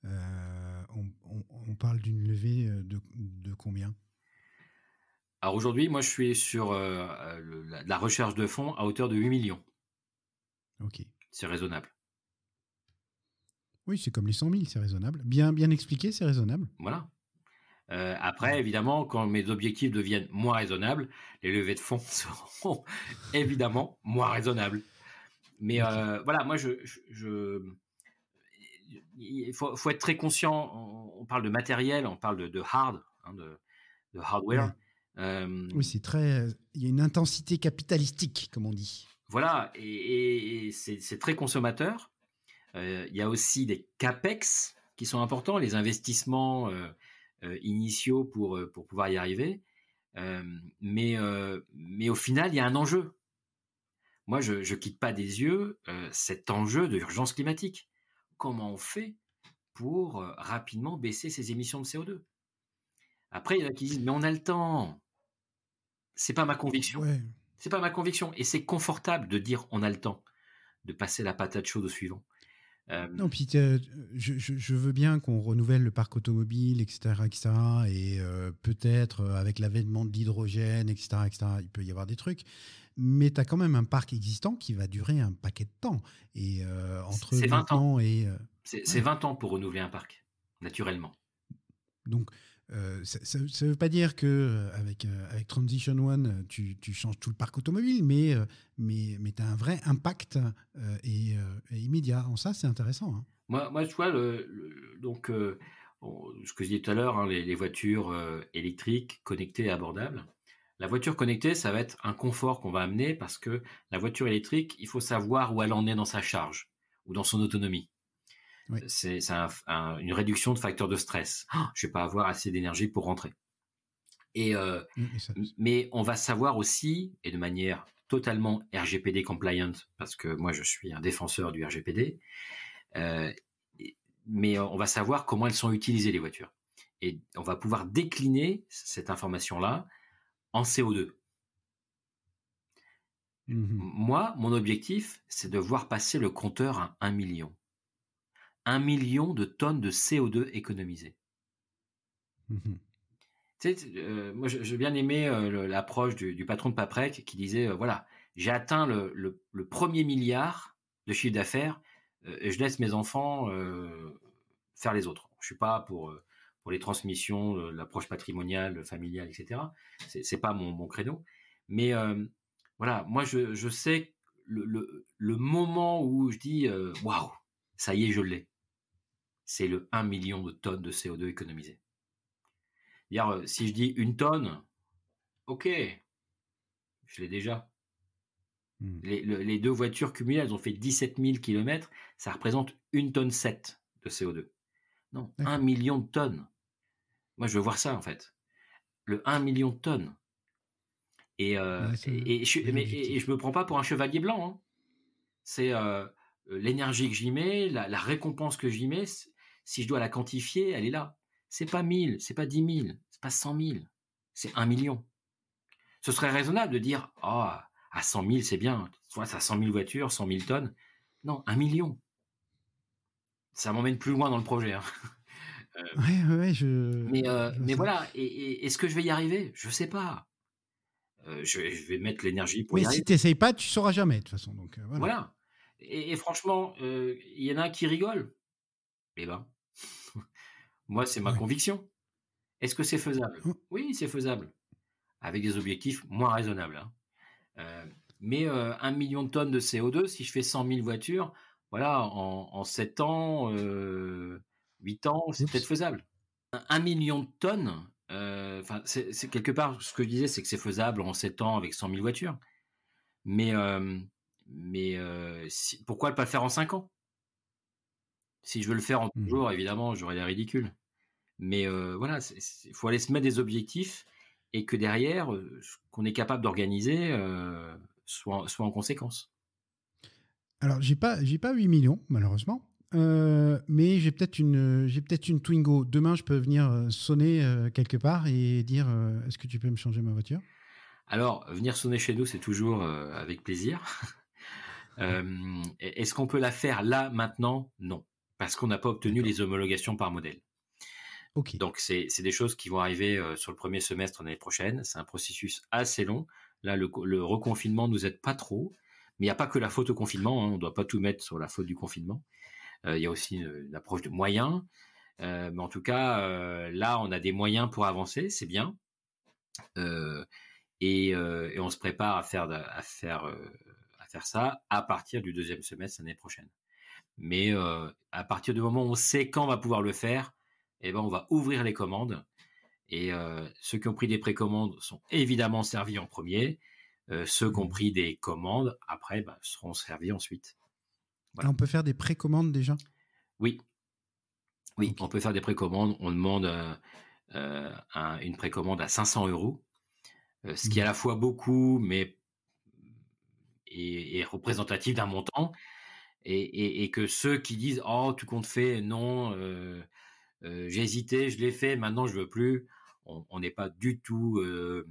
euh, on, parle d'une levée de, combien alors aujourd'hui, moi, je suis sur la, la, recherche de fonds à hauteur de 8 millions. Ok. C'est raisonnable. Oui, c'est comme les 100 000, c'est raisonnable. Bien, bien expliqué, c'est raisonnable. Voilà. Euh, après, évidemment, quand mes objectifs deviennent moins raisonnables, les levées de fonds seront évidemment moins raisonnables. Mais euh, voilà, moi, je, il faut, être très conscient. On, parle de matériel, on parle de, hard, hein, de, hardware. Euh, oui, c'est très. Il y a une intensité capitalistique, comme on dit. Voilà, et c'est très consommateur. Euh, il y a aussi des capex qui sont importants, les investissements euh, euh, initiaux pour pouvoir y arriver. mais au final, il y a un enjeu. Moi, je ne quitte pas des yeux cet enjeu de l'urgence climatique. Comment on fait pour rapidement baisser ses émissions de CO2. Après, il y en a qui disent mais on a le temps. C'est pas ma conviction. C'est pas ma conviction et c'est confortable de dire on a le temps de passer la patate chaude au suivant. Euh, non, puis euh, je, veux bien qu'on renouvelle le parc automobile, etc., etc., et euh, peut-être avec l'avènement de l'hydrogène, etc., etc., il peut y avoir des trucs. Mais tu as quand même un parc existant qui va durer un paquet de temps. Et entre 20 ans et. c'est 20 ans pour renouveler un parc, naturellement. Donc, euh, ça ne veut pas dire que euh, euh, avec, Transition One, tu, changes tout le parc automobile, mais, mais, mais tu as un vrai impact et, immédiat. En ça, c'est intéressant. Hein. Moi, moi, tu vois, le, donc, ce que je disais tout à l'heure, hein, les, les, voitures électriques connectées et abordables. La voiture connectée, ça va être un confort qu'on va amener parce que la voiture électrique, il faut savoir où elle en est dans sa charge ou dans son autonomie. C'est une réduction de facteur de stress. Je ah! je vais pas avoir assez d'énergie pour rentrer. Et euh, mmh, mais on va savoir aussi, et de manière totalement RGPD compliant, parce que moi je suis un défenseur du RGPD, euh, mais euh, on va savoir comment elles sont utilisées les voitures. Et on va pouvoir décliner cette information-là en CO2. Mmh moi, mon objectif, c'est de voir passer le compteur à 1 million un million de tonnes de CO2 économisées. Mmh euh, moi, j'ai bien aimé euh, l'approche du, patron de Paprec qui disait, euh, voilà, j'ai atteint le, premier milliard de chiffre d'affaires et je laisse mes enfants faire les autres. Je suis pas pour pour les transmissions, l'approche patrimoniale, familiale, etc. C'est, n'est pas mon, créneau. Mais voilà, moi, je, sais le, le, moment où je dis, waouh, ça y est, je l'ai. C'est le 1 million de tonnes de CO2 économisées. Dire, euh, si je dis une tonne, ok, je l'ai déjà. Hmm. Les, deux voitures cumulées, elles ont fait 17 000 km, ça représente une tonne 7 de CO2. Non, 1 million de tonnes. Moi, je veux voir ça, en fait. Le 1 million de tonnes. Et, euh, je, ne me prends pas pour un chevalier blanc. Hein. C'est euh, euh, l'énergie que j'y mets, la, la récompense que j'y mets, si je dois la quantifier, elle est là. C'est pas 1000, c'est pas 10 000, c'est pas 100 000, c'est 1 million. Ce serait raisonnable de dire, ah, oh, à 100 000, c'est bien, tu vois, ça 100 000 voitures, 100 000 tonnes. Non, 1 million. Ça m'emmène plus loin dans le projet. Hein. Euh, je. Mais, euh, mais voilà, et, est-ce que je vais y arriver Je sais pas. je, vais mettre l'énergie pour mais y si arriver. Mais si n'essayes pas, tu sauras jamais de toute façon. Donc voilà. voilà. Et, franchement, euh, il y en a un qui rigole. Eh ben, moi, c'est ma conviction. Est-ce que c'est faisable mmh. Oui, c'est faisable. Avec des objectifs moins raisonnables. Hein. Euh, mais euh, un million de tonnes de CO2, si je fais 100 000 voitures, voilà, en, en 7 ans, euh, 8 ans, c'est peut-être faisable. Un, million de tonnes, enfin, c'est quelque part, ce que je disais, c'est que c'est faisable en 7 ans avec 100 000 voitures. Mais mais euh, pourquoi ne pas le faire en 5 ans Si je veux le faire en mmh. toujours, jours, évidemment, j'aurais des ridicule. Mais euh, voilà, il faut aller se mettre des objectifs et que derrière, euh, ce qu'on est capable d'organiser soit, soit en conséquence. Alors, j'ai pas, j'ai pas 8 millions, malheureusement. mais j'ai peut-être une, j'ai peut-être une Twingo. Demain, je peux venir sonner quelque part et dire Est-ce que tu peux me changer ma voiture Alors, venir sonner chez nous, c'est toujours avec plaisir. Euh, est-ce qu'on peut la faire là maintenant Non, parce qu'on n'a pas obtenu les homologations par modèle. Donc c'est des choses qui vont arriver euh, sur le premier semestre l'année prochaine. C'est un processus assez long. Là, le, le reconfinement nous aide pas trop, mais il n'y a pas que la faute au confinement. Hein. On ne doit pas tout mettre sur la faute du confinement. Euh, il y a aussi une, approche de moyens. mais en tout cas, là, on a des moyens pour avancer, c'est bien. et, et, on se prépare à faire, à faire faire ça à partir du deuxième semestre l'année prochaine. Mais euh, à partir du moment où on sait quand on va pouvoir le faire, eh ben on va ouvrir les commandes. Et euh, ceux qui ont pris des précommandes sont évidemment servis en premier. Euh, ceux qui ont pris des commandes, après, ben, seront servis ensuite. Voilà. Ah, on peut faire des précommandes déjà Oui. Oui, on peut faire des précommandes. On demande une précommande à 500 euros, ce qui est à mmh. la fois beaucoup, mais et représentatif d'un montant et, que ceux qui disent oh tu comptes fait non euh, euh, j'ai hésité je l'ai fait maintenant je veux plus on n'est pas du tout euh,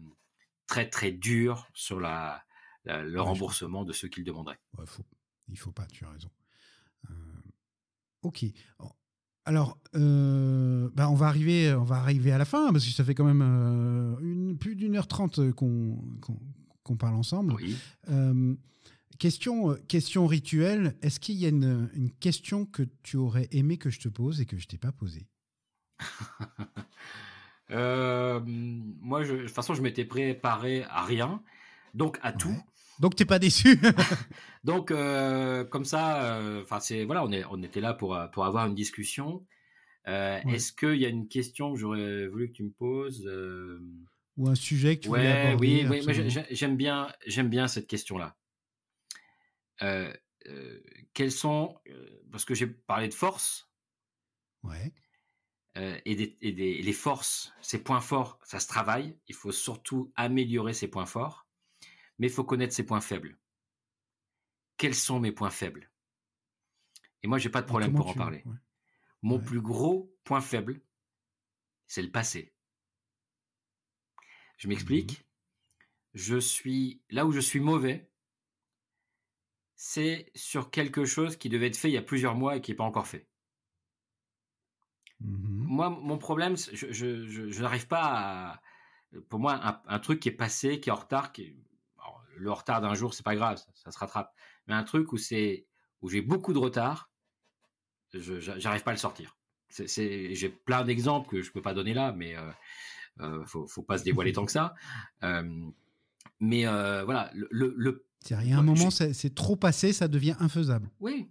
très très dur sur la, le remboursement de ce qui le demanderaient. il faut, il faut pas, tu as raison. ok. Alors, bah, on va arriver, on va arriver à la fin hein, parce que ça fait quand même une, plus d'une heure trente qu'on qu'on parle ensemble. Euh, question, euh, question rituelle, est-ce qu'il y a une, question que tu aurais aimé que je te pose et que je t'ai pas posée euh, Moi, je, de toute façon, je m'étais préparé à rien, donc à tout. Donc t'es pas déçu Donc comme ça, enfin c'est voilà, on, est, on était là pour, pour avoir une discussion. Est-ce qu'il y a une question que j'aurais voulu que tu me poses ou un sujet que tu ouais, voulais aborder Oui, oui, j'aime bien, cette question-là. Euh, euh, quels sont, euh, parce que j'ai parlé de force, ouais. et, les forces, ces points forts, ça se travaille. Il faut surtout améliorer ces points forts, mais il faut connaître ses points faibles. Quels sont mes points faibles Et moi, j'ai pas de problème pour en parler. Mon plus gros point faible, c'est le passé. Je m'explique. Mmh je suis là où je suis mauvais, c'est sur quelque chose qui devait être fait il y a plusieurs mois et qui n'est pas encore fait. Mmh moi, mon problème, je, n'arrive pas à. Pour moi, un, truc qui est passé, qui est en retard, le retard d'un jour, c'est pas grave, ça, se rattrape. Mais un truc où c'est où j'ai beaucoup de retard, je n'arrive pas à le sortir. J'ai plein d'exemples que je ne peux pas donner là, mais euh, euh, faut, faut pas se dévoiler tant que ça. Euh, mais euh, voilà, le. il y a un moment, c'est trop passé, ça devient infaisable. Oui.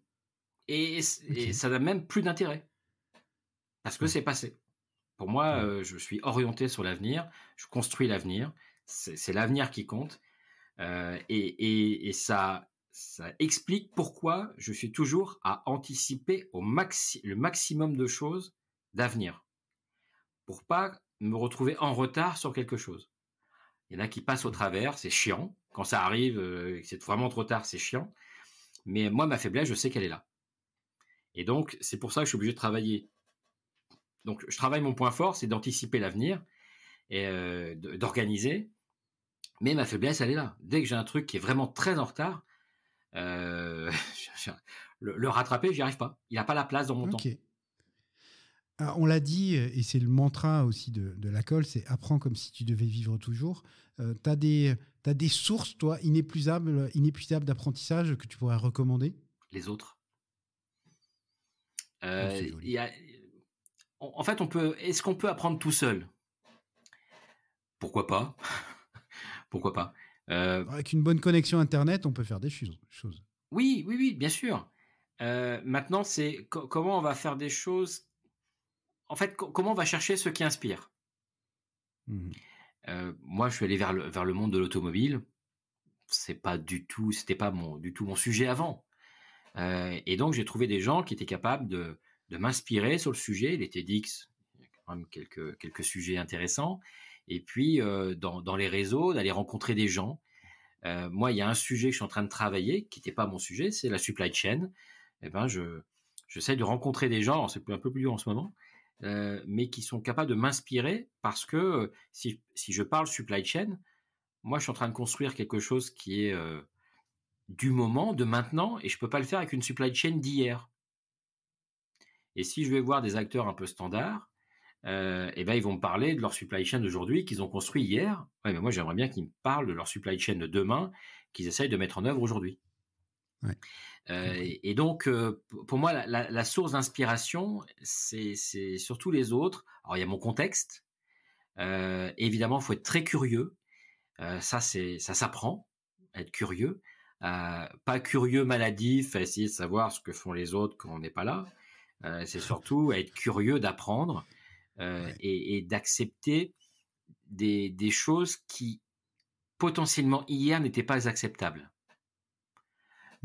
Et, ça n'a même plus d'intérêt. Parce que c'est passé. Pour moi, euh, je suis orienté sur l'avenir. Je construis l'avenir. C'est l'avenir qui compte. et, ça, ça, explique pourquoi je suis toujours à anticiper au maxi le maximum de choses d'avenir pour pas me retrouver en retard sur quelque chose. Il y en a qui passent au mmh. travers, c'est chiant. Quand ça arrive euh, c'est vraiment trop tard, c'est chiant. Mais moi, ma faiblesse, je sais qu'elle est là. Et donc, c'est pour ça que je suis obligé de travailler. Donc, je travaille mon point fort, c'est d'anticiper l'avenir et euh, d'organiser. Mais ma faiblesse, elle est là. Dès que j'ai un truc qui est vraiment très en retard, euh, le, rattraper, j'y arrive pas. Il n'a pas la place dans mon temps. Ah, on l'a dit, et c'est le mantra aussi de, de la colle, c'est apprends comme si tu devais vivre toujours. Euh, tu as des, des sources, toi, inépuisables, inépuisables d'apprentissage que tu pourrais recommander Les autres. Oh, euh, en fait, on peut. Est-ce qu'on peut apprendre tout seul Pourquoi pas Pourquoi pas euh, Avec une bonne connexion internet, on peut faire des choses. Oui, oui, oui, bien sûr. maintenant, c'est comment on va faire des choses en fait, comment on va chercher ce qui inspire mmh. euh, Moi, je suis allé vers le, vers le monde de l'automobile. C'est pas du tout, c'était pas mon, du tout mon sujet avant. Euh, et donc, j'ai trouvé des gens qui étaient capables de, m'inspirer sur le sujet. Les TEDx, il y a quand même quelques, quelques sujets intéressants. Et puis, euh, dans, les réseaux, d'aller rencontrer des gens. moi, il y a un sujet que je suis en train de travailler, qui n'était pas mon sujet, c'est la supply chain. Eh ben, je, j'essaie de rencontrer des gens. C'est un peu plus dur en ce moment euh, mais qui sont capables de m'inspirer parce que euh, si, si, je parle supply chain, moi je suis en train de construire quelque chose qui est euh, du moment, de maintenant, et je peux pas le faire avec une supply chain d'hier. Et si je vais voir des acteurs un peu standards, et eh ben ils vont me parler de leur supply chain d'aujourd'hui qu'ils ont construit hier. Ouais, mais moi j'aimerais bien qu'ils me parlent de leur supply chain de demain qu'ils essayent de mettre en œuvre aujourd'hui. Mmh et donc, pour moi, la, source d'inspiration, c'est surtout les autres. Alors, il y a mon contexte. Évidemment, évidemment, faut être très curieux. ça, c'est ça s'apprend, être curieux. pas curieux maladif, essayer de savoir ce que font les autres quand on n'est pas là. c'est surtout être curieux d'apprendre et, d'accepter des choses qui potentiellement hier n'étaient pas acceptables.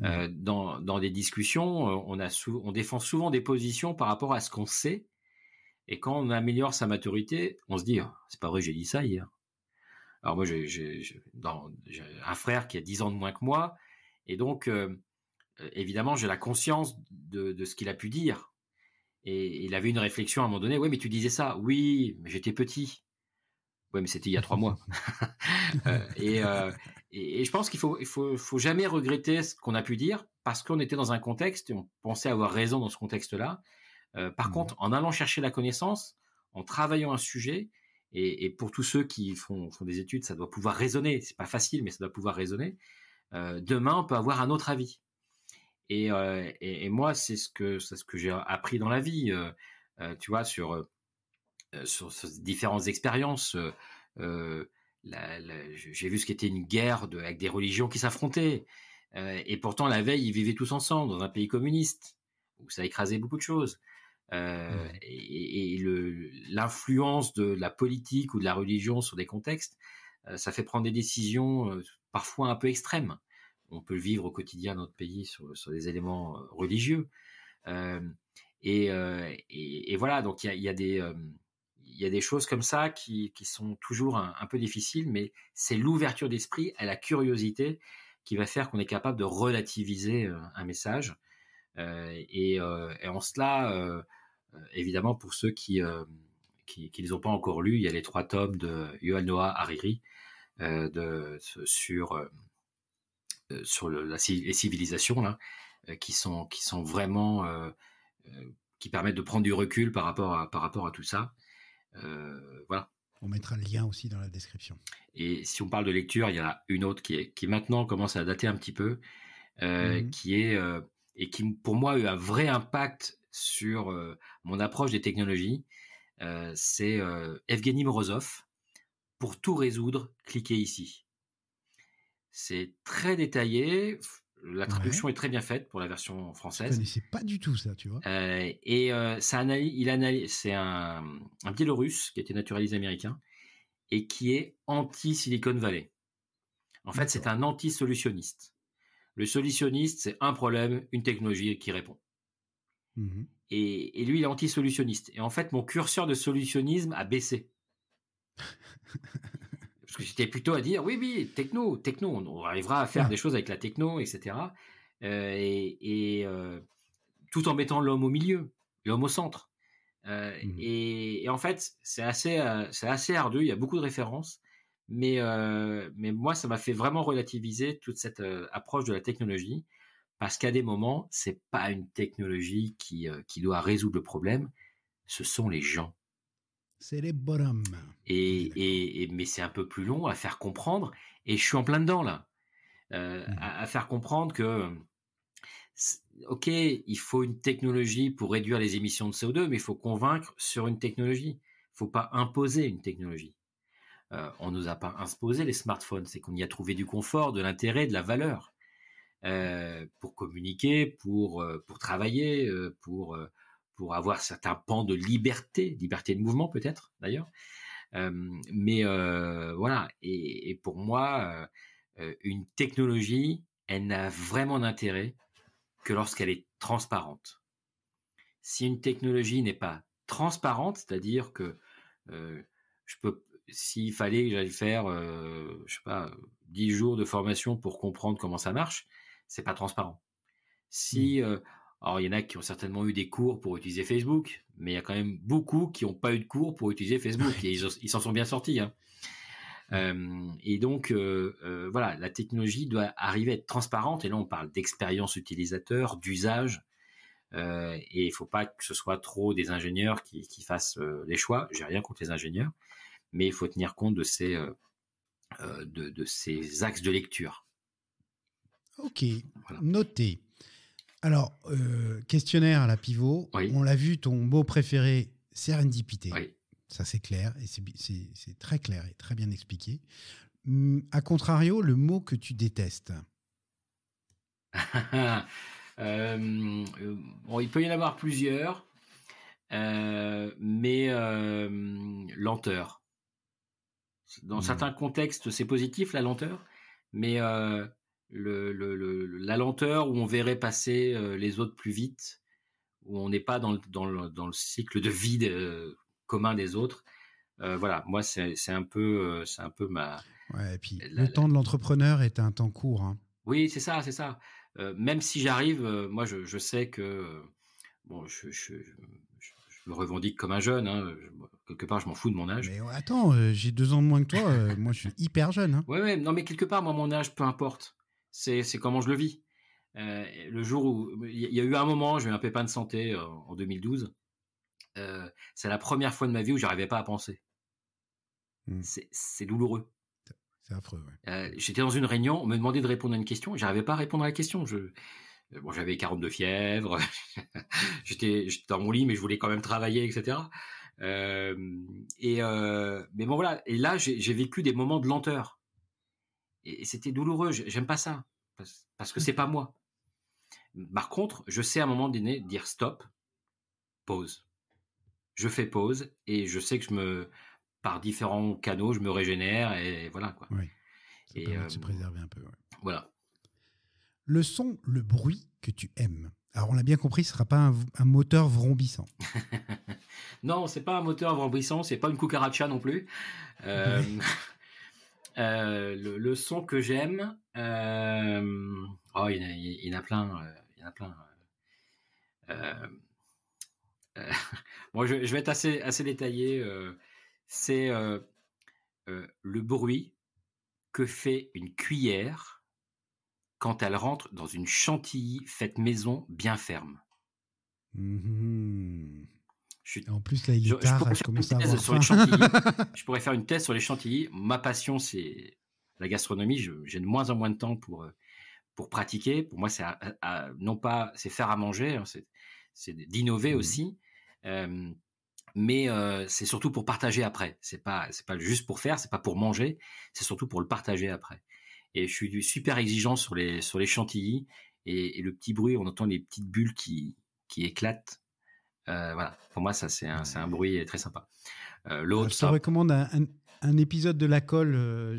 Euh, dans, des discussions, euh, on, on défend souvent des positions par rapport à ce qu'on sait. Et quand on améliore sa maturité, on se dit, ah, c'est pas vrai, j'ai dit ça hier. Alors moi, j'ai un frère qui a 10 ans de moins que moi. Et donc, euh, évidemment, j'ai la conscience de, de ce qu'il a pu dire. Et il avait une réflexion à un moment donné, oui, mais tu disais ça. Oui, mais j'étais petit. Oui, mais c'était il y a trois mois. Euh, euh, et, je pense qu'il faut, il faut, jamais regretter ce qu'on a pu dire parce qu'on était dans un contexte et on pensait avoir raison dans ce contexte-là. Euh, par mmh. contre, en allant chercher la connaissance, en travaillant un sujet, et, pour tous ceux qui font, des études, ça doit pouvoir raisonner. C'est pas facile, mais ça doit pouvoir raisonner. demain, on peut avoir un autre avis. Et, moi, c'est ce que, c'est ce que j'ai appris dans la vie. tu vois, sur euh, sur, différentes expériences. Euh, euh, j'ai vu ce qu'était une guerre avec des religions qui s'affrontaient. et pourtant, la veille, ils vivaient tous ensemble dans un pays communiste où ça écrasait beaucoup de choses. Mmh. et, l'influence de la politique ou de la religion sur des contextes, ça fait prendre des décisions parfois un peu extrêmes. On peut le vivre au quotidien dans notre pays sur, des éléments religieux. Et, voilà, donc il y a, des il y a des choses comme ça qui, sont toujours un, peu difficiles, mais c'est l'ouverture d'esprit à la curiosité qui va faire qu'on est capable de relativiser euh, un message. Euh, euh, et, en cela, évidemment, pour ceux qui qui, les ont pas encore lu, il y a les trois tomes de Yohan Noah Hariri sur les civilisations qui sont vraiment qui permettent de prendre du recul par rapport à tout ça. Euh, voilà. On mettra le lien aussi dans la description. Et si on parle de lecture, il y en a une autre qui, qui maintenant commence à dater un petit peu, euh, mhm. qui est euh, et qui pour moi a eu un vrai impact sur mon approche des technologies. c'est Evgeny Morozov. Pour tout résoudre, cliquez ici. C'est très détaillé. La traduction est très bien faite pour la version française. Je connaissais pas du tout ça, tu vois. Euh, et euh, ça il analyse, c'est un, Biélorusse qui était été naturalisé américain et qui est anti Silicon Valley. En fait, c'est un anti-solutionniste. Le solutionniste, c'est un problème, une technologie qui répond. Mmh et, et, lui, il est anti-solutionniste. Et en fait, mon curseur de solutionnisme a baissé. parce que j'étais plutôt à dire oui, oui, techno, techno, on, arrivera à faire des choses avec la techno, etc. et, euh, euh, tout en mettant l'homme au milieu, l'homme au centre. Euh, mmh. et, en fait, c'est assez, c'est assez ardu. Il y a beaucoup de références, mais mais moi, ça m'a fait vraiment relativiser toute cette approche de la technologie, parce qu'à des moments, c'est pas une technologie qui qui doit résoudre le problème, ce sont les gens. C'est Et, et, et, mais c'est un peu plus long à faire comprendre. Et je suis en plein dedans là, euh, mmh. à, faire comprendre que ok, il faut une technologie pour réduire les émissions de CO2, mais il faut convaincre sur une technologie. Il faut pas imposer une technologie. On euh, on nous a pas imposé les smartphones, c'est qu'on y a trouvé du confort, de l'intérêt, de la valeur euh, pour communiquer, pour pour travailler, pour pour avoir certains pans de liberté, liberté de mouvement peut-être d'ailleurs. Euh, mais euh, voilà, et, pour moi, euh, une technologie, elle n'a vraiment d'intérêt que lorsqu'elle est transparente. Si une technologie n'est pas transparente, c'est-à-dire que je peux, s'il fallait que j'aille faire, euh, je sais pas, dix jours de formation pour comprendre comment ça marche, c'est pas transparent. Si mmh. Alors, il y en a qui ont certainement eu des cours pour utiliser Facebook, mais il y a quand même beaucoup qui n'ont pas eu de cours pour utiliser Facebook et ils s'en sont bien sortis. Hein. Euh, et donc, euh, euh, voilà, la technologie doit arriver à être transparente. Et là, on parle d'expérience utilisateur, d'usage. et il ne faut pas que ce soit trop des ingénieurs qui, fassent les choix. J'ai rien contre les ingénieurs, mais il faut tenir compte de ces axes de lecture. Ok, voilà. noté. Alors, euh, questionnaire à la pivot. On l'a vu, ton mot préféré, sérendipité. Oui. Ça, c'est clair et c'est très clair et très bien expliqué. Hum, à contrario, le mot que tu détestes euh, Il peut y en avoir plusieurs, euh, mais lenteur. Dans mmh. certains contextes, c'est positif la lenteur, mais la lenteur où on verrait passer euh, les autres plus vite, où on n'est pas dans le, dans, cycle de vie euh, commun des autres. Euh, voilà, moi c'est un peu c'est un peu ma. le temps de l'entrepreneur est un temps court. Hein. Oui, c'est ça, c'est ça. même si j'arrive, moi je, sais que bon, je, me revendique comme un jeune. Hein. quelque part, je m'en fous de mon âge. Mais attends, j'ai deux ans de moins que toi. moi, je suis hyper jeune. Hein. Ouais, ouais, non, mais quelque part, moi, mon âge, peu importe c'est comment je le vis. Euh, le jour où il y a eu un moment, j'ai eu un pépin de santé euh, en 2012. Euh, c'est la première fois de ma vie où j'arrivais pas à penser. Mmh. C'est douloureux. C'est affreux. J'étais dans une réunion, on me demandait de répondre à une question, j'arrivais pas à répondre à la question. Je bon, j'avais 42 fièvres, j'étais dans mon lit, mais je voulais quand même travailler, etc. et mais bon voilà. Et là, j'ai vécu des moments de lenteur et, c'était douloureux. J'aime pas ça parce, que que mmh. c'est pas moi. Par contre, je sais à un moment donné dire stop, pause. Je fais pause et je sais que je me, par différents canaux, je me régénère et voilà quoi. Oui. Ça et se euh, préserver un peu. Voilà. Le son, le bruit que tu aimes. Alors on l'a bien compris, ce sera pas un, moteur vrombissant. non, c'est pas un moteur vrombissant, c'est pas une cucaracha non plus. Euh, Euh, le, son que j'aime, euh, oh, il, y, en a plein, euh, il y en a plein. bon, je, vais être assez, assez détaillé. C'est le bruit que fait une cuillère quand elle rentre dans une chantilly faite maison bien ferme. Mmh en plus, la je, pourrais faire une thèse sur les je pourrais faire une thèse sur les chantilly. Ma passion, c'est la gastronomie. J'ai de moins en moins de temps pour, euh, pour pratiquer. Pour moi, c'est non pas c'est faire à manger, hein, c'est d'innover mmh aussi. mais euh, c'est surtout pour partager après. C'est pas c'est pas juste pour faire, c'est pas pour manger, c'est surtout pour le partager après. Et je suis super exigeant sur les sur les chantilly et, le petit bruit, on entend les petites bulles qui qui éclatent euh, voilà, pour moi, c'est un, bruit très sympa. Euh, je te recommande un, épisode de La Colle, euh,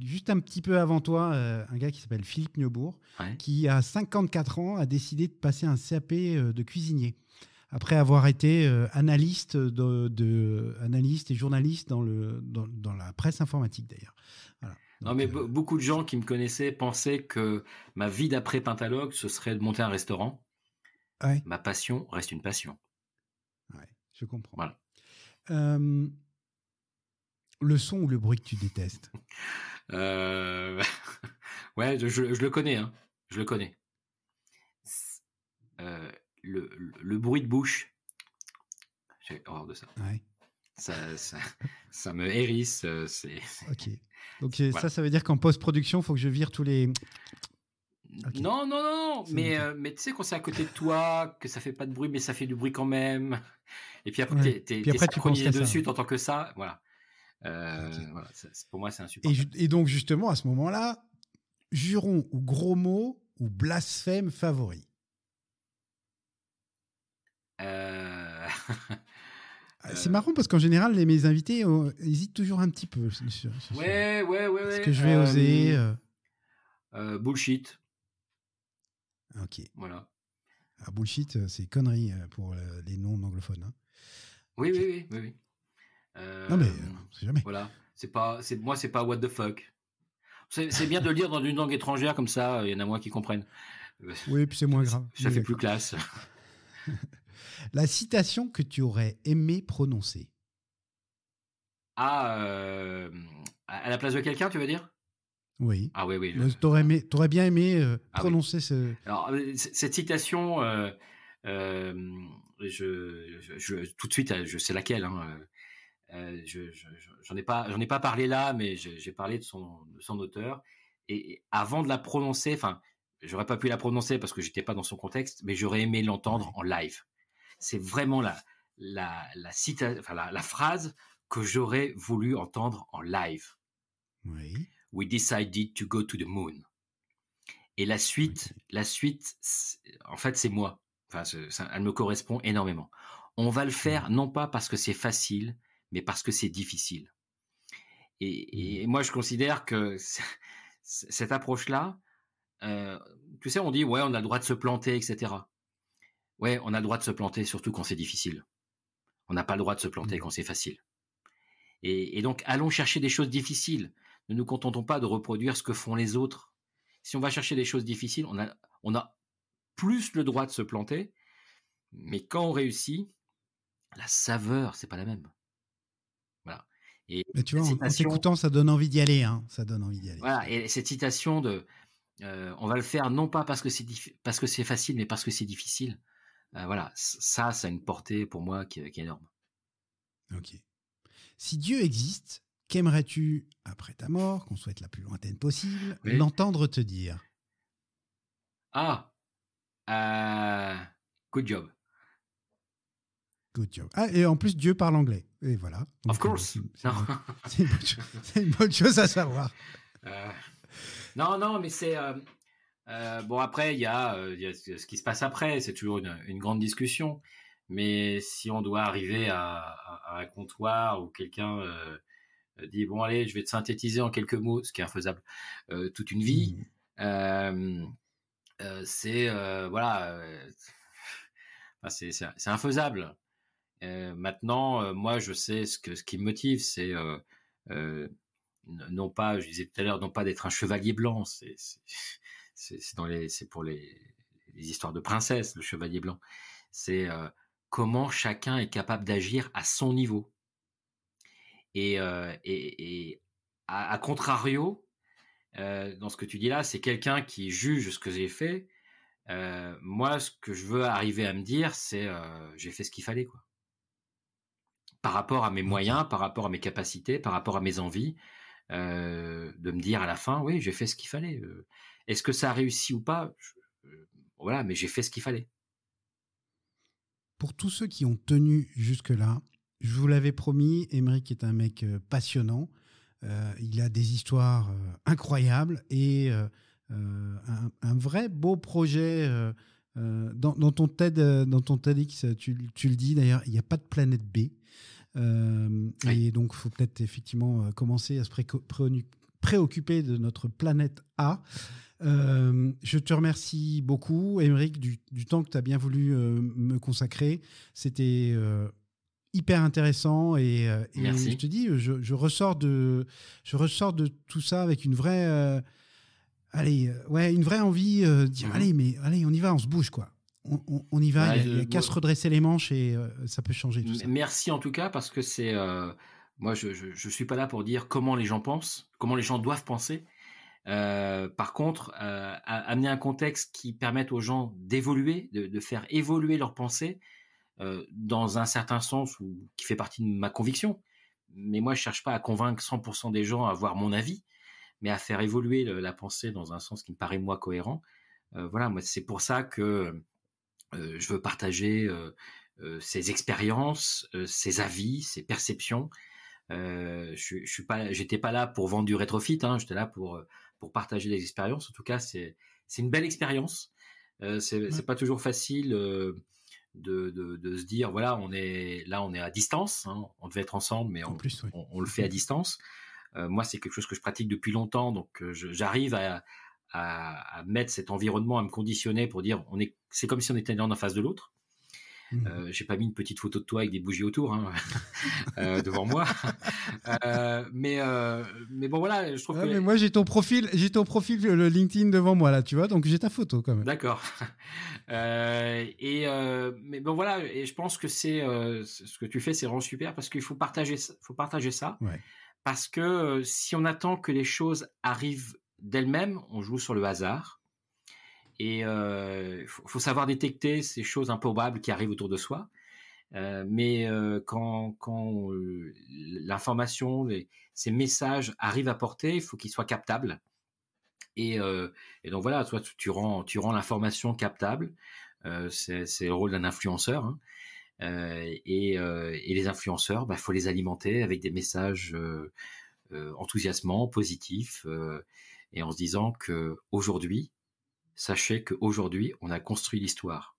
juste un petit peu avant toi, un gars qui s'appelle Philippe Neubourg, qui a 54 ans a décidé de passer un CAP de cuisinier. Après avoir été analyste, et journaliste dans, la presse informatique d'ailleurs. Non, mais beaucoup de gens qui me connaissaient pensaient que ma vie d'après Pentalogue, ce serait de monter un restaurant. Ma passion reste une passion. Je comprends. Voilà. Euh, le son ou le bruit que tu détestes euh, Ouais, je, le connais. Hein. Je le connais. Euh, le, bruit de bouche. J'ai horreur de ça. Ouais. Ça, me hérisse. Ok. Donc ça, ça veut dire qu'en post-production, il faut que je vire tous les. Non, non, non, mais, mais tu sais quand c'est à côté de toi, que ça fait pas de bruit, mais ça fait du bruit quand même. Et puis après, tu t'es, synchronisé dessus, tant que ça. Voilà. Euh, pour moi, c'est un super. Et, donc, justement, à ce moment-là, jurons ou gros mots ou blasphèmes favori euh, ah, C'est euh, marrant parce qu'en général, les, mes invités hésitent toujours un petit peu. Sur, ouais, ouais, ouais, ce que je vais oser Bullshit. Ah, ok. Voilà. Ah, bullshit, c'est connerie pour les noms anglophones. Hein. Oui, oui, oui, oui. Euh, non mais, c'est euh, jamais. Voilà, c'est pas, c'est moi, c'est pas what the fuck. C'est bien de le lire dans une langue étrangère comme ça, euh, il y en a moins qui comprennent. Oui, puis c'est moins grave. Ça, fait plus classe. La citation que tu aurais aimé prononcer. Ah, à la place de quelqu'un, tu veux dire Oui. Ah oui, oui. tu T'aurais, aurais bien aimé ah prononcer ce. Alors, cette citation, tout de suite, euh, je sais laquelle. Hein, euh, euh, je j'en ai pas pas parlé là, mais j'ai parlé de son auteur. Et, avant de la prononcer, enfin, j'aurais pas pu la prononcer parce que j'étais pas dans son contexte, mais j'aurais aimé l'entendre en live. C'est vraiment la la la, phrase que j'aurais voulu entendre en live. Oui. We decided to go to the moon. Et la suite, la suite, en fait, c'est moi. Enfin, elle me correspond énormément. On va le mmh. faire non pas parce que c'est facile, mais parce que c'est difficile. Et, mmh. moi, je considère que cette approche-là, euh, tu sais, on dit ouais, on a le droit de se planter, etc. Ouais, on a le droit de se planter, surtout quand c'est difficile. On n'a pas le droit de se planter mmh. quand c'est facile. Et, et, donc, allons chercher des choses difficiles. Ne nous contentons pas de reproduire ce que font les autres. Si on va chercher des choses difficiles, on a, on a plus le droit de se planter. Mais quand on réussit, la saveur, c'est pas la même. Voilà. Et mais tu vois, en ça donne envie d'y aller. Hein. Ça donne envie d'y aller. Et cette citation de euh, on va le faire non pas parce que c'est parce que c'est facile, mais parce que c'est difficile. Euh, voilà. Ça, ça a une portée pour moi qui, est énorme. Ok. Si Dieu existe, qu'aimerais-tu après ta mort, qu'on souhaite la plus lointaine possible, l'entendre te dire Ah, euh, good job. Good job. Ah, et en plus, Dieu parle anglais. Et voilà. of course. C'est une, bonne chose à savoir. Euh, non, non, mais c'est. Euh, bon, après, il y, a ce qui se passe après. C'est toujours une, grande discussion. Mais si on doit arriver à, un comptoir où quelqu'un dit Bon, allez, je vais te synthétiser en quelques mots, ce qui est infaisable, toute une vie. Hmm c'est voilà, c'est infaisable. maintenant, moi, je sais ce qui me motive, c'est non pas, je disais tout à l'heure, non pas d'être un chevalier blanc, c'est dans les, c'est pour les, histoires de princesse, le chevalier blanc. C'est comment chacun est capable d'agir à son niveau. Et, à, contrario, euh, dans ce que tu dis là, c'est quelqu'un qui juge ce que j'ai fait. Euh, moi, ce que je veux arriver à me dire, c'est euh, j'ai fait ce qu'il fallait, quoi. Par rapport à mes moyens, par rapport à mes capacités, par rapport à mes envies, de me dire à la fin, oui, j'ai fait ce qu'il fallait. Est-ce que ça a réussi ou pas Voilà, mais j'ai fait ce qu'il fallait. Pour tous ceux qui ont tenu jusque-là, je vous l'avais promis, Émeric est un mec passionnant. Euh, il a des histoires euh, incroyables et euh, un, vrai beau projet. Dans, ton tête dans ton TEDx, tu, tu le dis d'ailleurs, il n'y a pas de planète B. Et donc, il faut peut-être effectivement commencer à se pré préoccuper de notre planète A. je te remercie beaucoup, Émeric, du, du temps que tu as bien voulu me consacrer. C'était hyper intéressant et, euh, je te dis, je, ressors de, je ressors de tout ça avec une vraie, euh, allez, euh, ouais, une vraie envie dire, mhm. allez, mais allez, on y va, on se bouge quoi. On, y va, casse il, se redresser les manches et ça peut changer. Tout Merci en tout cas parce que c'est, moi, je, ne suis pas là pour dire comment les gens pensent, comment les gens doivent penser. par contre, amener un contexte qui permette aux gens d'évoluer, de, de, faire évoluer leurs pensées, euh, dans un certain sens ou qui fait partie de ma conviction. Mais moi, je cherche pas à convaincre 100% des gens à avoir mon avis, mais à faire évoluer la pensée dans un sens qui me paraît moi cohérent. Euh, voilà, moi, c'est pour ça que euh, je veux partager ces expériences, ces avis, ces perceptions. je, je suis pas, j'étais pas là pour vendre du rétrofit, hein, j'étais là pour pour partager des expériences. En tout cas, c'est c'est une belle expérience. Mmh. c'est pas toujours facile de, se dire voilà on est là on est à distance hein. on devait être ensemble mais on, on, le fait à distance euh, moi c'est quelque chose que je pratique depuis longtemps donc euh, j'arrive à, mettre cet environnement à me conditionner pour dire on est c'est comme si on était l'un en face de l'autre Mmh. Euh, j'ai pas mis une petite photo de toi avec des bougies autour hein, euh, devant moi. Euh, mais euh, mais bon voilà, je trouve que... mais moi j'ai ton profil, j'ai ton profil le LinkedIn devant moi là, tu vois, donc j'ai ta photo quand même. D'accord. et mais bon voilà, et je pense que c'est ce que tu fais, c'est vraiment super parce qu'il faut partager, ça, faut partager ça. Parce que si on attend que les choses arrivent d'elles-mêmes, on joue sur le hasard. Et il euh, faut, savoir détecter ces choses improbables qui arrivent autour de soi. Euh, mais euh, quand, quand euh, l'information, ces messages arrivent à porter, il faut qu'ils soient captables. Et, euh, et donc voilà, toi tu, rends, tu rends l'information captable. C'est, c'est le rôle d'un influenceur. Hein. Et, et, les influenceurs, il bah, faut les alimenter avec des messages enthousiasmants, positifs, et en se disant que aujourd'hui, Sachez qu'aujourd'hui, on a construit l'histoire.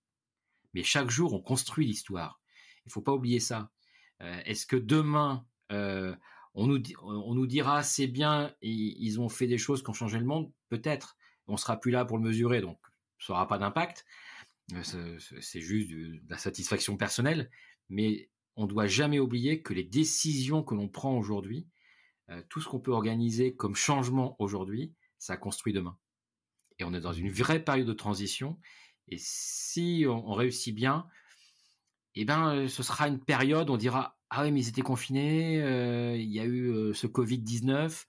Mais chaque jour, on construit l'histoire. Il faut pas oublier ça. Euh, est-ce que demain, euh, on, nous, dira c'est bien, ils, ont fait des choses qui ont changé le monde Peut-être. On sera plus là pour le mesurer, donc ça n'aura pas d'impact. Euh, c'est juste de la satisfaction personnelle, mais on doit jamais oublier que les décisions que l'on prend aujourd'hui, tout ce qu'on peut organiser comme changement aujourd'hui, ça construit demain et on est dans une vraie période de transition. Et si on, réussit bien, eh ben, euh, ce sera une période où on dira ah oui mais ils étaient confinés, euh, il y a eu euh, ce Covid 19,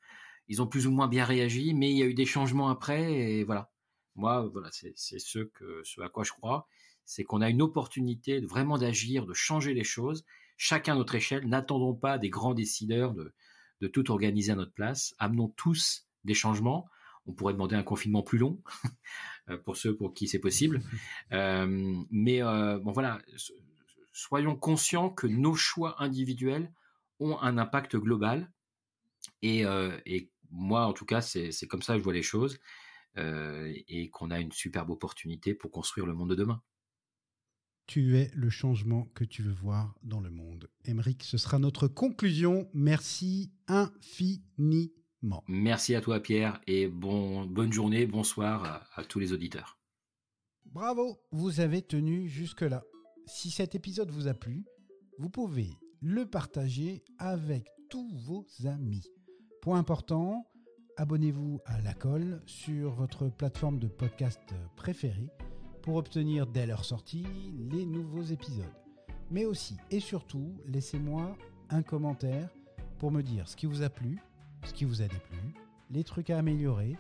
ils ont plus ou moins bien réagi, mais il y a eu des changements après et voilà. Moi voilà c'est ce que à quoi je crois, c'est qu'on a une opportunité vraiment d'agir, de changer les choses, chacun à notre échelle. N'attendons pas des grands décideurs de de tout organiser à notre place. Amenons tous des changements on pourrait demander un confinement plus long euh, pour ceux pour qui c'est possible. Euh, mais euh, bon voilà, soyons conscients que nos choix individuels ont un impact global. Et, moi, en tout cas, c'est comme ça que je vois les choses et qu'on a une superbe opportunité pour construire le monde de demain. Tu es le changement que tu veux voir dans le monde. Emeric, ce sera notre conclusion. Merci infiniment Merci à toi Pierre et bon, bonne journée, bonsoir à, à tous les auditeurs. Bravo, vous avez tenu jusque-là. Si cet épisode vous a plu, vous pouvez le partager avec tous vos amis. Point important, abonnez-vous à la colle sur votre plateforme de podcast préférée pour obtenir dès leur sortie les nouveaux épisodes. Mais aussi et surtout, laissez-moi un commentaire pour me dire ce qui vous a plu, ce qui vous a déplu, les trucs à améliorer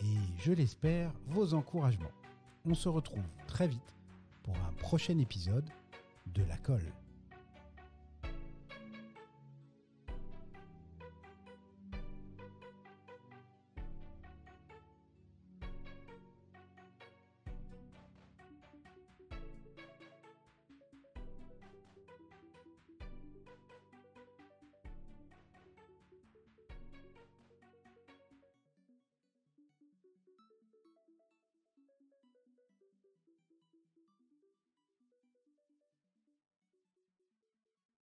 et, je l'espère, vos encouragements. On se retrouve très vite pour un prochain épisode de La Colle.